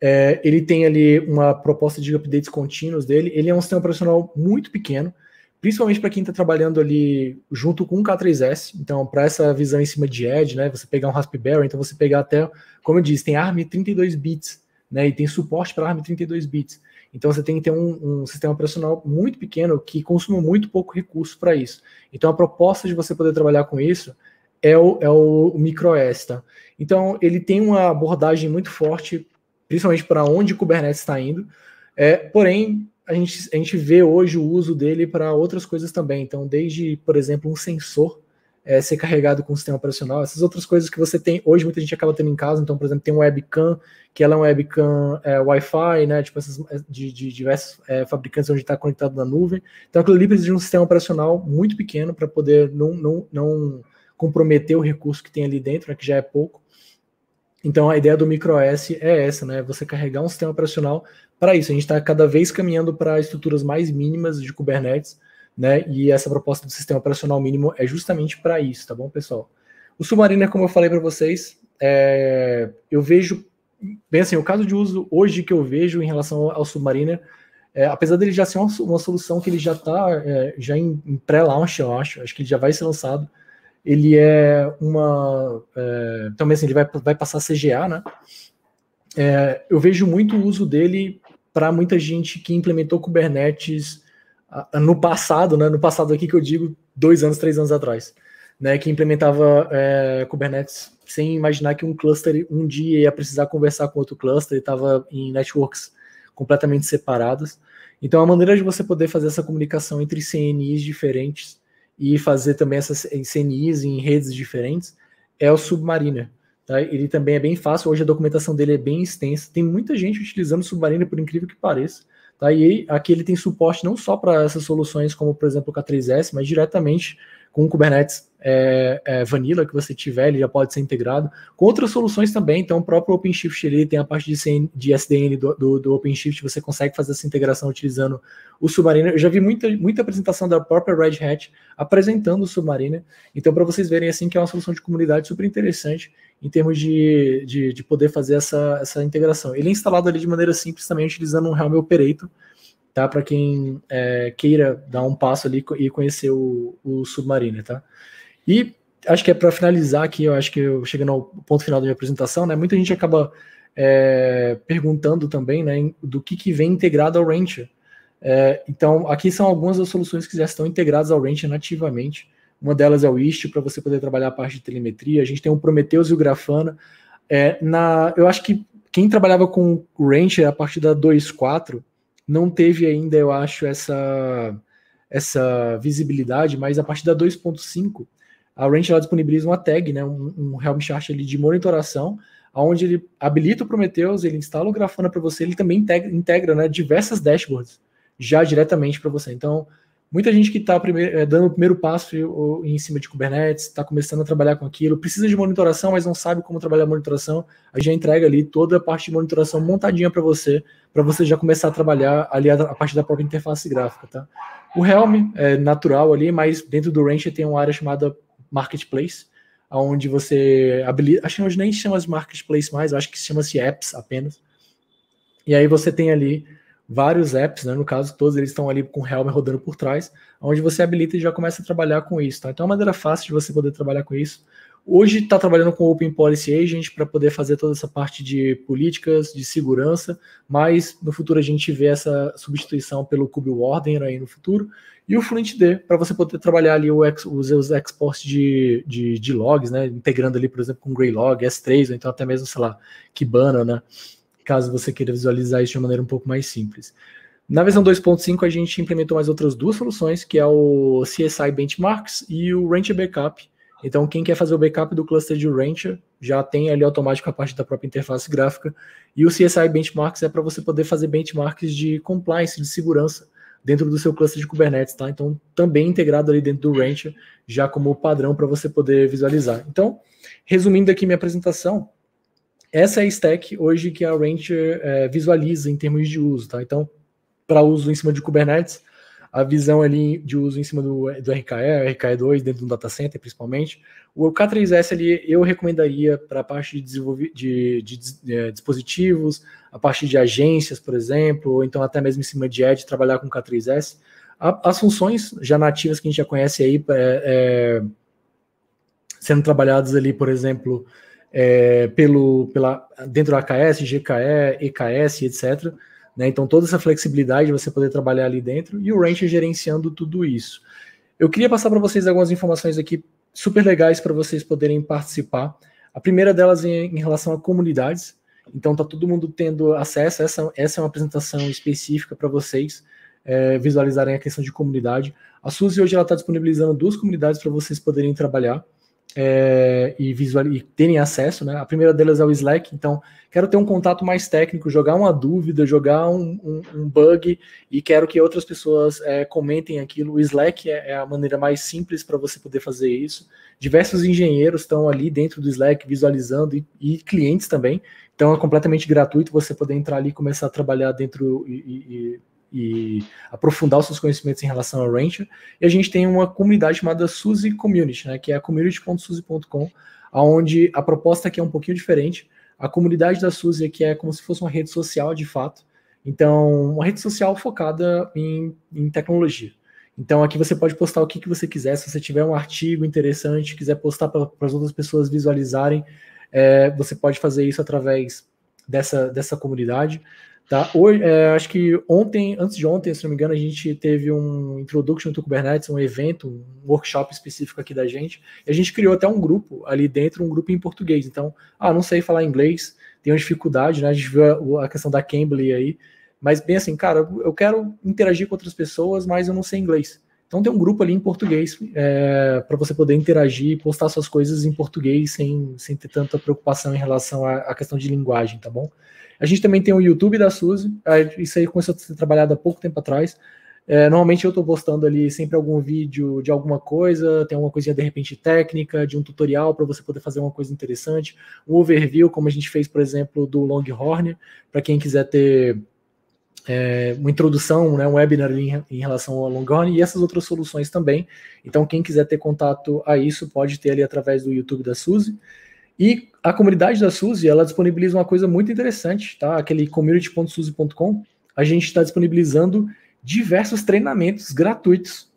É, ele tem ali uma proposta de updates contínuos dele. Ele é um sistema operacional muito pequeno, principalmente para quem está trabalhando ali junto com o K3S. Então, para essa visão em cima de Edge, né, você pegar um Raspberry, então você pegar até, como eu disse, tem ARM 32 bits né? E tem suporte para ARM 32 bits. Então você tem que ter um, um, sistema operacional muito pequeno que consuma muito pouco recurso para isso. Então a proposta de você poder trabalhar com isso é o, é o microS, tá? Então ele tem uma abordagem muito forte, principalmente para onde o Kubernetes está indo. É, porém, a gente, a gente vê hoje o uso dele para outras coisas também. Então, desde, por exemplo, um sensor é, ser carregado com o sistema operacional, essas outras coisas que você tem hoje, muita gente acaba tendo em casa. Então, por exemplo, tem um webcam, que ela é um webcam é, Wi-Fi, né? Tipo, essas é, de, de diversos é, fabricantes onde está conectado na nuvem. Então, aquilo ali precisa de um sistema operacional muito pequeno para poder não, não, não comprometer o recurso que tem ali dentro, né, que já é pouco. Então, a ideia do micro OS é essa, né? Você carregar um sistema operacional para isso. A gente está cada vez caminhando para estruturas mais mínimas de Kubernetes né? E essa proposta do sistema operacional mínimo é justamente para isso, tá bom, pessoal? O Submariner, é como eu falei para vocês, é, eu vejo, bem assim, o caso de uso hoje que eu vejo em relação ao Submariner, é, apesar dele já ser uma, uma, solução que ele já está é, já em, em pré-launch, eu acho, acho que ele já vai ser lançado, ele é uma, é, também assim, ele vai, vai passar CGA, né? É, eu vejo muito o uso dele para muita gente que implementou Kubernetes no passado, né? No passado aqui que eu digo, dois anos, três anos atrás, né? Que implementava é, Kubernetes sem imaginar que um cluster um dia ia precisar conversar com outro cluster, estava em networks completamente separadas. Então, é a maneira de você poder fazer essa comunicação entre CNIs diferentes e fazer também essas CNIs em redes diferentes é o Submariner. Tá? Ele também é bem fácil, hoje a documentação dele é bem extensa. Tem muita gente utilizando Submariner, por incrível que pareça. Tá? E aqui ele tem suporte não só para essas soluções, como por exemplo o K3S, mas diretamente com o Kubernetes é, é, vanilla que você tiver, ele já pode ser integrado. Com outras soluções também, então o próprio OpenShift ele tem a parte de, CN, de SDN do, do, do, OpenShift, você consegue fazer essa integração utilizando o Submariner. Eu já vi muita, muita apresentação da própria Red Hat apresentando o Submariner. Então, para vocês verem assim que é uma solução de comunidade super interessante em termos de, de, de, poder fazer essa, essa integração. Ele é instalado ali de maneira simples também, utilizando um Helm Operator, tá? Para quem é, queira dar um passo ali e conhecer o, o Submariner, tá? E acho que é para finalizar aqui, eu acho que eu chegando ao ponto final da minha apresentação, né? Muita gente acaba é, perguntando também, né, do que, que vem integrado ao Rancher. É, então, aqui são algumas das soluções que já estão integradas ao Rancher nativamente. Uma delas é o Istio para você poder trabalhar a parte de telemetria. A gente tem o Prometheus e o Grafana. É, na, eu acho que quem trabalhava com o Rancher a partir da 2.4 não teve ainda, eu acho, essa, essa visibilidade, mas a partir da 2.5 a Ranch ela disponibiliza uma tag, né, um, um Helm chart ali de monitoração, onde ele habilita o Prometheus, ele instala o Grafana para você, ele também integra, integra né, diversas dashboards já diretamente para você. Então, muita gente que está é, eh, dando o primeiro passo em cima de Kubernetes, está começando a trabalhar com aquilo, precisa de monitoração, mas não sabe como trabalhar a monitoração, a gente entrega ali toda a parte de monitoração montadinha para você, para você já começar a trabalhar ali a, a parte da própria interface gráfica, tá? O Helm é eh, natural ali, mas dentro do Rancher tem uma área chamada marketplace, onde você habilita. Acho que hoje nem chama de marketplace mais, acho que chama-se apps apenas. E aí você tem ali vários apps, né? no caso, todos eles estão ali com o Helm rodando por trás, onde você habilita e já começa a trabalhar com isso. Tá? Então é uma maneira fácil de você poder trabalhar com isso. Hoje está trabalhando com Open Policy Agent para poder fazer toda essa parte de políticas, de segurança, mas no futuro a gente vê essa substituição pelo KubeWarden aí no futuro, e o FluentD para você poder trabalhar ali ex, os seus exports de, de, de, logs, né, integrando ali, por exemplo, com Greylog, S3, ou então até mesmo, sei lá, Kibana, né, caso você queira visualizar isso de uma maneira um pouco mais simples. Na versão 2.5 a gente implementou mais outras duas soluções, que é o CSI Benchmarks e o Rancher Backup, então, quem quer fazer o backup do cluster de Rancher já tem ali automático a parte da própria interface gráfica. E o CSI Benchmarks é para você poder fazer benchmarks de compliance, de segurança, dentro do seu cluster de Kubernetes, tá? Então, também integrado ali dentro do Rancher, já como padrão para você poder visualizar. Então, resumindo aqui minha apresentação, essa é a stack hoje que a Rancher é, visualiza em termos de uso, tá? Então, para uso em cima de Kubernetes, a visão ali de uso em cima do, do RKE, RKE2, dentro do data center principalmente. O K3S ali eu recomendaria para a parte de, de, de, de é, dispositivos, a parte de agências, por exemplo, ou então até mesmo em cima de Edge, trabalhar com K3S. A, as funções já nativas que a gente já conhece aí é, é, sendo trabalhadas ali, por exemplo, é, pelo, pela, dentro do AKS, GKE, EKS, etc né? Então, toda essa flexibilidade você poder trabalhar ali dentro e o Rancher gerenciando tudo isso. Eu queria passar para vocês algumas informações aqui super legais para vocês poderem participar. A primeira delas é em relação a comunidades. Então, tá todo mundo tendo acesso. Essa, essa é uma apresentação específica para vocês é, visualizarem a questão de comunidade. A Suzy hoje ela está disponibilizando duas comunidades para vocês poderem trabalhar é, e, visual, e terem acesso, né? A primeira delas é o Slack, então quero ter um contato mais técnico, jogar uma dúvida, jogar um, um, um bug e quero que outras pessoas é, comentem aquilo. O Slack é, é a maneira mais simples para você poder fazer isso. Diversos engenheiros estão ali dentro do Slack visualizando e, e, clientes também, então é completamente gratuito você poder entrar ali e começar a trabalhar dentro e, e e aprofundar os seus conhecimentos em relação ao Rancher. E a gente tem uma comunidade chamada Suzy Community, né, que é a community.suzy.com, onde a proposta aqui é um pouquinho diferente. A comunidade da Suzy aqui é como se fosse uma rede social de fato. Então, uma rede social focada em, em tecnologia. Então aqui você pode postar o que, que você quiser. Se você tiver um artigo interessante, quiser postar para as outras pessoas visualizarem, é, você pode fazer isso através dessa, dessa comunidade. Tá? Hoje, é, acho que ontem, antes de ontem, se não me engano, a gente teve um Introduction to Kubernetes, um evento, um workshop específico aqui da gente. E a gente criou até um grupo ali dentro, um grupo em português. Então, ah, não sei falar inglês, tenho dificuldade, né? A gente viu a, a questão da Cambly aí. Mas bem assim, cara, eu quero interagir com outras pessoas, mas eu não sei inglês. Então tem um grupo ali em português é, para você poder interagir e postar suas coisas em português sem, sem ter tanta preocupação em relação à, à questão de linguagem, tá bom? A gente também tem o YouTube da Suzy, isso aí começou a ser trabalhado há pouco tempo atrás. É, normalmente eu estou postando ali sempre algum vídeo de alguma coisa, tem alguma coisinha de repente técnica, de um tutorial para você poder fazer uma coisa interessante, um overview, como a gente fez, por exemplo, do Longhorn, para quem quiser ter é, uma introdução, né, um webinar em, em, relação ao Longhorn e essas outras soluções também. Então, quem quiser ter contato a isso, pode ter ali através do YouTube da Suzy. E a comunidade da Suzy, ela disponibiliza uma coisa muito interessante, tá? Aquele community.suzy.com, a gente está disponibilizando diversos treinamentos gratuitos,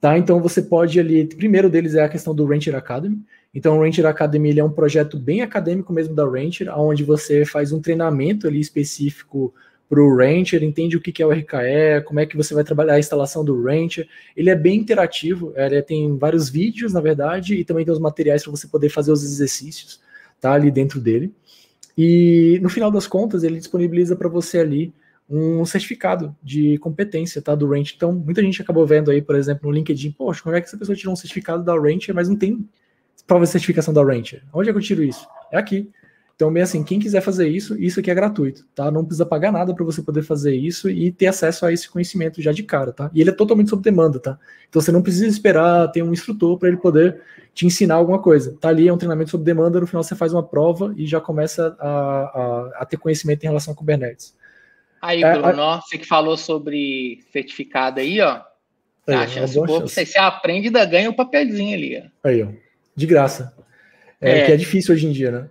tá? Então você pode ali, primeiro deles é a questão do Rancher Academy. Então o Rancher Academy é um projeto bem acadêmico mesmo da Rancher, onde você faz um treinamento ali específico para o Rancher, entende o que é o RKE, como é que você vai trabalhar a instalação do Rancher. Ele é bem interativo, ele tem vários vídeos, na verdade, e também tem os materiais para você poder fazer os exercícios tá ali dentro dele. E no final das contas, ele disponibiliza para você ali um certificado de competência, tá, do Range. Então, muita gente acabou vendo aí, por exemplo, no LinkedIn, poxa, como é que essa pessoa tirou um certificado da Range, mas não tem prova de certificação da Range? Onde é que eu tiro isso? É aqui. Então, bem assim, quem quiser fazer isso, isso aqui é gratuito, tá? Não precisa pagar nada para você poder fazer isso e ter acesso a esse conhecimento já de cara, tá? E ele é totalmente sob demanda, tá? Então você não precisa esperar ter um instrutor para ele poder te ensinar alguma coisa. Tá ali, é um treinamento sob demanda, no final você faz uma prova e já começa a, a, a ter conhecimento em relação a Kubernetes. Aí, é, Bruno, a... você que falou sobre certificado aí, ó. Aí, tá é a chance, pô, você, você aprende e ganha o um papelzinho ali, ó. Aí, ó. De graça. É, é, que é difícil hoje em dia, né?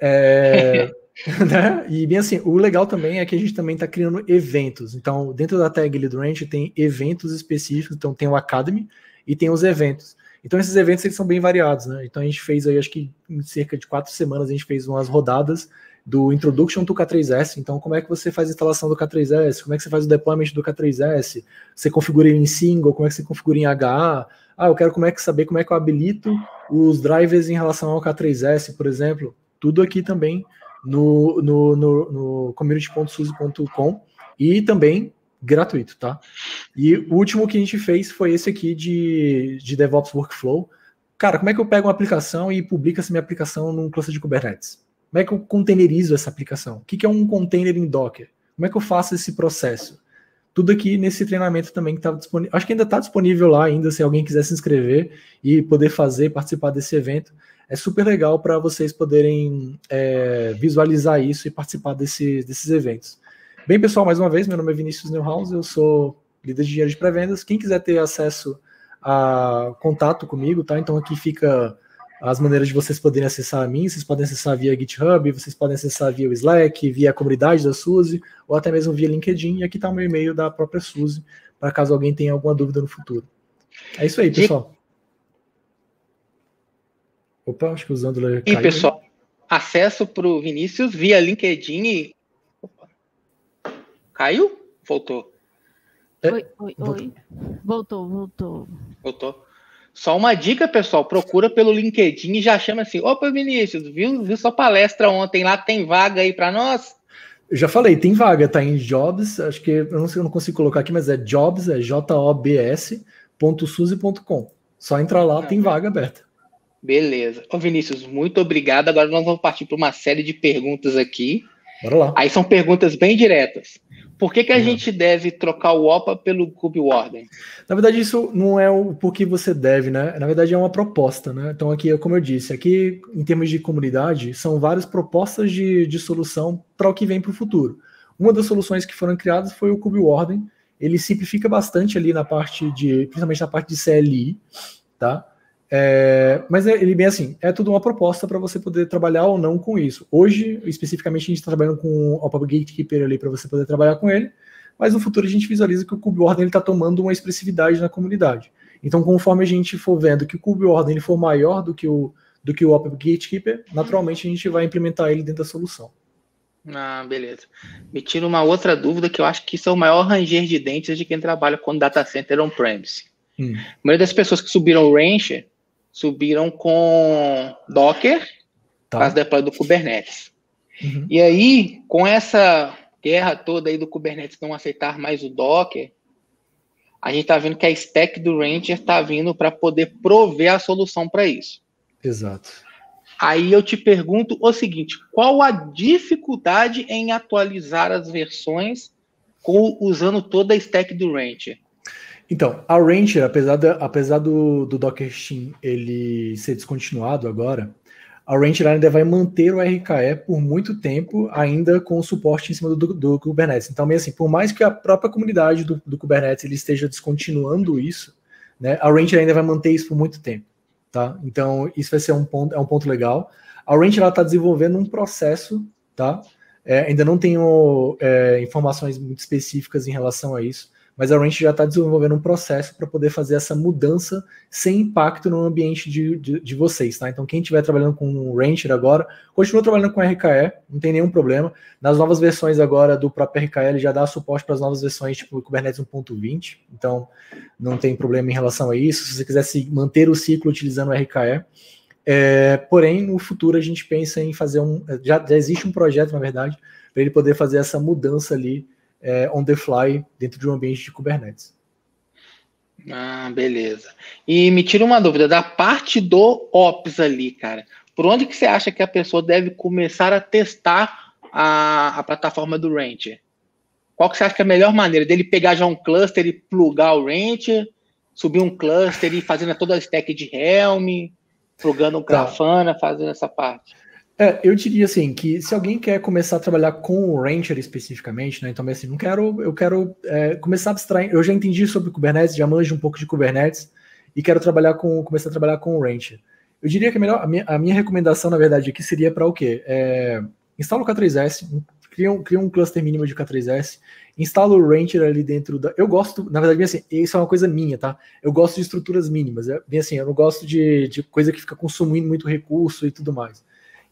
É, né? E bem assim, o legal também é que a gente também está criando eventos. Então, dentro da tag Lead tem eventos específicos, então tem o Academy e tem os eventos. Então esses eventos eles são bem variados, né? Então a gente fez aí, acho que em cerca de quatro semanas a gente fez umas rodadas do Introduction to K3S. Então como é que você faz a instalação do K3S? Como é que você faz o deployment do K3S? Você configura ele em single? Como é que você configura em HA? Ah, eu quero como é que saber como é que eu habilito os drivers em relação ao K3S, por exemplo tudo aqui também no, no, no, no community.suzy.com e também gratuito, tá? E o último que a gente fez foi esse aqui de, de DevOps Workflow. Cara, como é que eu pego uma aplicação e publico essa minha aplicação num cluster de Kubernetes? Como é que eu containerizo essa aplicação? O que é um container em Docker? Como é que eu faço esse processo? Tudo aqui nesse treinamento também que estava tá disponível. Acho que ainda está disponível lá ainda, se alguém quiser se inscrever e poder fazer, participar desse evento é super legal para vocês poderem é, visualizar isso e participar desse, desses eventos. Bem, pessoal, mais uma vez, meu nome é Vinícius Neuhaus, eu sou líder de dinheiro de pré-vendas. Quem quiser ter acesso a contato comigo, tá? Então aqui fica as maneiras de vocês poderem acessar a mim, vocês podem acessar via GitHub, vocês podem acessar via o Slack, via a comunidade da Suzy, ou até mesmo via LinkedIn, e aqui está o meu e-mail da própria Suzy, para caso alguém tenha alguma dúvida no futuro. É isso aí, pessoal. Opa, acho que o Zandler. pessoal, acesso para o Vinícius via LinkedIn e. Opa. Caiu? Voltou. É, oi, oi, voltou. oi. Voltou, voltou. Voltou. Só uma dica, pessoal, procura pelo LinkedIn e já chama assim, opa, Vinícius, viu, viu sua palestra ontem lá, tem vaga aí para nós? Eu já falei, tem vaga, tá em Jobs, acho que, eu não sei, eu não consigo colocar aqui, mas é Jobs, é j o b -S .suzy .com. Só entrar lá, ah, tem vaga aberta. Beleza. Ô Vinícius, muito obrigado. Agora nós vamos partir para uma série de perguntas aqui. Bora lá. Aí são perguntas bem diretas. Por que, que a uhum. gente deve trocar o OPA pelo Cube Warden? Na verdade, isso não é o por que você deve, né? Na verdade, é uma proposta, né? Então, aqui, como eu disse, aqui, em termos de comunidade, são várias propostas de, de solução para o que vem para o futuro. Uma das soluções que foram criadas foi o Cube Warden. Ele simplifica bastante ali na parte de, principalmente na parte de CLI, tá? É, mas é, ele bem assim, é tudo uma proposta para você poder trabalhar ou não com isso. Hoje, especificamente, a gente está trabalhando com o Pub Gatekeeper ali para você poder trabalhar com ele, mas no futuro a gente visualiza que o Cube Ordem está tomando uma expressividade na comunidade. Então, conforme a gente for vendo que o Cube Ordem ele for maior do que o do que o Open Gatekeeper, naturalmente a gente vai implementar ele dentro da solução. Ah, beleza. Me tira uma outra dúvida que eu acho que isso é o maior ranger de dentes de quem trabalha com data center on-premise. Hum. A maioria das pessoas que subiram o Rancher subiram com Docker tá. para deploy do Kubernetes. Uhum. E aí, com essa guerra toda aí do Kubernetes não aceitar mais o Docker, a gente está vendo que a stack do Ranger está vindo para poder prover a solução para isso. Exato. Aí eu te pergunto o seguinte: qual a dificuldade em atualizar as versões com, usando toda a stack do Rancher então, a Rancher, apesar, apesar do, do Docker Steam ele ser descontinuado agora, a Rancher ainda vai manter o RKE por muito tempo, ainda com o suporte em cima do, do Kubernetes. Então, meio assim, por mais que a própria comunidade do, do Kubernetes ele esteja descontinuando isso, né, a Rancher ainda vai manter isso por muito tempo. Tá? Então, isso vai ser um ponto, é um ponto legal. A Rancher está desenvolvendo um processo, tá? É, ainda não tenho é, informações muito específicas em relação a isso, mas a Ranch já está desenvolvendo um processo para poder fazer essa mudança sem impacto no ambiente de, de, de vocês, tá? Então, quem estiver trabalhando com o Rancher agora, continua trabalhando com RKE, não tem nenhum problema. Nas novas versões agora do próprio RKE, ele já dá suporte para as novas versões, tipo Kubernetes 1.20, então não tem problema em relação a isso. Se você quiser se manter o ciclo utilizando o RKE, é, porém, no futuro a gente pensa em fazer um. Já, já existe um projeto, na verdade, para ele poder fazer essa mudança ali é, on the fly dentro de um ambiente de Kubernetes. Ah, beleza. E me tira uma dúvida, da parte do Ops ali, cara, por onde que você acha que a pessoa deve começar a testar a, a plataforma do Rancher? Qual que você acha que é a melhor maneira dele pegar já um cluster e plugar o Rancher, subir um cluster e fazendo toda a stack de Helm, plugando o um tá. Grafana, tá. fazendo essa parte? É, eu diria assim que se alguém quer começar a trabalhar com o Rancher especificamente, né? Então, assim, não quero, eu quero é, começar a abstrair. Eu já entendi sobre Kubernetes, já manjo um pouco de Kubernetes e quero trabalhar com, começar a trabalhar com o Rancher. Eu diria que a, melhor, a, minha, a minha recomendação, na verdade, aqui seria para o quê? É, instala o K3S, cria um, cria um cluster mínimo de K3S, instala o Rancher ali dentro da. Eu gosto, na verdade, bem assim, isso é uma coisa minha, tá? Eu gosto de estruturas mínimas. É, bem assim, eu não gosto de, de coisa que fica consumindo muito recurso e tudo mais.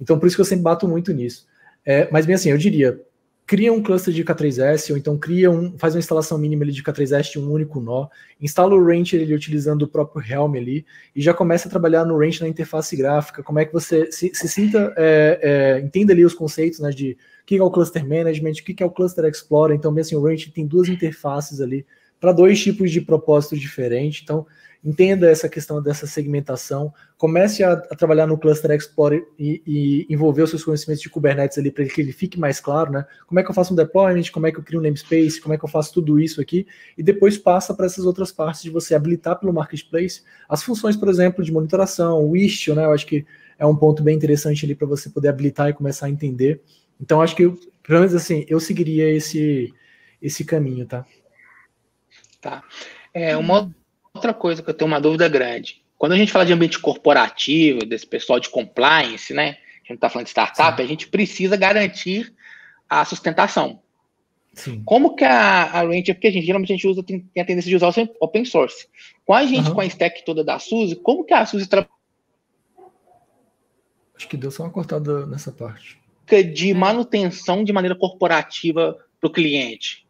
Então, por isso que eu sempre bato muito nisso. É, mas, bem assim, eu diria, cria um cluster de K3S, ou então cria um, faz uma instalação mínima ali de K3S de um único nó, instala o Ranch ele utilizando o próprio Helm ali, e já começa a trabalhar no Ranch na interface gráfica, como é que você se, se sinta, é, é, entenda ali os conceitos né, de o que é o Cluster Management, o que é o Cluster Explorer, então bem assim, o Ranch tem duas interfaces ali, para dois tipos de propósitos diferentes, então entenda essa questão dessa segmentação, comece a, a trabalhar no Cluster Explorer e, e, envolver os seus conhecimentos de Kubernetes ali para que ele fique mais claro, né? Como é que eu faço um deployment, como é que eu crio um namespace, como é que eu faço tudo isso aqui, e depois passa para essas outras partes de você habilitar pelo marketplace as funções, por exemplo, de monitoração, o issue, né? Eu acho que é um ponto bem interessante ali para você poder habilitar e começar a entender. Então, acho que, pelo menos assim, eu seguiria esse, esse caminho, tá? Tá. É, uma outra coisa que eu tenho uma dúvida grande. Quando a gente fala de ambiente corporativo, desse pessoal de compliance, né? A gente está falando de startup, Sim. a gente precisa garantir a sustentação. Sim. Como que a, a Ranger, porque a gente geralmente a gente usa, tem, tem a tendência de usar o open source. Com a gente, uhum. com a stack toda da Suzy, como que a Suzy trabalha? Acho que deu só uma cortada nessa parte. De manutenção de maneira corporativa para o cliente.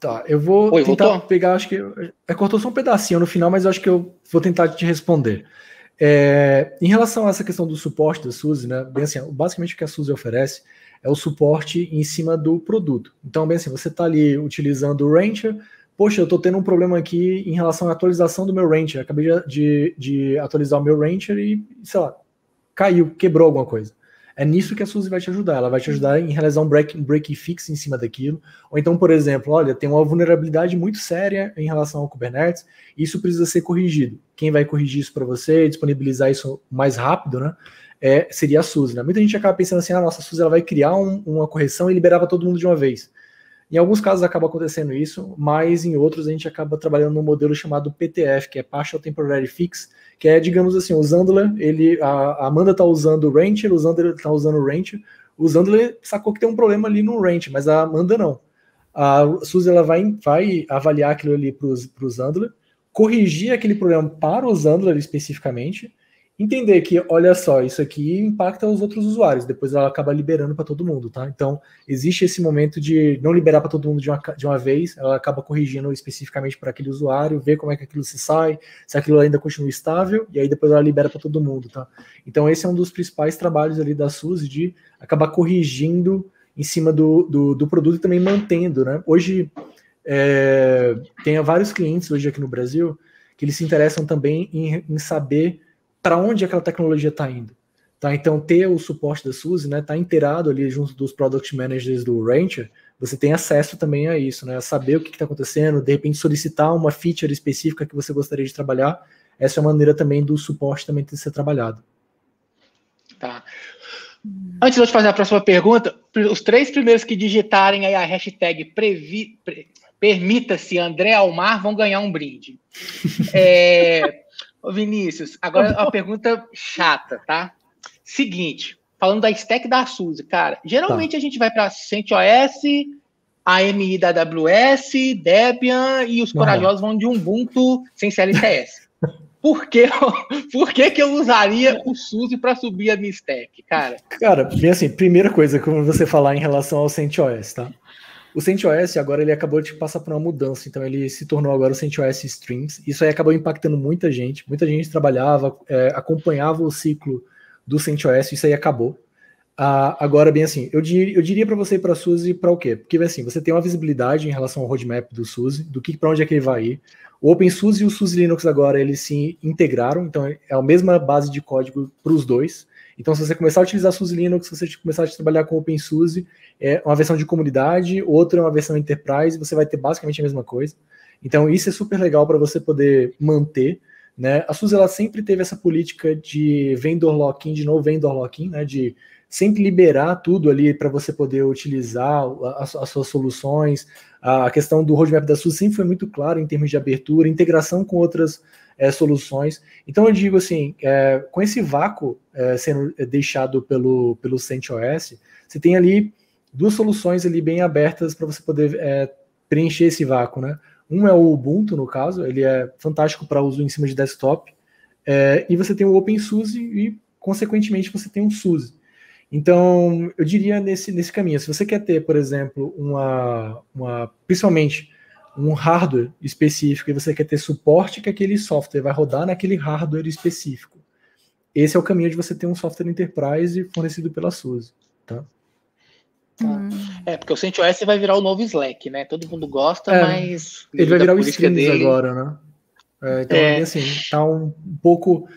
Tá, eu vou Oi, tentar voltou? pegar, acho que. É, cortou só um pedacinho no final, mas eu acho que eu vou tentar te responder. É, em relação a essa questão do suporte da Suzy, né? Bem assim, basicamente o que a Suzy oferece é o suporte em cima do produto. Então, bem assim, você está ali utilizando o Rancher, poxa, eu estou tendo um problema aqui em relação à atualização do meu Rancher. Acabei de, de, atualizar o meu Rancher e, sei lá, caiu, quebrou alguma coisa. É nisso que a Suzy vai te ajudar. Ela vai te ajudar em realizar um break, um break fix em cima daquilo. Ou então, por exemplo, olha, tem uma vulnerabilidade muito séria em relação ao Kubernetes, isso precisa ser corrigido. Quem vai corrigir isso para você, disponibilizar isso mais rápido, né? É, seria a Suzy. Né? Muita gente acaba pensando assim, ah, nossa, a Suzy ela vai criar um, uma correção e liberar para todo mundo de uma vez. Em alguns casos acaba acontecendo isso, mas em outros a gente acaba trabalhando num modelo chamado PTF, que é Partial Temporary Fix, que é, digamos assim, o Zandler, ele, a Amanda está usando o Rancher, o Zandler está usando o Rancher, o Zandler sacou que tem um problema ali no Rancher, mas a Amanda não. A Suzy ela vai, vai avaliar aquilo ali para o Zandler, corrigir aquele problema para o Zandler especificamente, entender que, olha só, isso aqui impacta os outros usuários, depois ela acaba liberando para todo mundo, tá? Então, existe esse momento de não liberar para todo mundo de uma, de uma vez, ela acaba corrigindo especificamente para aquele usuário, ver como é que aquilo se sai, se aquilo ainda continua estável, e aí depois ela libera para todo mundo, tá? Então, esse é um dos principais trabalhos ali da SUS de acabar corrigindo em cima do, do, do produto e também mantendo, né? Hoje, é, tem vários clientes hoje aqui no Brasil que eles se interessam também em, em saber para onde aquela tecnologia está indo. Tá? Então, ter o suporte da Suzy, né, tá inteirado ali junto dos product managers do Rancher, você tem acesso também a isso, né, a saber o que está acontecendo, de repente solicitar uma feature específica que você gostaria de trabalhar. Essa é a maneira também do suporte também ter ser trabalhado. Tá. Antes de eu te fazer a próxima pergunta, os três primeiros que digitarem aí a hashtag previ, pre, permita-se André Almar vão ganhar um brinde. É, Ô Vinícius, agora é uma pergunta chata, tá? Seguinte, falando da stack da Suzy, cara, geralmente tá. a gente vai para CentOS, AMI da AWS, Debian e os corajosos vão de Ubuntu sem CLTS. por que, por que, que eu usaria o SUSE para subir a minha stack, cara? Cara, assim, primeira coisa que eu vou você falar em relação ao CentOS, tá? O CentOS agora ele acabou de passar por uma mudança, então ele se tornou agora o CentOS Streams. Isso aí acabou impactando muita gente. Muita gente trabalhava, é, acompanhava o ciclo do CentOS, isso aí acabou. Ah, agora, bem assim, eu, dir, eu diria para você e para a Suzy para o quê? Porque assim, você tem uma visibilidade em relação ao roadmap do SUSE, do que para onde é que ele vai ir. O OpenSUSE e o SUSE Linux agora eles se integraram, então é a mesma base de código para os dois. Então, se você começar a utilizar SUSE Linux, se você começar a trabalhar com OpenSUSE, é uma versão de comunidade, outra é uma versão enterprise, você vai ter basicamente a mesma coisa. Então, isso é super legal para você poder manter. Né? A SUSE ela sempre teve essa política de vendor lock-in, de novo vendor lock-in, né? de sempre liberar tudo ali para você poder utilizar as, as, suas soluções. A questão do roadmap da SUSE sempre foi muito clara em termos de abertura, integração com outras é, soluções. Então eu digo assim, é, com esse vácuo é, sendo é, deixado pelo, pelo CentOS, você tem ali duas soluções ali bem abertas para você poder é, preencher esse vácuo, né? Um é o Ubuntu, no caso, ele é fantástico para uso em cima de desktop, é, e você tem o OpenSUSE e, consequentemente, você tem um SUSE. Então, eu diria nesse, nesse caminho, se você quer ter, por exemplo, uma, uma principalmente um hardware específico e você quer ter suporte que aquele software vai rodar naquele hardware específico. Esse é o caminho de você ter um software enterprise fornecido pela SUSE, tá? tá. Hum. É, porque o CentOS vai virar o novo Slack, né? Todo mundo gosta, é, mas. Ele vai virar o Streams dele... agora, né? É, então, é. assim, tá um pouco.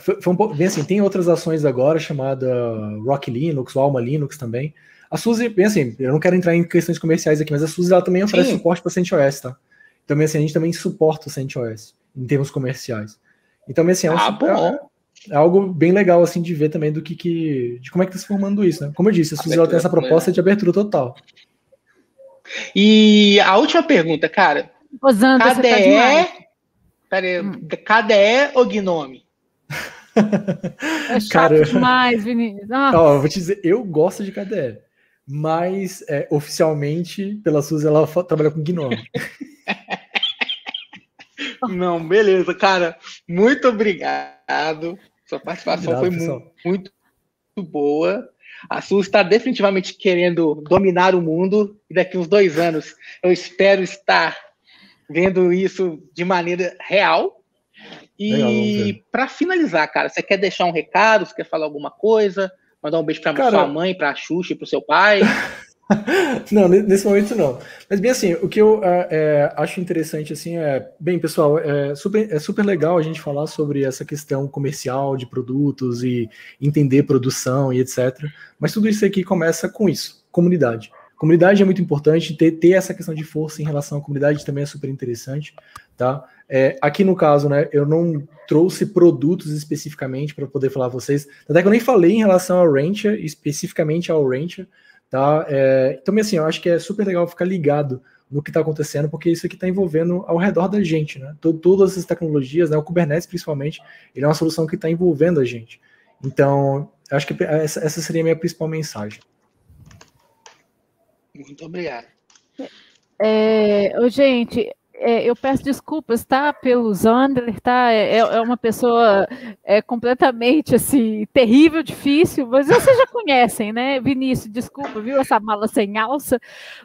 Foi, foi um pouco, bem assim, tem outras ações agora chamada Rock Linux, Alma Linux também, a Suzy, assim, eu não quero entrar em questões comerciais aqui, mas a Suzy ela também oferece Sim. suporte para CentOS, tá? Então, assim, a gente também suporta o CentOS em termos comerciais. Então, assim, é, um, ah, é, é, algo bem legal assim de ver também do que, que de como é que está se formando isso, né? Como eu disse, a Suzy abertura, ela tem essa proposta né? de abertura total. E a última pergunta, cara. Osanda, KDE, tá peraí, hum. KDE ou Gnome? É chato Cara, demais, Vinícius. Ah. Ó, vou te dizer, eu gosto de KDE mas é, oficialmente, pela SUS, ela trabalha com Gnome. Não, beleza, cara. Muito obrigado. Sua participação obrigado, foi muito, muito boa. A SUS está definitivamente querendo dominar o mundo e daqui uns dois anos eu espero estar vendo isso de maneira real. E para finalizar, cara, você quer deixar um recado? Você quer falar alguma coisa? Mandar um beijo pra Cara... sua mãe, pra Xuxa, e pro seu pai. não, nesse momento não. Mas bem assim, o que eu é, é, acho interessante assim é, bem pessoal, é super, é super legal a gente falar sobre essa questão comercial de produtos e entender produção e etc. Mas tudo isso aqui começa com isso, comunidade. Comunidade é muito importante, ter, ter essa questão de força em relação à comunidade também é super interessante, tá? É, aqui no caso, né, eu não trouxe produtos especificamente para poder falar a vocês. Até que eu nem falei em relação ao Rancher, especificamente ao Rancher, tá? É, então, assim, eu acho que é super legal ficar ligado no que está acontecendo, porque isso aqui está envolvendo ao redor da gente, né? Todas essas tecnologias, né, o Kubernetes principalmente, ele é uma solução que está envolvendo a gente. Então, acho que é, essa, seria a minha principal mensagem. Muito obrigado. É, gente, é, eu peço desculpas, tá? Pelo Zander, tá? É, é, é, uma pessoa é, completamente, assim, terrível, difícil, mas vocês já conhecem, né? Vinícius, desculpa, viu? Essa mala sem alça,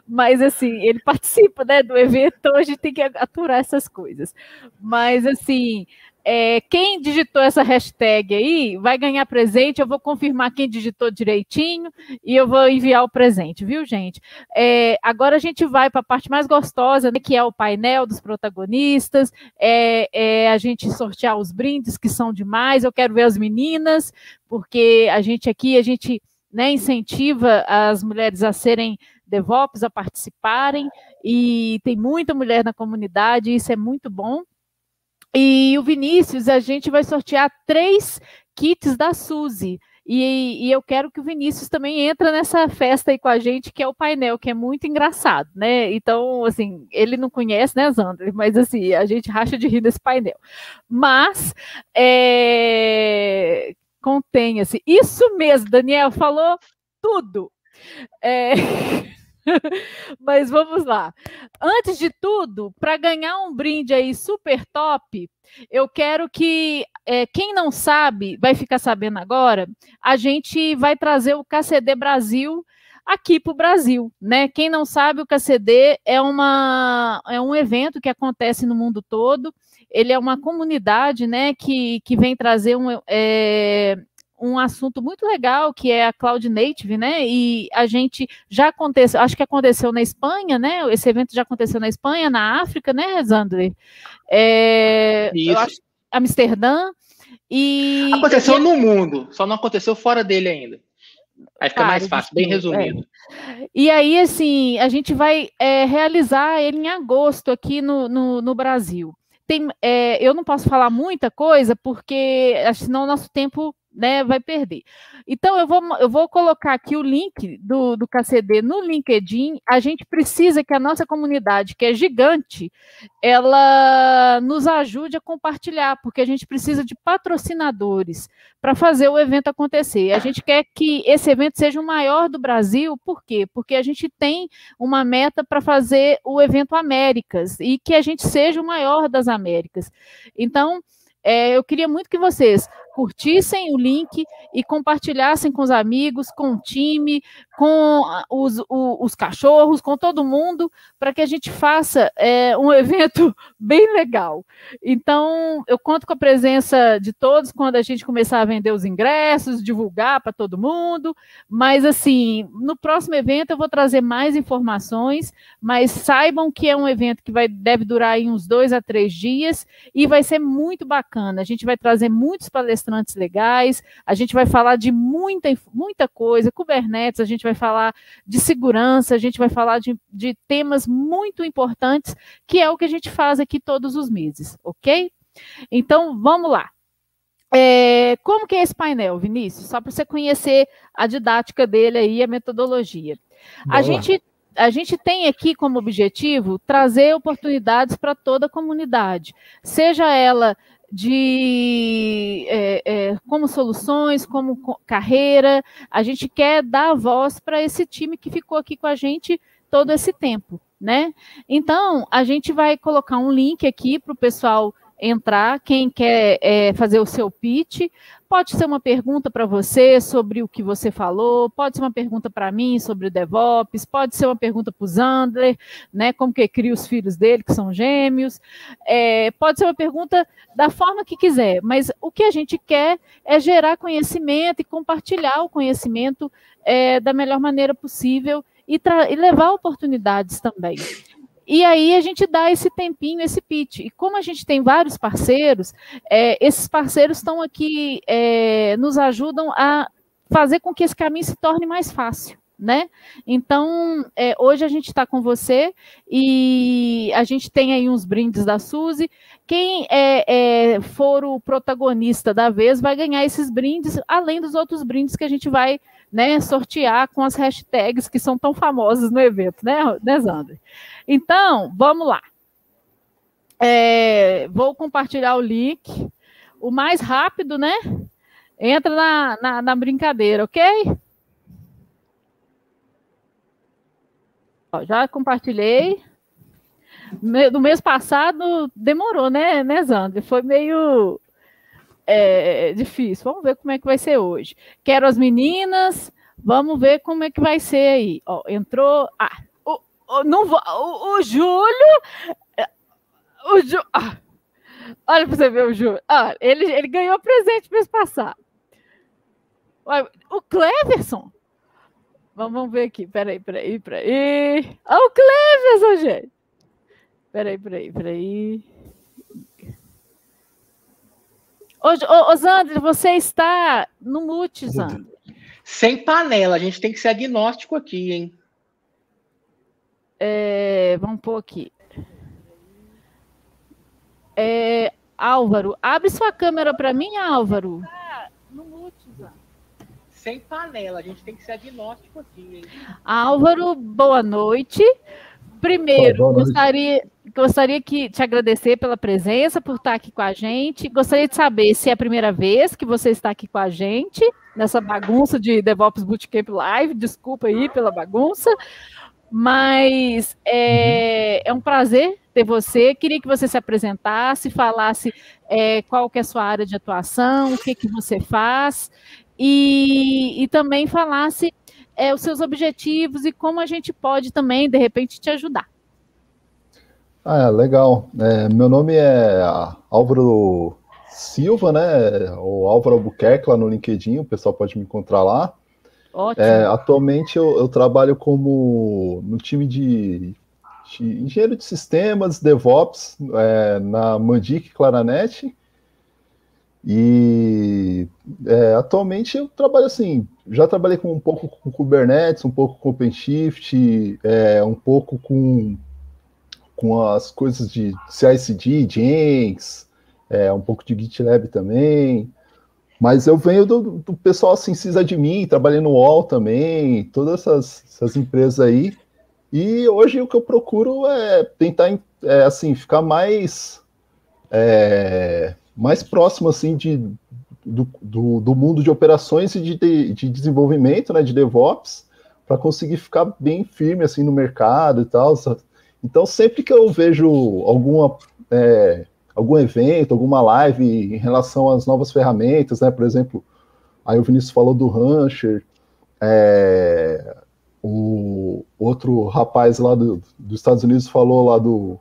mas, assim, ele participa, né, do evento, então a gente tem que aturar essas coisas. Mas, assim, é, quem digitou essa hashtag aí vai ganhar presente. Eu vou confirmar quem digitou direitinho e eu vou enviar o presente, viu, gente? É, agora a gente vai para a parte mais gostosa, né, que é o painel dos protagonistas. É, é, a gente sortear os brindes que são demais. Eu quero ver as meninas, porque a gente aqui a gente né, incentiva as mulheres a serem DevOps, a participarem e tem muita mulher na comunidade. Isso é muito bom. E o Vinícius, a gente vai sortear três kits da Suzy. E, e, eu quero que o Vinícius também entra nessa festa aí com a gente, que é o painel, que é muito engraçado, né? Então, assim, ele não conhece, né, Zandra? Mas, assim, a gente racha de rir nesse painel. Mas, é... contenha-se. Isso mesmo, Daniel, falou tudo. É... Mas vamos lá. Antes de tudo, para ganhar um brinde aí super top, eu quero que é, quem não sabe, vai ficar sabendo agora, a gente vai trazer o KCD Brasil aqui para o Brasil, né? Quem não sabe, o KCD é, uma, é um evento que acontece no mundo todo. Ele é uma comunidade, né, que, que vem trazer um, é, um assunto muito legal que é a cloud native, né? E a gente já aconteceu, acho que aconteceu na Espanha, né? Esse evento já aconteceu na Espanha, na África, né, Zander? É, Isso. Acho, Amsterdã e aconteceu e, no mundo, só não aconteceu fora dele ainda. Aí fica mais fácil, bem resumido. É. E aí, assim, a gente vai é, realizar ele em agosto aqui no, no, no Brasil. Tem, é, eu não posso falar muita coisa, porque assim, senão o nosso tempo né, vai perder. Então, eu vou, eu vou colocar aqui o link do, do KCD no LinkedIn. A gente precisa que a nossa comunidade, que é gigante, ela nos ajude a compartilhar, porque a gente precisa de patrocinadores para fazer o evento acontecer. A gente quer que esse evento seja o maior do Brasil, por quê? Porque a gente tem uma meta para fazer o evento Américas e que a gente seja o maior das Américas. Então, é, eu queria muito que vocês curtissem o link e compartilhassem com os amigos, com o time, com os, o, os cachorros, com todo mundo, para que a gente faça é, um evento bem legal. Então, eu conto com a presença de todos quando a gente começar a vender os ingressos, divulgar para todo mundo. Mas, assim, no próximo evento eu vou trazer mais informações, mas saibam que é um evento que vai, deve durar aí uns dois a três dias e vai ser muito bacana. A gente vai trazer muitos palestrantes restaurantes legais, a gente vai falar de muita, muita coisa, Kubernetes, a gente vai falar de segurança, a gente vai falar de, de temas muito importantes, que é o que a gente faz aqui todos os meses, ok? Então, vamos lá. É, como que é esse painel, Vinícius? Só para você conhecer a didática dele aí, a metodologia. Boa. A gente a gente tem aqui como objetivo trazer oportunidades para toda a comunidade, seja ela de é, é, como soluções, como carreira. A gente quer dar voz para esse time que ficou aqui com a gente todo esse tempo, né? Então, a gente vai colocar um link aqui para o pessoal entrar, quem quer é, fazer o seu pitch. Pode ser uma pergunta para você sobre o que você falou, pode ser uma pergunta para mim sobre o DevOps, pode ser uma pergunta para o Zandler, né, como que cria os filhos dele, que são gêmeos, é, pode ser uma pergunta da forma que quiser, mas o que a gente quer é gerar conhecimento e compartilhar o conhecimento é, da melhor maneira possível e, e levar oportunidades também. E aí a gente dá esse tempinho, esse pitch. E como a gente tem vários parceiros, é, esses parceiros estão aqui, é, nos ajudam a fazer com que esse caminho se torne mais fácil. Né? Então, é, hoje a gente está com você e a gente tem aí uns brindes da Suzy. Quem é, é, for o protagonista da vez vai ganhar esses brindes, além dos outros brindes que a gente vai né, sortear com as hashtags que são tão famosas no evento, né, né Zandre? Então, vamos lá. É, vou compartilhar o link. O mais rápido, né? Entra na, na, na brincadeira, ok? Ó, já compartilhei. No mês passado demorou, né, né, Zandre? Foi meio é, é, é, difícil. Vamos ver como é que vai ser hoje. Quero as meninas, vamos ver como é que vai ser aí. Ó, entrou. Ah, o, o, não vou, o, o Júlio. É, o Ju, ah, olha para você ver o Júlio. Ah, ele, ele ganhou presente mês passado. O Cleverson. Vamos, vamos ver aqui. Peraí, peraí, peraí. Olha ah, o Cleverson, gente. Peraí, peraí, peraí. ô, ô você está no mute, Zandre. Sem panela, a gente tem que ser agnóstico aqui, hein? É, vamos pôr aqui. É, Álvaro, abre sua câmera para mim, Álvaro. no mute, Zandre sem panela, a gente tem que ser agnóstico aqui. Hein? Álvaro, boa noite. Primeiro, boa noite. gostaria gostaria que te agradecer pela presença, por estar aqui com a gente. Gostaria de saber se é a primeira vez que você está aqui com a gente nessa bagunça de DevOps Bootcamp Live. Desculpa aí pela bagunça, mas é, é um prazer ter você. Queria que você se apresentasse, falasse é, qual que é a sua área de atuação, o que que você faz e, e também falasse é, os seus objetivos e como a gente pode também, de repente, te ajudar. Ah, é, legal. É, meu nome é Álvaro Silva, né? Ou Álvaro Albuquerque lá no LinkedIn, o pessoal pode me encontrar lá. É, Ótimo. É, atualmente eu, eu, trabalho como no time de, de engenheiro de sistemas, DevOps, é, na Mandic Claranet. E é, atualmente eu trabalho assim, já trabalhei com um pouco com Kubernetes, um pouco com OpenShift, um pouco com com as coisas de CICD, Jenks, é, um pouco de GitLab também. Mas eu venho do, do pessoal assim, mim trabalhei no UOL também, todas essas, essas, empresas aí. E hoje o que eu procuro é tentar, é, assim, ficar mais, é, mais próximo, assim, de, do, do, do, mundo de operações e de, de, de desenvolvimento, né, de DevOps, para conseguir ficar bem firme, assim, no mercado e tal, então, sempre que eu vejo alguma, é, algum evento, alguma live em relação às novas ferramentas, né? Por exemplo, aí o Vinícius falou do Rancher, é, o outro rapaz lá do, dos Estados Unidos falou lá do,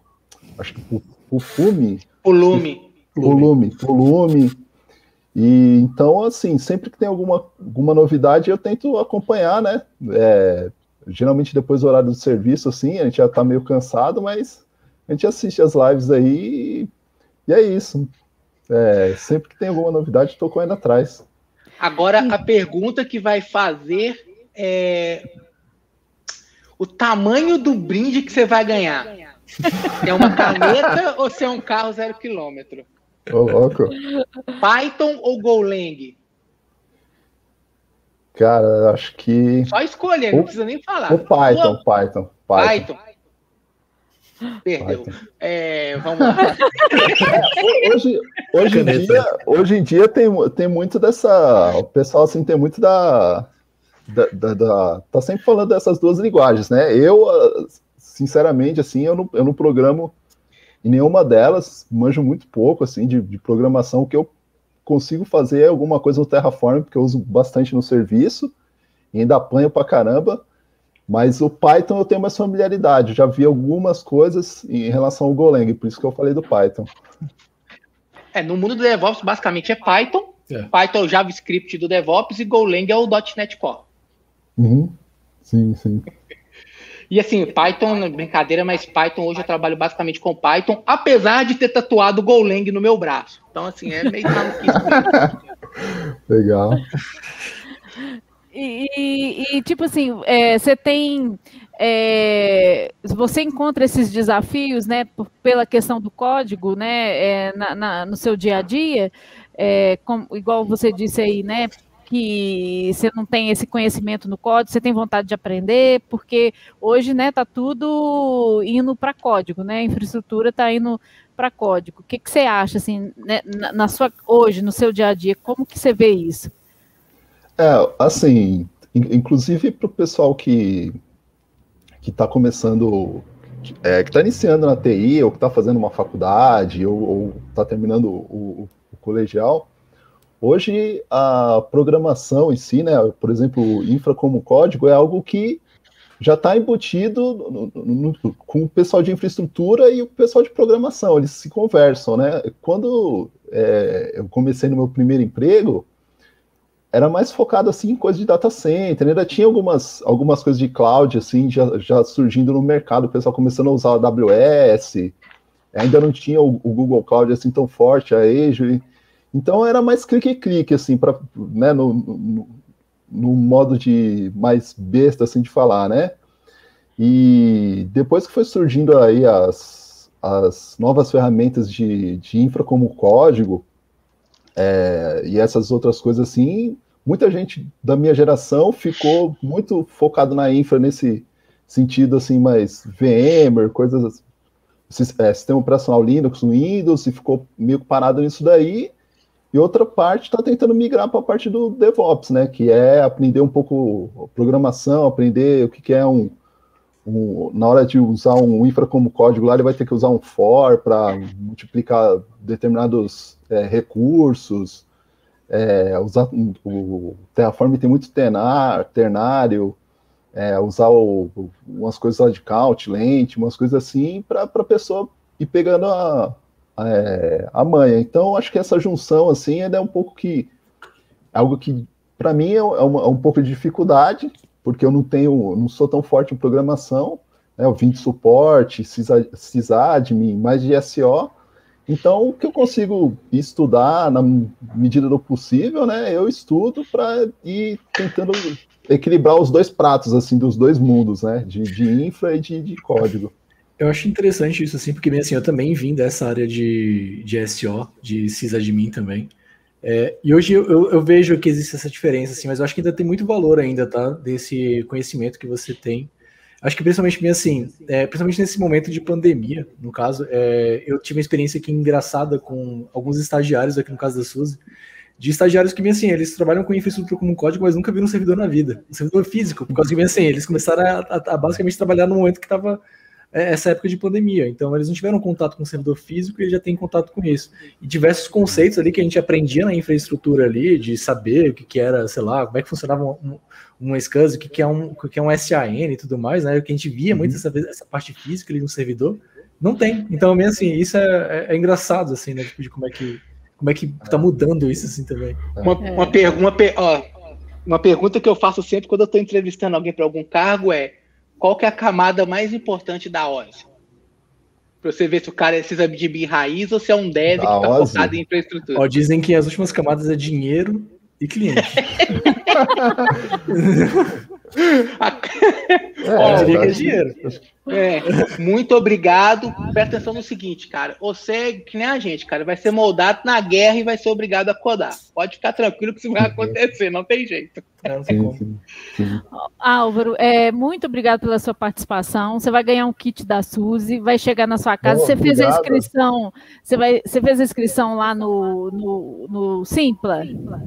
acho que o, o Fume. O Lume. O Lume, o Lume. E então, assim, sempre que tem alguma, alguma novidade, eu tento acompanhar, né? É, geralmente depois do horário do serviço, assim, a gente já tá meio cansado, mas a gente assiste as lives aí e é isso. É, sempre que tem alguma novidade, tô correndo atrás. Agora, a pergunta que vai fazer é o tamanho do brinde que você vai ganhar. é uma caneta ou se é um carro zero quilômetro? Ô, louco. Python ou Golang? Cara, acho que. Só escolher, o... não precisa nem falar. O Python, Python, Python. Python. Perdeu. É, vamos lá. hoje, hoje, em dia, hoje em dia tem, tem muito dessa. O pessoal assim, tem muito da, da, da, da, Tá sempre falando dessas duas linguagens, né? Eu, ah, sinceramente, assim, eu não, eu não programo em nenhuma delas, manjo muito pouco assim de, de programação. O que eu consigo fazer alguma coisa no Terraform, porque eu uso bastante no serviço, e ainda apanho pra caramba. Mas o Python eu tenho mais familiaridade, já vi algumas coisas em relação ao Golang, por isso que eu falei do Python. É, no mundo do DevOps basicamente é Python, é. Python é o JavaScript do DevOps e Golang é o .NET Core. Uhum. Sim, sim. E assim, Python, brincadeira, mas Python hoje eu trabalho basicamente com Python, apesar de ter tatuado Golang no meu braço. Então, assim, é meio Legal. E, e, e, tipo assim, é, você é, tem. É, você encontra esses desafios, né, pela questão do código, né, é, na, na, no seu dia a dia, é, com, igual você disse aí, né, que você não tem esse conhecimento no código, você tem vontade de aprender, porque hoje, né, tá tudo indo para código, né? A infraestrutura está indo para código. O que, que você acha assim, né, na sua hoje, no seu dia a dia, como que você vê isso? É, assim, inclusive para o pessoal que que está começando, é, que está iniciando na TI, ou que está fazendo uma faculdade, ou está terminando o, o, o colegial, Hoje, a programação em si, né, por exemplo, infra como código, é algo que já está embutido no, no, no, com o pessoal de infraestrutura e o pessoal de programação, eles se conversam, né? Quando é, eu comecei no meu primeiro emprego, era mais focado assim em coisas de data center, né, ainda tinha algumas, algumas coisas de cloud assim já, já surgindo no mercado, o pessoal começando a usar AWS, ainda não tinha o, o Google Cloud assim tão forte, a Azure, então era mais clique-clique, assim, pra, né, no, no, no, modo de mais besta, assim, de falar, né? E depois que foi surgindo aí as, as novas ferramentas de, de infra como código é, e essas outras coisas assim, muita gente da minha geração ficou muito focado na infra nesse sentido assim, mais VMware, coisas assim, sistema operacional Linux, Windows, e ficou meio parado nisso daí e outra parte está tentando migrar para a parte do DevOps, né? Que é aprender um pouco programação, aprender o que, que é um, um, na hora de usar um infra como código lá, ele vai ter que usar um for para multiplicar determinados é, recursos, é, usar o Terraform tem muito tenar, ternário, é, usar o, umas coisas lá de count, lente, umas coisas assim, para a pessoa ir pegando a, é, Então, acho que essa junção, assim, é um pouco que. Algo que, para mim, é, é, uma, é, um pouco de dificuldade, porque eu não tenho. Não sou tão forte em programação. Né? Eu vim de suporte, sysadmin, mais de SO. Então, o que eu consigo estudar na medida do possível, né? Eu estudo para ir tentando equilibrar os dois pratos, assim, dos dois mundos, né? De, de infra e de, de código. Eu acho interessante isso, assim, porque bem assim, eu também vim dessa área de, de SO, de sysadmin também. É, e hoje eu, eu, eu, vejo que existe essa diferença, assim, mas eu acho que ainda tem muito valor ainda, tá? Desse conhecimento que você tem. Acho que principalmente bem assim, é, principalmente nesse momento de pandemia, no caso, é, eu tive uma experiência aqui engraçada com alguns estagiários aqui no caso da Suzy, de estagiários que, bem assim, eles trabalham com infraestrutura como código, mas nunca viram um servidor na vida, um servidor físico, por causa que, bem assim, eles começaram a, a, a basicamente trabalhar no momento que estava é, essa época de pandemia. Então, eles não tiveram contato com o servidor físico e já têm contato com isso. E diversos conceitos ali que a gente aprendia na infraestrutura ali, de saber o que, que era, sei lá, como é que funcionava um, um SCAS, o que, que, é um, o que é um SAN e tudo mais, né? O que a gente via uhum. muito essa, essa parte física ali no servidor, não tem. Então, mesmo assim, isso é, é, é engraçado, assim, né? Tipo, de como é que. Como é que tá mudando isso assim também? Uma, é. uma, per, uma, per, ó, uma pergunta que eu faço sempre quando eu estou entrevistando alguém para algum cargo é qual que é a camada mais importante da OSI? Pra você ver se o cara é de raiz ou se é um dev da que tá focado em infraestrutura. Ó, dizem que as últimas camadas é dinheiro, e cliente. é, Ó, é, dinheiro. É, muito obrigado. Presta atenção no seguinte, cara. Você, é que nem a gente, cara, vai ser moldado na guerra e vai ser obrigado a codar. Pode ficar tranquilo que isso vai uhum. acontecer, não tem jeito. É, não sim, sim, sim. Álvaro, é, muito obrigado pela sua participação. Você vai ganhar um kit da Suzy, vai chegar na sua casa. você obrigado. fez a inscrição, você, vai, você fez a inscrição lá no, no, no Simpla? Simpla.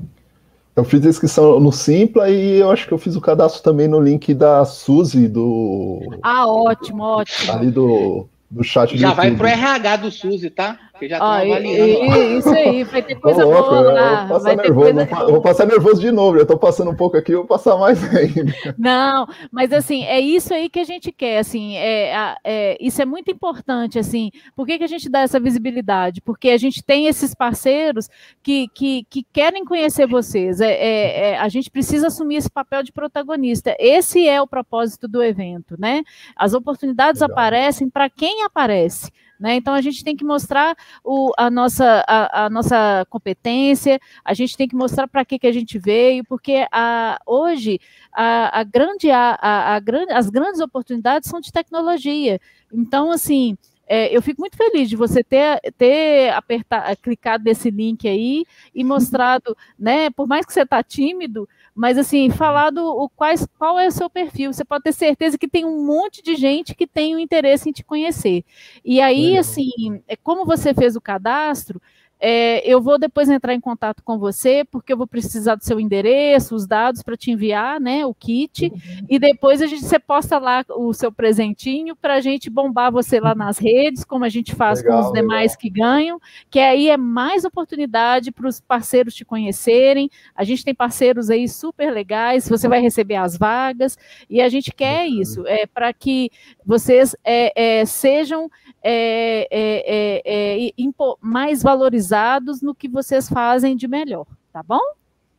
Eu fiz inscrição no Simpla e eu acho que eu fiz o cadastro também no link da Suzy do. Ah, ótimo, ótimo. Ali do, do chat Já YouTube. vai pro RH do Suzy, tá? que já ah, Isso aí, vai ter tá coisa louco, boa lá. Vou passar, nervoso, coisa... vou passar nervoso de novo, eu estou passando um pouco aqui, vou passar mais ainda. Não, mas assim, é isso aí que a gente quer, assim, é, é, isso é muito importante, assim, por que, que a gente dá essa visibilidade? Porque a gente tem esses parceiros que, que, que querem conhecer vocês, é, é, é a gente precisa assumir esse papel de protagonista, esse é o propósito do evento, né? As oportunidades Legal. aparecem para quem aparece, né? Então a gente tem que mostrar o, a, nossa, a, a, nossa competência, a gente tem que mostrar para que, que a gente veio, porque a, hoje a, a grande, a, grande, as grandes oportunidades são de tecnologia. Então, assim, é, eu fico muito feliz de você ter, ter apertado, clicado nesse link aí e mostrado, né? Por mais que você está tímido, mas assim, falar do o quais, qual é o seu perfil. Você pode ter certeza que tem um monte de gente que tem um interesse em te conhecer. E aí, assim, é como você fez o cadastro, é, eu vou depois entrar em contato com você, porque eu vou precisar do seu endereço, os dados para te enviar, né, o kit, e depois a gente você posta lá o seu presentinho para a gente bombar você lá nas redes, como a gente faz legal, com os demais legal. que ganham, que aí é mais oportunidade para os parceiros te conhecerem. A gente tem parceiros aí super legais, você vai receber as vagas, e a gente quer uhum. isso, é para que vocês é, é, sejam é, é, é, mais valorizados ousados no que vocês fazem de melhor, tá bom?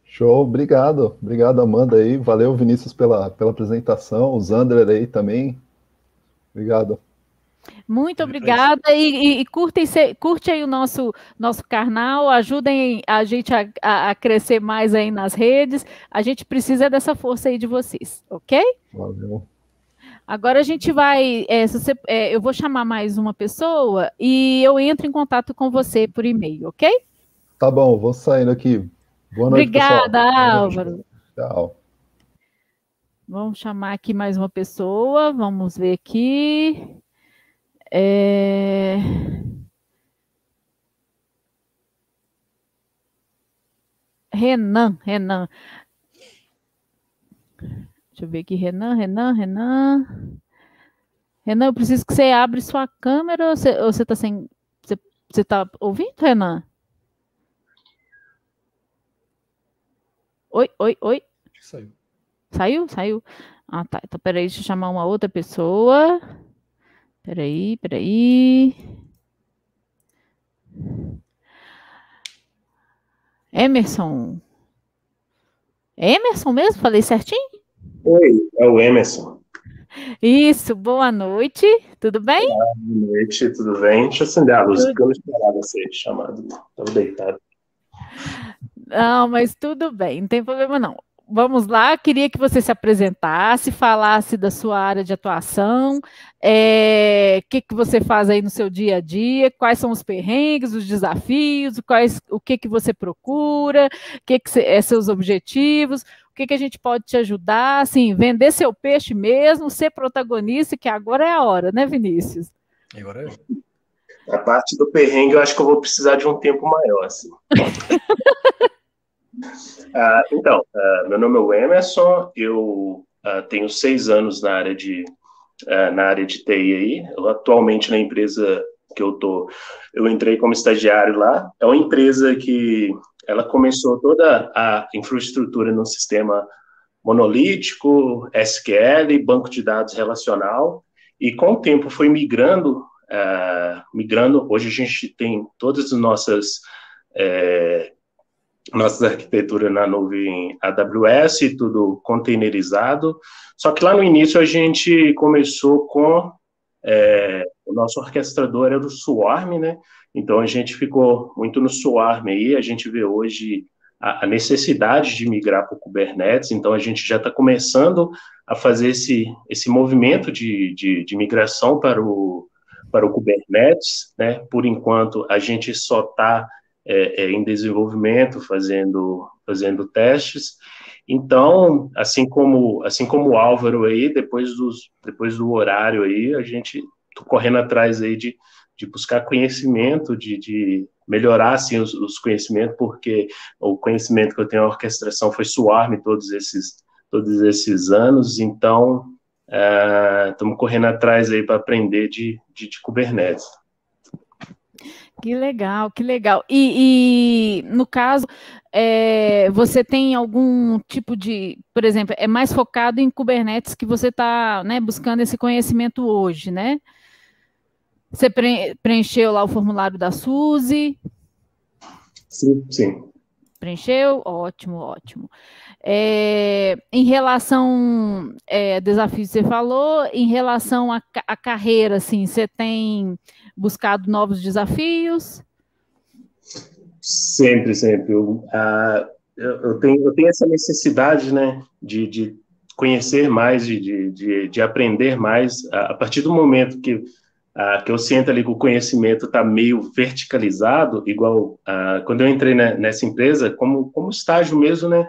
Show, obrigado. Obrigado, Amanda aí. Valeu, Vinícius, pela, pela apresentação. O Zander aí também. Obrigado. Muito obrigada e, e, e curtem, curte aí o nosso, nosso canal, ajudem a gente a, a, a, crescer mais aí nas redes. A gente precisa dessa força aí de vocês, ok? Valeu. Agora a gente vai. É, você, é, eu vou chamar mais uma pessoa e eu entro em contato com você por e-mail, ok? Tá bom, vou saindo aqui. Boa noite. Obrigada, pessoal. Álvaro. Tchau. Vamos chamar aqui mais uma pessoa. Vamos ver aqui. É... Renan, Renan. Deixa eu ver aqui, Renan, Renan, Renan. Renan, eu preciso que você abra sua câmera. Ou você está sem. Você, você tá ouvindo, Renan? Oi, oi, oi. Saiu. Saiu? Saiu. Ah, tá. Então, peraí, deixa eu chamar uma outra pessoa. Peraí, peraí. Emerson. É Emerson mesmo? Falei certinho? Oi, é o Emerson. Isso, boa noite, tudo bem? Boa noite, tudo bem? Deixa eu acender a luz, tudo... porque eu não esperava ser chamado, estava deitado. Não, mas tudo bem, não tem problema não. Vamos lá, queria que você se apresentasse, falasse da sua área de atuação, o é, que, que você faz aí no seu dia a dia, quais são os perrengues, os desafios, quais, o que, que você procura, que que se, é, seus objetivos, que, que a gente pode te ajudar, assim, vender seu peixe mesmo, ser protagonista, que agora é a hora, né, Vinícius? Agora é. A parte do perrengue, eu acho que eu vou precisar de um tempo maior, assim. Ah, então, ah, meu nome é o Emerson, eu ah, tenho seis anos na área de na área de TI aí. Eu, atualmente na empresa que eu tô, eu entrei como estagiário lá. É uma empresa que ela começou toda a infraestrutura no sistema monolítico, SQL, banco de dados relacional, e com o tempo foi migrando, uh, migrando. Hoje a gente tem todas as nossas é, nossas arquiteturas na nuvem AWS, tudo containerizado. Só que lá no início a gente começou com é, o nosso orquestrador era é o Swarm, né? Então a gente ficou muito no Swarm aí, a gente vê hoje a, a necessidade de migrar para o Kubernetes, então a gente já está começando a fazer esse, esse movimento de, de, de migração para o, para o Kubernetes, né? Por enquanto a gente só está é, é, em desenvolvimento, fazendo, fazendo testes. Então, assim como assim como o Álvaro aí, depois, dos, depois do horário aí, a gente tô correndo atrás aí de, de buscar conhecimento, de, de melhorar assim, os, os, conhecimentos, porque o conhecimento que eu tenho na orquestração foi suar-me todos esses, todos esses anos, então estamos é, uh, correndo atrás aí para aprender de, de, de, Kubernetes. Que legal, que legal. E, e no caso, é, você tem algum tipo de, por exemplo, é mais focado em Kubernetes que você está né, buscando esse conhecimento hoje, né? Você pre preencheu lá o formulário da Suzy? Sim, sim. Preencheu? Ótimo, ótimo. É, em relação é, desafios que você falou, em relação à, carreira, assim, você tem buscado novos desafios? Sempre, sempre. Eu, eu, tenho, eu tenho essa necessidade, né, de, de conhecer mais, de, de, de aprender mais. A partir do momento que ah, que eu sinto ali que o conhecimento está meio verticalizado, igual ah, quando eu entrei nessa empresa, como, como estágio mesmo, né?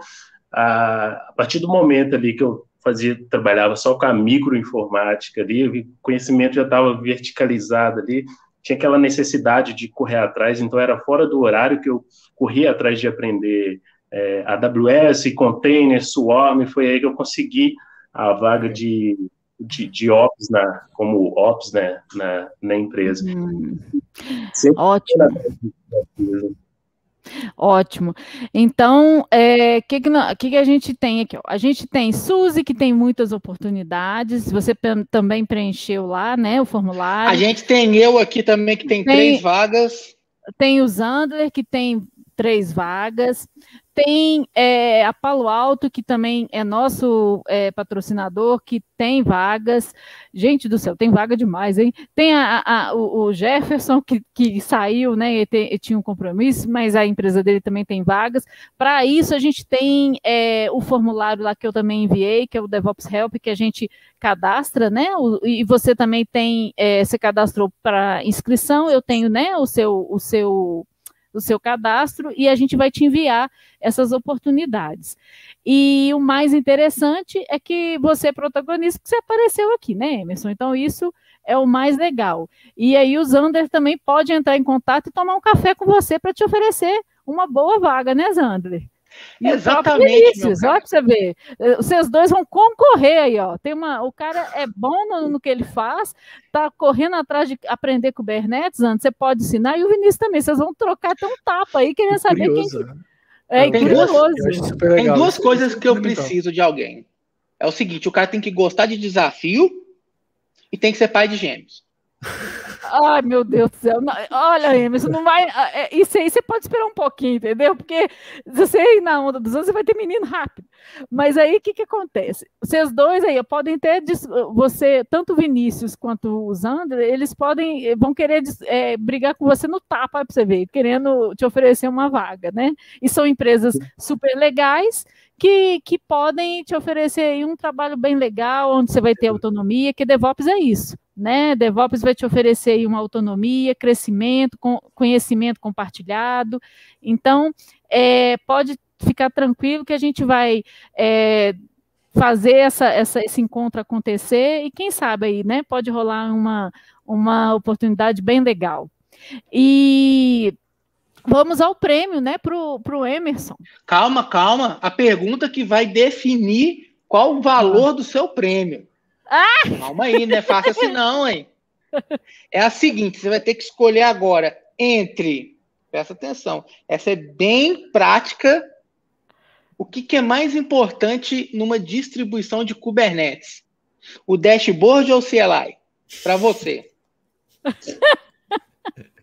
Ah, a partir do momento ali que eu fazia, trabalhava só com a microinformática ali, o conhecimento já estava verticalizado ali, tinha aquela necessidade de correr atrás, então era fora do horário que eu corria atrás de aprender é, eh, AWS, Container, Swarm, foi aí que eu consegui a vaga de de, de ops na, como ops né, na, na empresa. Hum. Ótimo. Ótimo. Então, o é, que, que, que, que, a gente tem aqui? A gente tem Suzy, que tem muitas oportunidades. Você também preencheu lá, né, o formulário. A gente tem eu aqui também, que tem, tem três vagas. Tem o Zandler, que tem três vagas. Tem é, a Palo Alto, que também é nosso é, patrocinador, que tem vagas. Gente do céu, tem vaga demais, hein? Tem a, a, o Jefferson, que, que saiu, né? E, te, e, tinha um compromisso, mas a empresa dele também tem vagas. Para isso, a gente tem é, o formulário lá que eu também enviei, que é o DevOps Help, que a gente cadastra, né? O, e você também tem, é, você cadastrou para inscrição, eu tenho, né? O seu, o seu do seu cadastro e a gente vai te enviar essas oportunidades. E o mais interessante é que você é protagonista, que você apareceu aqui, né, Emerson? Então, isso é o mais legal. E aí o Zander também pode entrar em contato e tomar um café com você para te oferecer uma boa vaga, né, Zander? É, Exatamente. Vinícius, é olha pra você ver. Eh, vocês dois vão concorrer aí, ó. Tem uma, o cara é bom no, no que ele faz, tá correndo atrás de aprender Kubernetes, antes você pode ensinar, e o Vinícius também. Vocês vão trocar até um tapa aí, querendo saber curioso, quem. Né? É, é, duas, tem duas né? coisas que eu preciso de alguém. É o seguinte, o cara tem que gostar de desafio e tem que ser pai de gêmeos. Ai, meu Deus do céu. Não, olha, Emerson, não vai. Ah, é, isso aí você pode esperar um pouquinho, entendeu? Porque você ir na onda dos anos, você vai ter menino rápido. Mas aí o que, que acontece? Vocês dois aí podem ter. Você, tanto o Vinícius quanto o Zandro, eles podem eh, vão querer é, brigar com você no tapa para você ver, querendo te oferecer uma vaga, né? E são empresas super legais que, que podem te oferecer um trabalho bem legal, onde você vai ter autonomia, que DevOps é isso. Né? DevOps vai te oferecer uma autonomia, crescimento, conhecimento compartilhado. Então, é, pode ficar tranquilo que a gente vai é, fazer essa, essa, esse encontro acontecer e quem sabe aí, né? Pode rolar uma, uma oportunidade bem legal. E vamos ao prêmio, né? o Emerson. Calma, calma. A pergunta que vai definir qual o valor hum. do seu prêmio. Ah! Calma aí, não é fácil assim não, hein? É a seguinte, você vai ter que escolher agora entre, presta atenção, essa é bem prática, o que, que é mais importante numa distribuição de Kubernetes? O dashboard ou o CLI? Para você.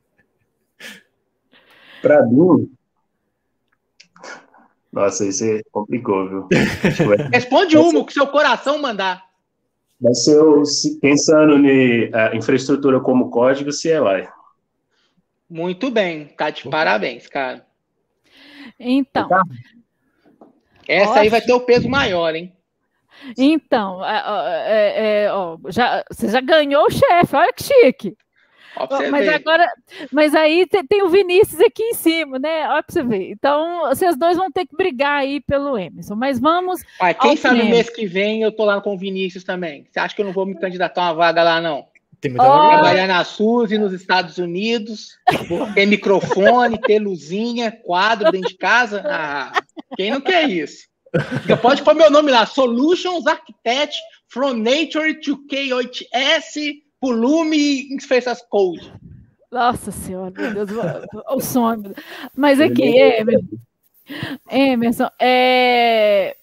Para mim, nossa, isso complicou, viu? Responde uma, o que seu coração mandar. Mas se eu, se, pensando em é, infraestrutura como código, se é lá. Muito bem, tá de parabéns, cara. Então. Essa ótimo. aí vai ter o peso maior, hein? Então, é, é, é, ó, já, você já ganhou o chefe, olha que chique. Observe. Mas agora, mas aí tem o Vinícius aqui em cima, né? Olha pra você ver. Então, vocês dois vão ter que brigar aí pelo Emerson. Mas vamos. quem sabe mês que vem eu tô lá com o Vinícius também. Você acha que eu não vou me candidatar a uma vaga lá, não? Tem muita oh. Trabalhar na Suzy, nos Estados Unidos, ter microfone, ter luzinha, quadro dentro de casa. Ah, quem não quer isso? Pode pôr meu nome lá, Solutions Architect from Nature to K8S Pulume as coisas. Nossa senhora, meu Deus, o sonho. Mas é que, Emerson, Emerson é,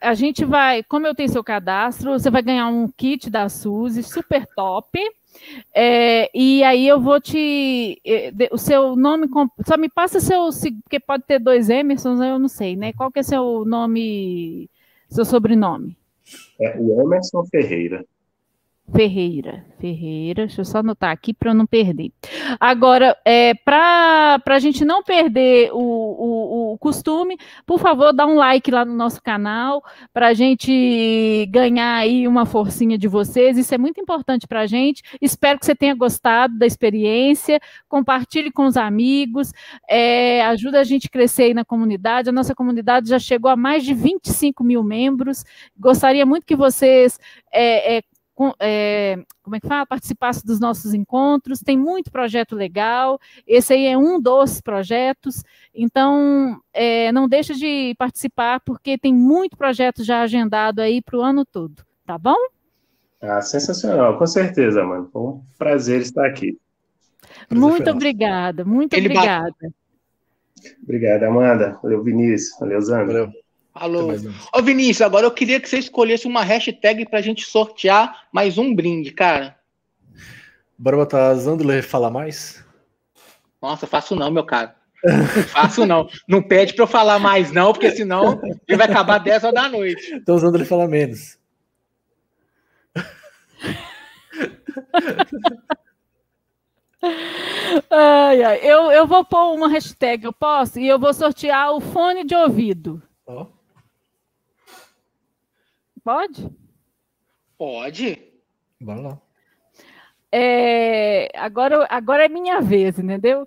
a gente vai, como eu tenho seu cadastro, você vai ganhar um kit da Suzy, super top. É, e aí eu vou te. É, o seu nome. Só me passa seu. Porque pode ter dois Emersons, eu não sei, né? Qual que é seu nome, seu sobrenome? É o Emerson Ferreira. Ferreira. Ferreira, deixa eu só anotar aqui para eu não perder. Agora, é, para a gente não perder o, o, o, costume, por favor, dá um like lá no nosso canal, para a gente ganhar aí uma forcinha de vocês. Isso é muito importante para a gente. Espero que você tenha gostado da experiência. Compartilhe com os amigos, é, ajuda a gente a crescer aí na comunidade. A nossa comunidade já chegou a mais de 25 mil membros. Gostaria muito que vocês. É, é é, como é que fala, participasse dos nossos encontros, tem muito projeto legal, esse aí é um dos projetos, então é, não deixa de participar, porque tem muito projeto já agendado aí para o ano todo, tá bom? Ah, sensacional, com certeza, mano, foi um prazer estar aqui. Prazer muito obrigada, muito Ele obrigada. Bate... Obrigado, Amanda. Valeu, Vinícius. Valeu, Zandro. Valeu. Alô. Um. Ô, Vinícius, agora eu queria que você escolhesse uma hashtag pra gente sortear mais um brinde, cara. Bora botar Zandler falar mais? Nossa, faço não, meu cara. faço não. Não pede pra eu falar mais, não, porque senão ele vai acabar 10 horas da noite. Então o Zandler fala menos. ai, ai. Eu, eu vou pôr uma hashtag, eu posso? E eu vou sortear o fone de ouvido. Oh. Pode? Pode. Bora lá. É, agora, agora é minha vez, entendeu?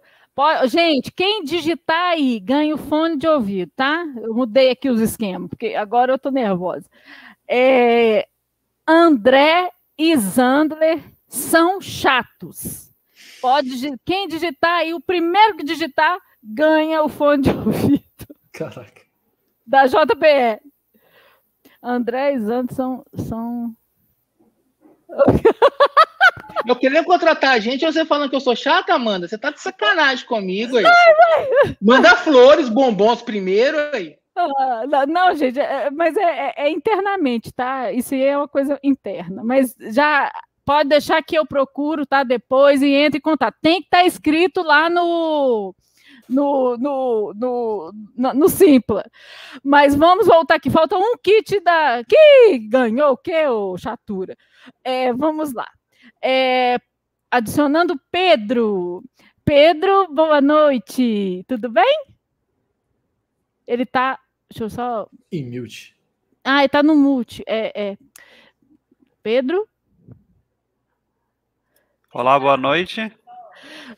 gente, quem digitar aí, ganha o fone de ouvido, tá? Eu mudei aqui os esquemas, porque agora eu tô nervosa. É, André e Zandler são chatos. Pode, quem digitar aí, o primeiro que digitar, ganha o fone de ouvido. Caraca. Da JBE. André e Zante são. são... Eu queria contratar a gente, você falando que eu sou chata, Amanda. Você tá de sacanagem comigo aí. Vai, vai. Manda flores, bombons primeiro aí. Ah, não, gente, é, é, mas é, é, é, internamente, tá? Isso aí é uma coisa interna. Mas já pode deixar que eu procuro, tá? Depois e entre em contato. Tem que estar tá escrito lá no no, no, no, no, no Simpla. Mas vamos voltar aqui. Falta um kit da. Que ganhou o que, ô Chatura? É, vamos lá. É, adicionando Pedro. Pedro, boa noite. Tudo bem? Ele tá. Deixa eu só. Em mute. Ah, ele tá no mute. É, é. Pedro? Olá, boa noite.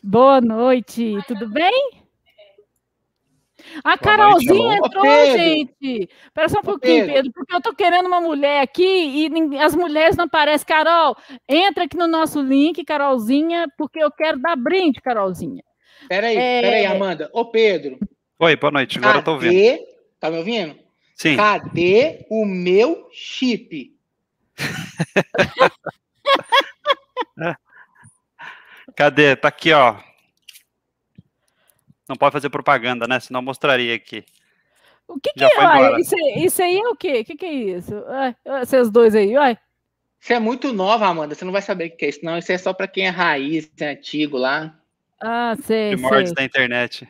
Boa noite, tudo bem? A Carolzinha entrou, Ô, gente. Espera só um Ô, pouquinho, Pedro. Pedro. porque eu tô querendo uma mulher aqui e as mulheres não aparecem. Carol, entra aqui no nosso link, Carolzinha, porque eu quero dar brinde, Carolzinha. Peraí, é... peraí, Amanda. Ô, Pedro. Oi, boa noite. Agora Cadê... eu tô ouvindo. Tá me ouvindo? Sim. Cadê o meu chip? Cadê? Tá aqui, ó. Não pode fazer propaganda, né? Senão mostraria aqui. O que, que é? isso, isso, aí é o quê? O que, que é isso? vocês dois aí, olha. Você é muito nova, Amanda. Você não vai saber o que é isso, não. Isso é só para quem é raiz, é antigo lá. Ah, sei. Primórdios sei. da internet.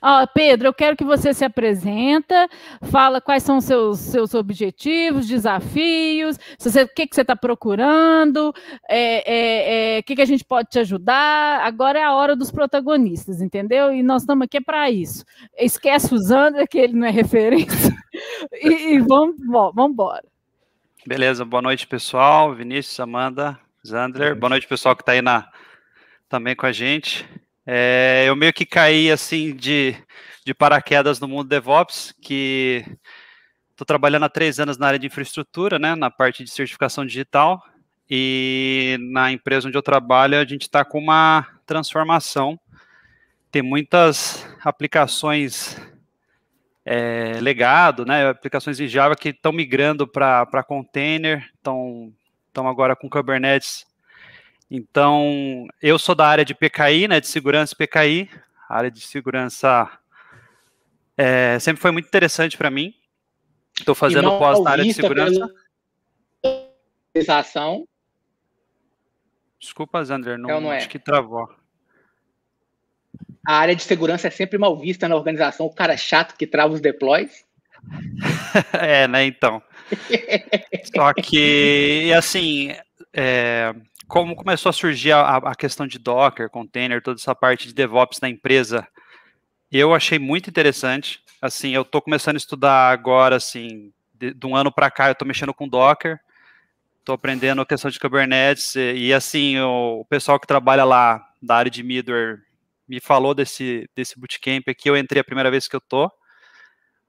Ah, Pedro, eu quero que você se apresenta, fala quais são os seus, seus objetivos, desafios, o que, que você está procurando, é, é, é, o que, que a gente pode te ajudar. Agora é a hora dos protagonistas, entendeu? E nós estamos aqui para isso. Esquece o Zander, que ele não é referência, e, e vamos, vamos embora. Beleza, boa noite, pessoal. Vinícius, Amanda, Zander. Boa noite, pessoal que está aí na, também com a gente. É, eu meio que caí assim de, de paraquedas no mundo DevOps, que estou trabalhando há três anos na área de infraestrutura, né, na parte de certificação digital, e na empresa onde eu trabalho a gente está com uma transformação. Tem muitas aplicações é, legado, né, aplicações em Java que estão migrando para container, estão agora com Kubernetes então, eu sou da área de PKI, né, de segurança PKI. A área de segurança é, sempre foi muito interessante para mim. Estou fazendo é pós na área de segurança. Pela... Desculpa, Zander, não, então não é. acho que travou. A área de segurança é sempre mal vista na organização, o cara chato que trava os deploys. é, né, então. Só que, assim, é, como começou a surgir a, a questão de Docker, container, toda essa parte de DevOps na empresa, eu achei muito interessante. Assim, eu estou começando a estudar agora, assim, de, de um ano para cá, eu estou mexendo com Docker, estou aprendendo a questão de Kubernetes e, e assim o, o, pessoal que trabalha lá da área de middleware me falou desse desse bootcamp aqui. Eu entrei a primeira vez que eu tô,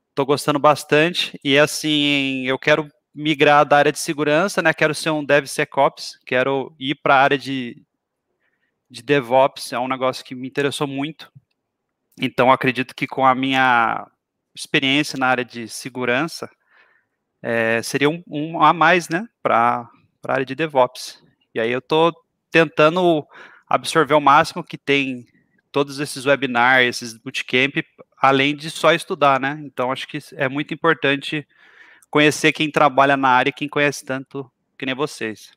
estou gostando bastante e assim eu quero migrar da área de segurança, né? Quero ser um DevSecOps, quero ir para a área de, de DevOps, é um negócio que me interessou muito. Então, acredito que com a minha experiência na área de segurança, é, seria um, um, a mais, né, para a área de DevOps. E aí eu estou tentando absorver o máximo que tem todos esses webinars, esses bootcamp, além de só estudar, né? Então, acho que é muito importante conhecer quem trabalha na área, quem conhece tanto que nem vocês.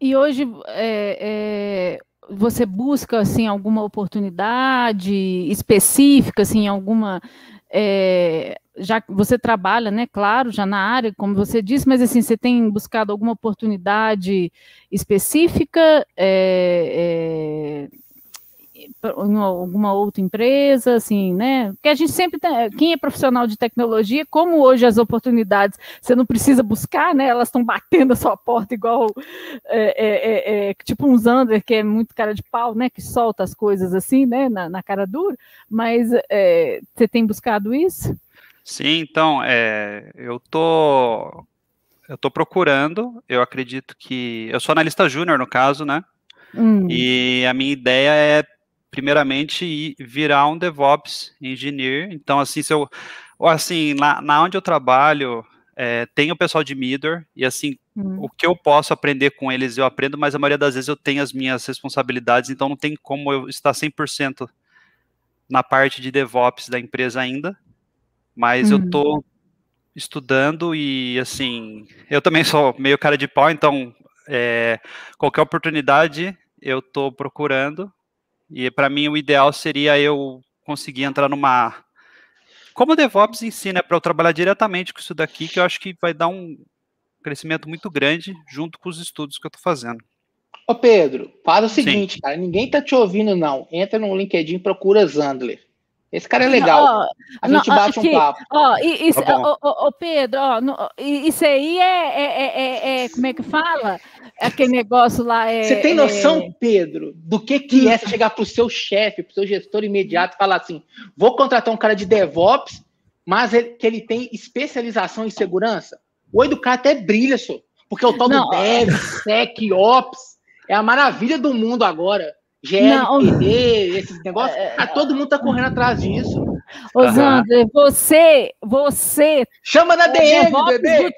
E hoje é, é, você busca assim alguma oportunidade específica, assim alguma é, já você trabalha, né? Claro, já na área, como você disse, mas assim você tem buscado alguma oportunidade específica? É, é em alguma outra empresa, assim, né? Porque a gente sempre tem, quem é profissional de tecnologia, como hoje as oportunidades você não precisa buscar, né? Elas estão batendo a sua porta igual é, é, é, é tipo um Zander que é muito cara de pau, né? Que solta as coisas assim, né? Na, na cara dura. Mas é, você tem buscado isso? Sim, então é, eu tô eu tô procurando. Eu acredito que eu sou analista júnior no caso, né? Hum. E a minha ideia é primeiramente virar um DevOps engineer. Então, assim, se eu, assim, na onde eu trabalho, é, tem o pessoal de Midor, e assim, uhum. o que eu posso aprender com eles eu aprendo, mas a maioria das vezes eu tenho as minhas responsabilidades, então não tem como eu estar 100% na parte de DevOps da empresa ainda, mas uhum. eu estou hum. estudando e, assim, eu também sou meio cara de pau, então é, qualquer oportunidade eu estou procurando, e para mim o ideal seria eu conseguir entrar numa. Como o DevOps ensina, né, para eu trabalhar diretamente com isso daqui, que eu acho que vai dar um crescimento muito grande junto com os estudos que eu estou fazendo. Ô Pedro, faz o seguinte, Sim. cara, ninguém tá te ouvindo não. Entra no LinkedIn, procura Zandler. Esse cara é legal. Oh, a gente não, bate um que, papo. Ó, oh, tá oh, Pedro, no, isso aí é, é, é, é, Como é que fala? Aquele negócio lá é. Você tem noção, Pedro, do que, que é chegar para o seu chefe, para o seu gestor imediato e falar assim: vou contratar um cara de DevOps, mas ele, que ele tem especialização em segurança? O olho do cara até brilha, só, porque o tal não. do Dev, Sec, Ops é a maravilha do mundo agora. GLPD, esses é, negócios. É, ah, todo mundo tá é. correndo atrás disso. Ô, Zander, você, você. Chama na DM, bebê.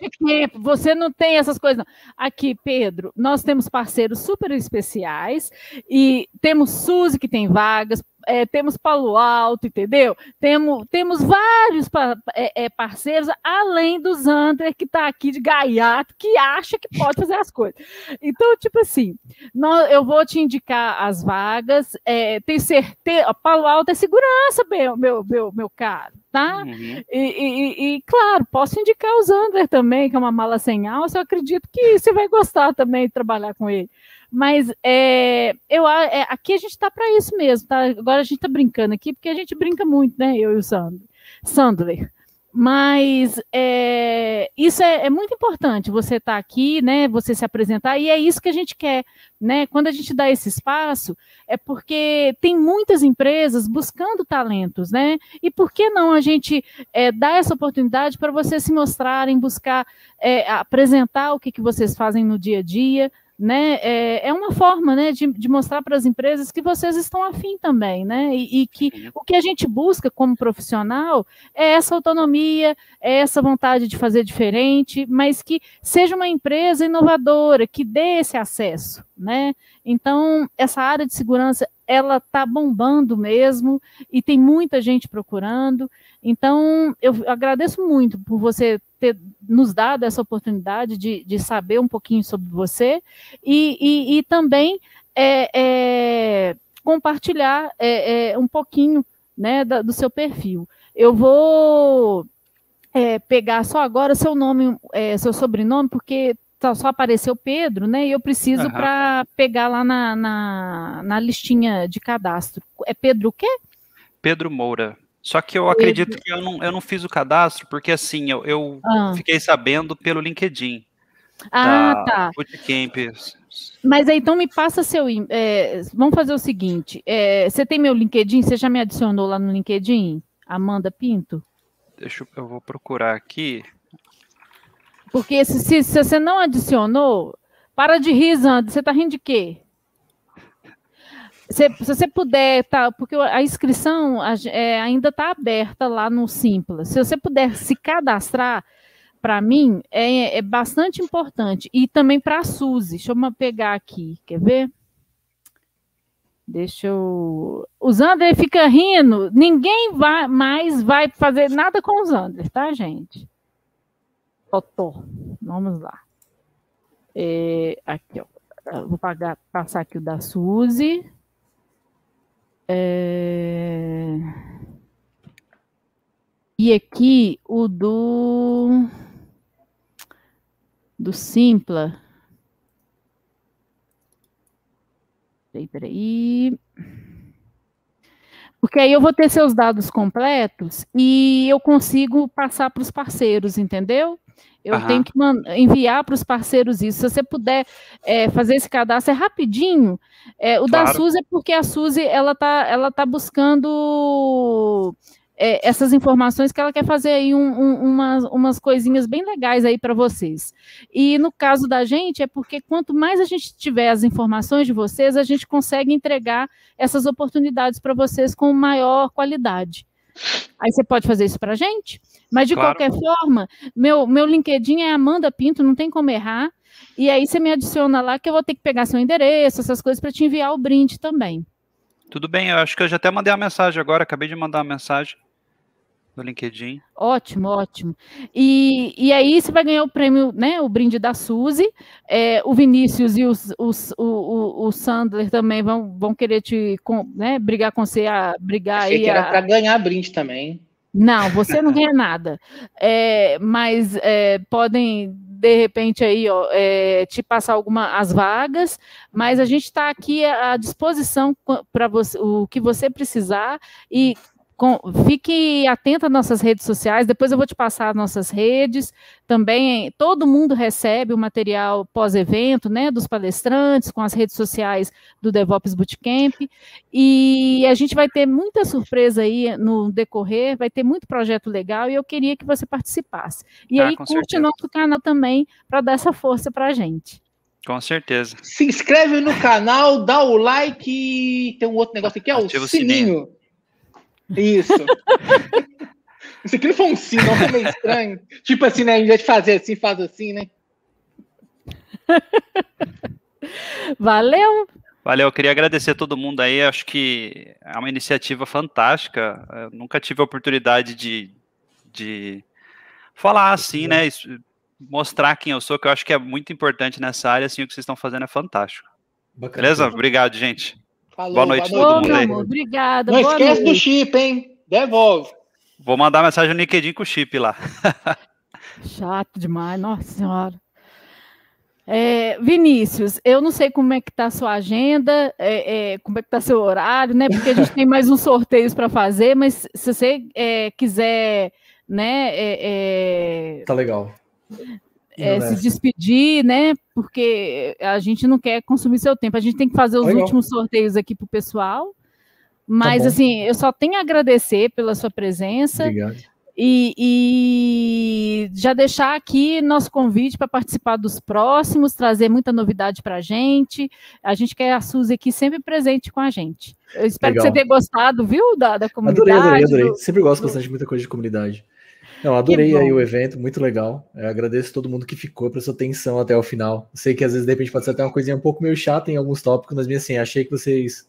você não tem essas coisas, não. Aqui, Pedro, nós temos parceiros super especiais e temos Suzy que tem vagas, é, temos Paulo Alto, entendeu? Temos, temos vários pa, é, é parceiros, além do Zander, que está aqui de gaiato, que acha que pode fazer as coisas. Então, tipo assim, nós, eu vou te indicar as vagas, é, tem certeza, Paulo Alto é segurança, meu, meu, meu, meu caro tá? Uhum. E, e, e, claro, posso indicar o Zander também, que é uma mala sem alça, eu acredito que você vai gostar também de trabalhar com ele. Mas é, eu, é, aqui a gente está para isso mesmo, tá? Agora a gente está brincando aqui, porque a gente brinca muito, né? Eu e o Sandler. Sandler. Mas é, isso é, é, muito importante, você estar tá aqui, né? Você se apresentar, e é isso que a gente quer, né? Quando a gente dá esse espaço, é porque tem muitas empresas buscando talentos, né? E por que não a gente é, dar essa oportunidade para vocês se mostrarem, buscar é, apresentar o que, que vocês fazem no dia a dia, né, é, é uma forma né, de, de mostrar para as empresas que vocês estão afim também, né? E, e, que o que a gente busca como profissional é essa autonomia, é essa vontade de fazer diferente, mas que seja uma empresa inovadora, que dê esse acesso né? Então, essa área de segurança, ela tá bombando mesmo e tem muita gente procurando. Então, eu agradeço muito por você ter nos dado essa oportunidade de, de saber um pouquinho sobre você e, e, e também é, é, compartilhar é, é um pouquinho né, da, do seu perfil. Eu vou é, pegar só agora seu nome, é, seu sobrenome, porque só, só apareceu Pedro, né? E eu preciso uhum. para pegar lá na, na, na, listinha de cadastro. É Pedro o quê? Pedro Moura. Só que eu Pedro. acredito que eu não, eu não fiz o cadastro, porque assim, eu, eu ah. fiquei sabendo pelo LinkedIn. Ah, tá. Bootcampers. Mas aí, então me passa seu. É, vamos fazer o seguinte: é, você tem meu LinkedIn? Você já me adicionou lá no LinkedIn? Amanda Pinto? Deixa eu, eu vou procurar aqui. Porque se, se, se você não adicionou, para de rir, Zandro. Você está rindo de quê? Se, se, você puder, tá, porque a inscrição é, ainda está aberta lá no Simpla. Se você puder se cadastrar, para mim, é, é, bastante importante. E também para a Suzy. Deixa eu pegar aqui. Quer ver? Deixa eu. O Zander fica rindo. Ninguém vai, mais vai fazer nada com o Zander, tá, gente? Totó. Vamos lá. É, aqui, ó. Eu vou pagar, passar aqui o da Suzy. É... E aqui o do do Simpla. Peraí, peraí. Porque aí eu vou ter seus dados completos e eu consigo passar para os parceiros, entendeu? Eu uhum. tenho que enviar para os parceiros isso. Se você puder é, fazer esse cadastro, é rapidinho. É, o claro. da Suzy é porque a Suzy ela está ela tá buscando é, essas informações que ela quer fazer aí um, um, umas, umas coisinhas bem legais aí para vocês. E no caso da gente, é porque quanto mais a gente tiver as informações de vocês, a gente consegue entregar essas oportunidades para vocês com maior qualidade. Aí você pode fazer isso para a gente? Mas de claro. qualquer forma, meu, meu LinkedIn é Amanda Pinto, não tem como errar. E aí você me adiciona lá que eu vou ter que pegar seu endereço, essas coisas, para te enviar o brinde também. Tudo bem, eu acho que eu já até mandei a mensagem agora, acabei de mandar a mensagem no LinkedIn. Ótimo, ótimo. E, e aí você vai ganhar o prêmio, né? O brinde da Suzy. É, o Vinícius e os, os, o, o, o Sandler também vão, vão querer te com, né, brigar com você, a, brigar Achei aí. Que era a... para ganhar brinde também. Não, você não ganha nada. É, mas é, podem, de repente, aí, ó, é, te passar algumas vagas, mas a gente está aqui à disposição para o que você precisar e com, fique atento às nossas redes sociais, depois eu vou te passar as nossas redes. Também todo mundo recebe o material pós-evento, né, dos palestrantes, com as redes sociais do DevOps Bootcamp. E a gente vai ter muita surpresa aí no decorrer, vai ter muito projeto legal e eu queria que você participasse. E ah, aí curte certeza. nosso canal também para dar essa força para a gente. Com certeza. Se inscreve no canal, dá o like e tem um outro negócio aqui, é o sininho. O sininho. Isso. Se aquilo foi um sim, não foi meio estranho. tipo assim, né? Em vez de fazer assim, faz assim, né? Valeu! Valeu, eu queria agradecer a todo mundo aí. Acho que é uma iniciativa fantástica. Eu nunca tive a oportunidade de, de falar assim, né? Mostrar quem eu sou, que eu acho que é muito importante nessa área. Assim, o que vocês estão fazendo é fantástico. Bacana. Beleza? Obrigado, gente. Falou, boa noite, boa noite. amor, obrigada. Não esquece noite. do chip, hein? Devolve. Vou mandar mensagem no LinkedIn com o chip lá. Chato demais, nossa senhora. É, Vinícius, eu não sei como é que está a sua agenda, é, é, como é que está seu horário, né? Porque a gente tem mais uns sorteios para fazer, mas se você é, quiser, né? É, é, tá legal é, se despedir, né? Porque a gente não quer consumir seu tempo. A gente tem que fazer os Legal. últimos sorteios aqui para o pessoal. Mas, tá assim, eu só tenho a agradecer pela sua presença. Obrigado. E, e já deixar aqui nosso convite para participar dos próximos, trazer muita novidade para a gente. A gente quer a Suzy aqui sempre presente com a gente. Eu espero Legal. que você tenha gostado, viu, da, da comunidade. Adorei, adorei, adorei. sempre gosto bastante de muita coisa de comunidade. Não, adorei aí o evento, muito legal. Eu agradeço todo mundo que ficou, prestou atenção até o final. Sei que às vezes, de repente, pode ser até uma coisinha um pouco meio chata em alguns tópicos, mas assim, achei que vocês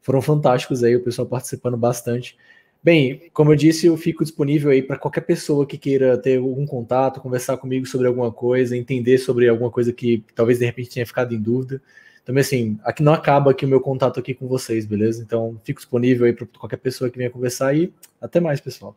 foram fantásticos aí, o pessoal participando bastante. Bem, como eu disse, eu fico disponível aí para qualquer pessoa que queira ter algum contato, conversar comigo sobre alguma coisa, entender sobre alguma coisa que talvez de repente tenha ficado em dúvida. Também assim, aqui não acaba aqui o meu contato aqui com vocês, beleza? Então, fico disponível aí para qualquer pessoa que venha conversar e até mais, pessoal.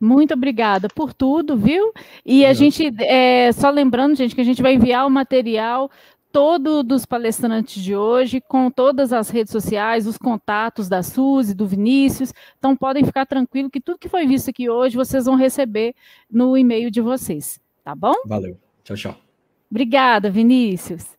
Muito obrigada por tudo, viu? E a gente, é, só lembrando, gente, que a gente vai enviar o material todo dos palestrantes de hoje, com todas as redes sociais, os contatos da Suzy, do Vinícius. Então, podem ficar tranquilos que tudo que foi visto aqui hoje, vocês vão receber no e-mail de vocês, tá bom? Valeu. Tchau, tchau. Obrigada, Vinícius.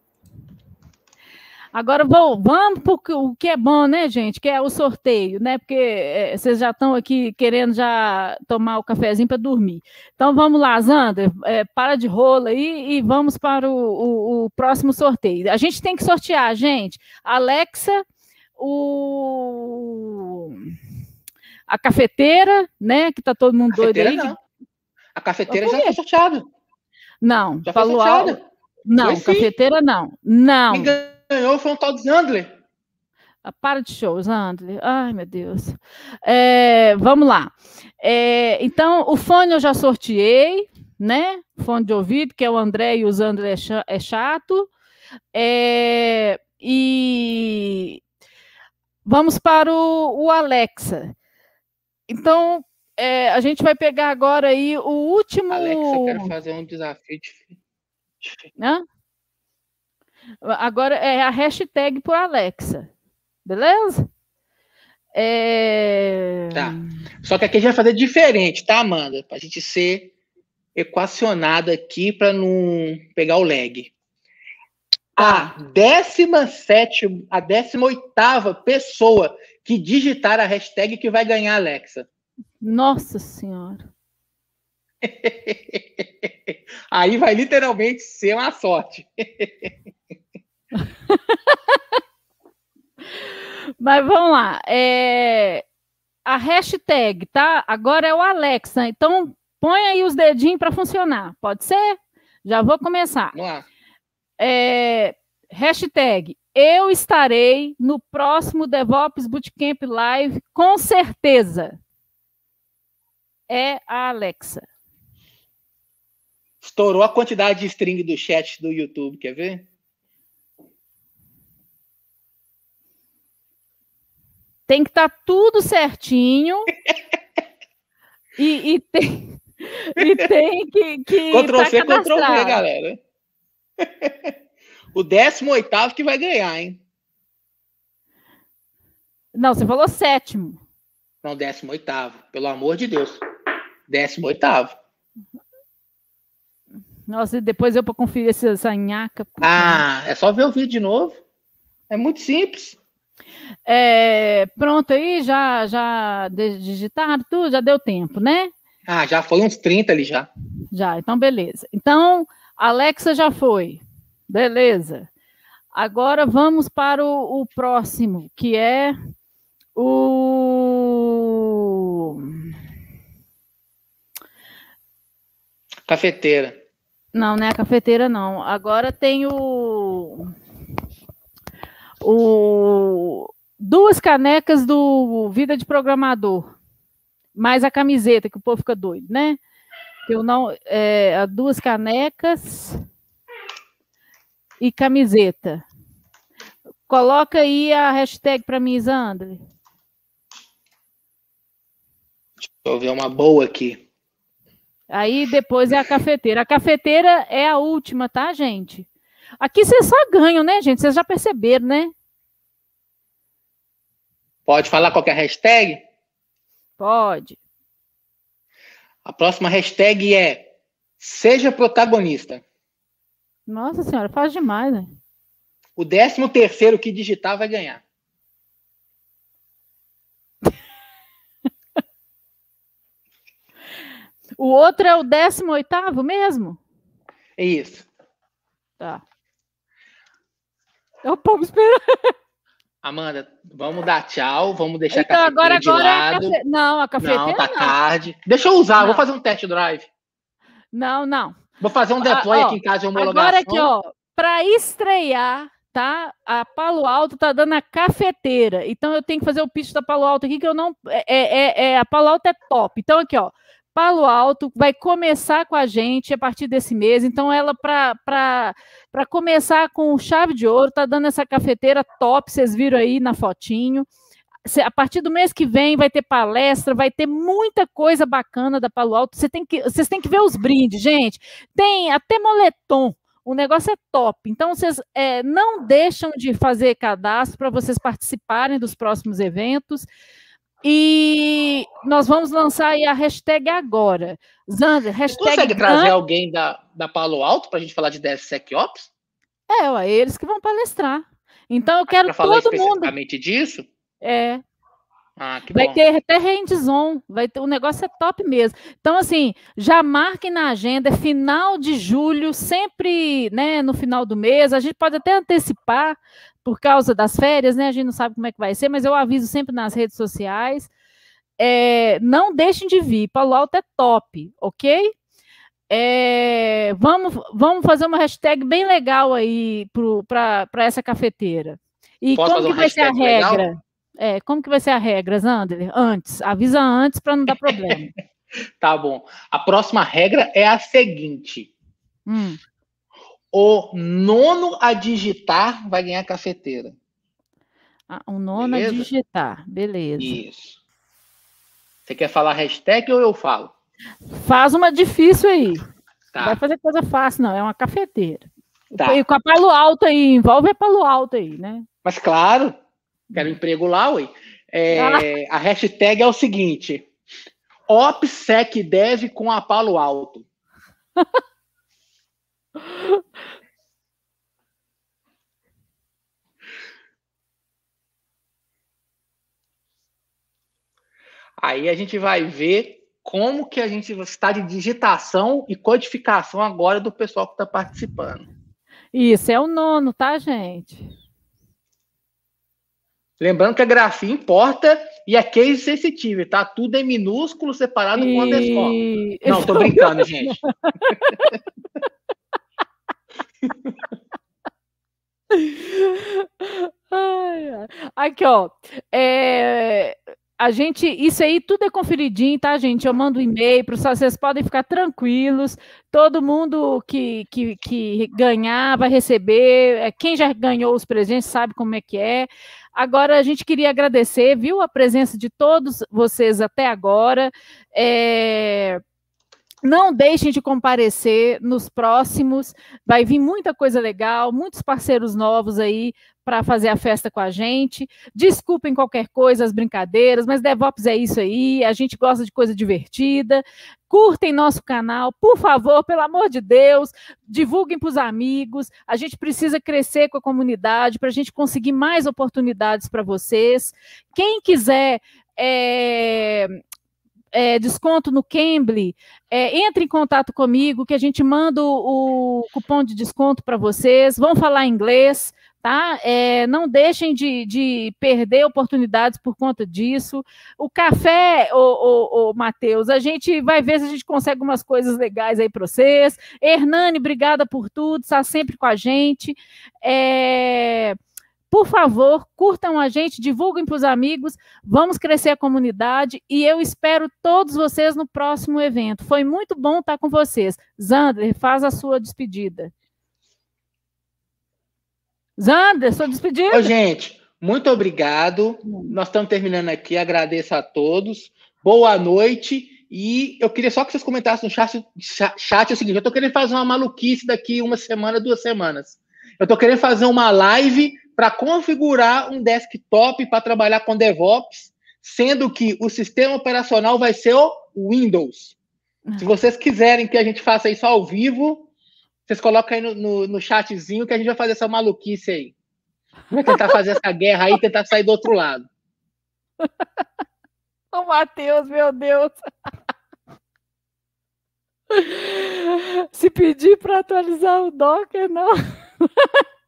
Agora vou, vamos para o que é bom, né, gente? Que é o sorteio, né? Porque é, vocês já estão aqui querendo já tomar o cafezinho para dormir. Então vamos lá, Zander, é, para de rolo aí e vamos para o, o, o, próximo sorteio. A gente tem que sortear, gente. Alexa, o a cafeteira, né? Que está todo mundo cafeteira, doido aí. Não. A cafeteira já foi sorteada. Não, já falou a. Não, Foi cafeteira não. Não ganhou foi um tal de Zandler. Ah, para de show, André. Ai, meu Deus. É, vamos lá. É, então, o fone eu já sorteei, né? Fone de ouvido, que é o André e o Zandré é chato. É, e vamos para o, o Alexa. Então, é, a gente vai pegar agora aí o último. Alexa, eu quero fazer um desafio difícil. Hã? Agora é a hashtag por Alexa. Beleza? É... Tá. Só que aqui a gente vai fazer diferente, tá, Amanda? Para a gente ser equacionado aqui para não pegar o lag. A 17, tá. a 18 pessoa que digitar a hashtag que vai ganhar, Alexa. Nossa Senhora. Aí vai literalmente ser uma sorte. Mas vamos lá. É... A hashtag, tá? Agora é o Alexa. Então, põe aí os dedinhos para funcionar. Pode ser? Já vou começar. Vamos lá. É... Hashtag, eu estarei no próximo DevOps Bootcamp Live, com certeza. É a Alexa. Estourou a quantidade de string do chat do YouTube, quer ver? Tem que estar tá tudo certinho. e, e, tem, e tem que. que Ctrl tá C, Ctrl V, galera. O 18 que vai ganhar, hein? Não, você falou sétimo. Não, 18. Pelo amor de Deus. 18. Nossa, e depois eu para conferir essa, essa nhaca. Ah, é só ver o vídeo de novo. É muito simples. É, pronto aí, já, já digitaram tudo, já deu tempo, né? Ah, já foi uns 30 ali já. Já, então beleza. Então, Alexa já foi. Beleza. Agora vamos para o, o próximo, que é o. Cafeteira. Não, não é a cafeteira, não. Agora tem o o, duas canecas do Vida de Programador, mais a camiseta, que o povo fica doido, né? Eu não, é, duas canecas e camiseta. Coloca aí a hashtag para mim, Isandre. Deixa eu ver uma boa aqui. Aí depois é a cafeteira. A cafeteira é a última, tá, gente? Aqui vocês só ganham, né, gente? Vocês já perceberam, né? Pode falar qualquer hashtag? Pode. A próxima hashtag é Seja protagonista. Nossa senhora, faz demais, né? O décimo terceiro que digitar vai ganhar. o outro é o décimo oitavo mesmo? É isso. Tá. É o povo esperando. Amanda, vamos dar tchau, vamos deixar então, a agora, agora lado. É a cafe... Não, a cafeteira não. tá não. tarde. Deixa eu usar, não. vou fazer um test drive. Não, não. Vou fazer um deploy ah, ó, aqui em casa de homologação. Agora aqui, ó, para estrear, tá? A Palo Alto tá dando a cafeteira. Então eu tenho que fazer o pitch da Palo Alto aqui, que eu não... É, é, é, é a Palo Alto é top. Então aqui, ó, Palo Alto vai começar com a gente a partir desse mês. Então, ela, para começar com chave de ouro, está dando essa cafeteira top, vocês viram aí na fotinho. A partir do mês que vem vai ter palestra, vai ter muita coisa bacana da Palo Alto. Vocês têm que, vocês têm que ver os brindes, gente. Tem até moletom. O negócio é top. Então, vocês é, não deixam de fazer cadastro para vocês participarem dos próximos eventos. E nós vamos lançar aí a hashtag agora. Zander, hashtag. Você consegue trazer alguém da, da Palo Alto para a gente falar de DevSecOps? É, ó, eles que vão palestrar. Então eu ah, quero falar todo especificamente mundo. disso? É. Ah, que vai bom. ter até Rendison, vai ter, o negócio é top mesmo. Então, assim, já marquem na agenda, é final de julho, sempre né, no final do mês, a gente pode até antecipar, por causa das férias, né? A gente não sabe como é que vai ser, mas eu aviso sempre nas redes sociais. É, não deixem de vir, Paulo Alto é top, ok? É, vamos, vamos fazer uma hashtag bem legal aí para essa cafeteira. E Posso como que vai ser a regra? É, como que vai ser a regra, Zander? Antes, avisa antes para não dar problema. tá bom. A próxima regra é a seguinte: hum. O nono a digitar vai ganhar cafeteira. Ah, o nono beleza? a digitar, beleza. Isso. Você quer falar hashtag ou eu falo? Faz uma difícil aí. Tá. Não vai fazer coisa fácil, não. É uma cafeteira. Tá. E com a palo alto aí, envolve a palo alto aí, né? Mas claro, quero emprego lá, ui. É, ah. A hashtag é o seguinte: OPSEC deve com a palo alto. Aí a gente vai ver como que a gente está de digitação e codificação agora do pessoal que está participando. Isso, é o nono, tá, gente? Lembrando que a grafia importa e é case sensitive, tá? Tudo em é minúsculo, separado e... com underscore. Não, tô brincando, gente. Aqui, ó. É, a gente, isso aí tudo é conferidinho, tá, gente? Eu mando um e-mail para vocês podem ficar tranquilos. Todo mundo que, que, que ganhar vai receber. É, quem já ganhou os presentes sabe como é que é. Agora a gente queria agradecer, viu, a presença de todos vocês até agora. É, não deixem de comparecer nos próximos. Vai vir muita coisa legal, muitos parceiros novos aí para fazer a festa com a gente. Desculpem qualquer coisa, as brincadeiras, mas DevOps é isso aí. A gente gosta de coisa divertida. Curtem nosso canal, por favor, pelo amor de Deus. Divulguem para os amigos. A gente precisa crescer com a comunidade para a gente conseguir mais oportunidades para vocês. Quem quiser. É é, desconto no Cambly, é, entre em contato comigo que a gente manda o, o cupom de desconto para vocês. Vão falar inglês, tá? É, não deixem de, de, perder oportunidades por conta disso. O café, o, o, Matheus, a gente vai ver se a gente consegue umas coisas legais aí para vocês. Hernani, obrigada por tudo, está sempre com a gente. É... Por favor, curtam a gente, divulguem para os amigos, vamos crescer a comunidade e eu espero todos vocês no próximo evento. Foi muito bom estar com vocês. Zander, faz a sua despedida. Zander, sua despedida. Ô, gente, muito obrigado. Nós estamos terminando aqui. Agradeço a todos. Boa noite. E eu queria só que vocês comentassem no chat, chat, chat é o seguinte: eu estou querendo fazer uma maluquice daqui uma semana, duas semanas. Eu estou querendo fazer uma live para configurar um desktop para trabalhar com DevOps, sendo que o sistema operacional vai ser o Windows. Ah. Se vocês quiserem que a gente faça isso ao vivo, vocês colocam aí no, no, no chatzinho que a gente vai fazer essa maluquice aí. Vai tentar fazer essa guerra aí, tentar sair do outro lado. O Matheus, meu Deus. Se pedir para atualizar o Docker, não.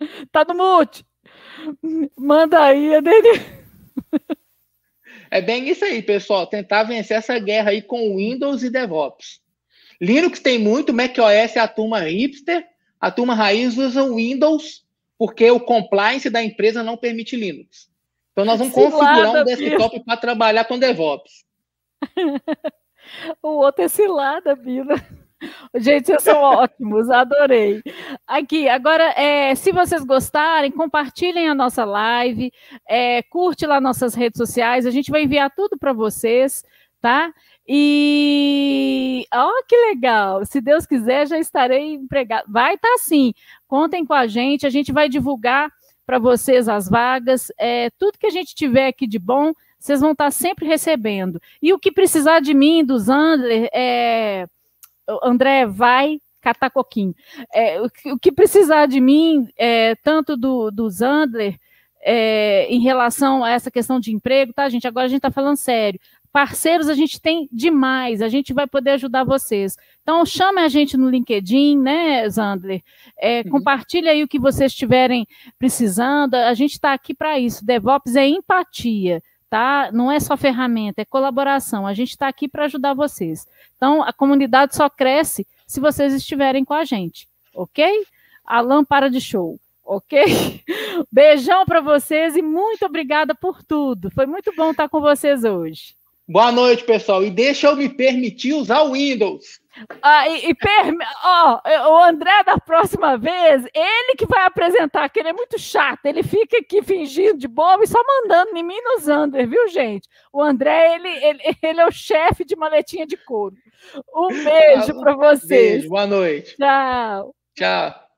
Tá no mute. Manda aí, é dele É bem isso aí, pessoal. Tentar vencer essa guerra aí com Windows e DevOps. Linux tem muito, macOS é a turma hipster, a turma raiz usa Windows, porque o compliance da empresa não permite Linux. Então nós vamos cilada, configurar um desktop para trabalhar com DevOps. o outro é cilada, Bila. Gente, vocês são ótimos, adorei. Aqui, agora, é, se vocês gostarem, compartilhem a nossa live, é, curte lá nossas redes sociais, a gente vai enviar tudo para vocês, tá? E ó, oh, que legal! Se Deus quiser, já estarei empregado. Vai estar tá, sim. Contem com a gente, a gente vai divulgar para vocês as vagas, é, tudo que a gente tiver aqui de bom, vocês vão estar tá sempre recebendo. E o que precisar de mim, do Zander, é André, vai catar coquinho. É, o, o, que precisar de mim, é, tanto do, do Zander, é, em relação a essa questão de emprego, tá, gente? Agora a gente está falando sério. Parceiros a gente tem demais, a gente vai poder ajudar vocês. Então, chame a gente no LinkedIn, né, Zandler? É, uhum. Compartilha aí o que vocês estiverem precisando. A gente está aqui para isso. DevOps é empatia tá? Não é só ferramenta, é colaboração. A gente está aqui para ajudar vocês. Então, a comunidade só cresce se vocês estiverem com a gente, ok? Alan para de show, ok? Beijão para vocês e muito obrigada por tudo. Foi muito bom estar com vocês hoje. Boa noite, pessoal. E deixa eu me permitir usar o Windows. Ah, e, e per... oh, o André, da próxima vez, ele que vai apresentar, que ele é muito chato, ele fica aqui fingindo de bobo e só mandando em mim e nos viu, gente? O André, ele, ele, ele é o chefe de maletinha de couro. Um beijo para vocês. Beijo, boa noite. Tchau. Tchau.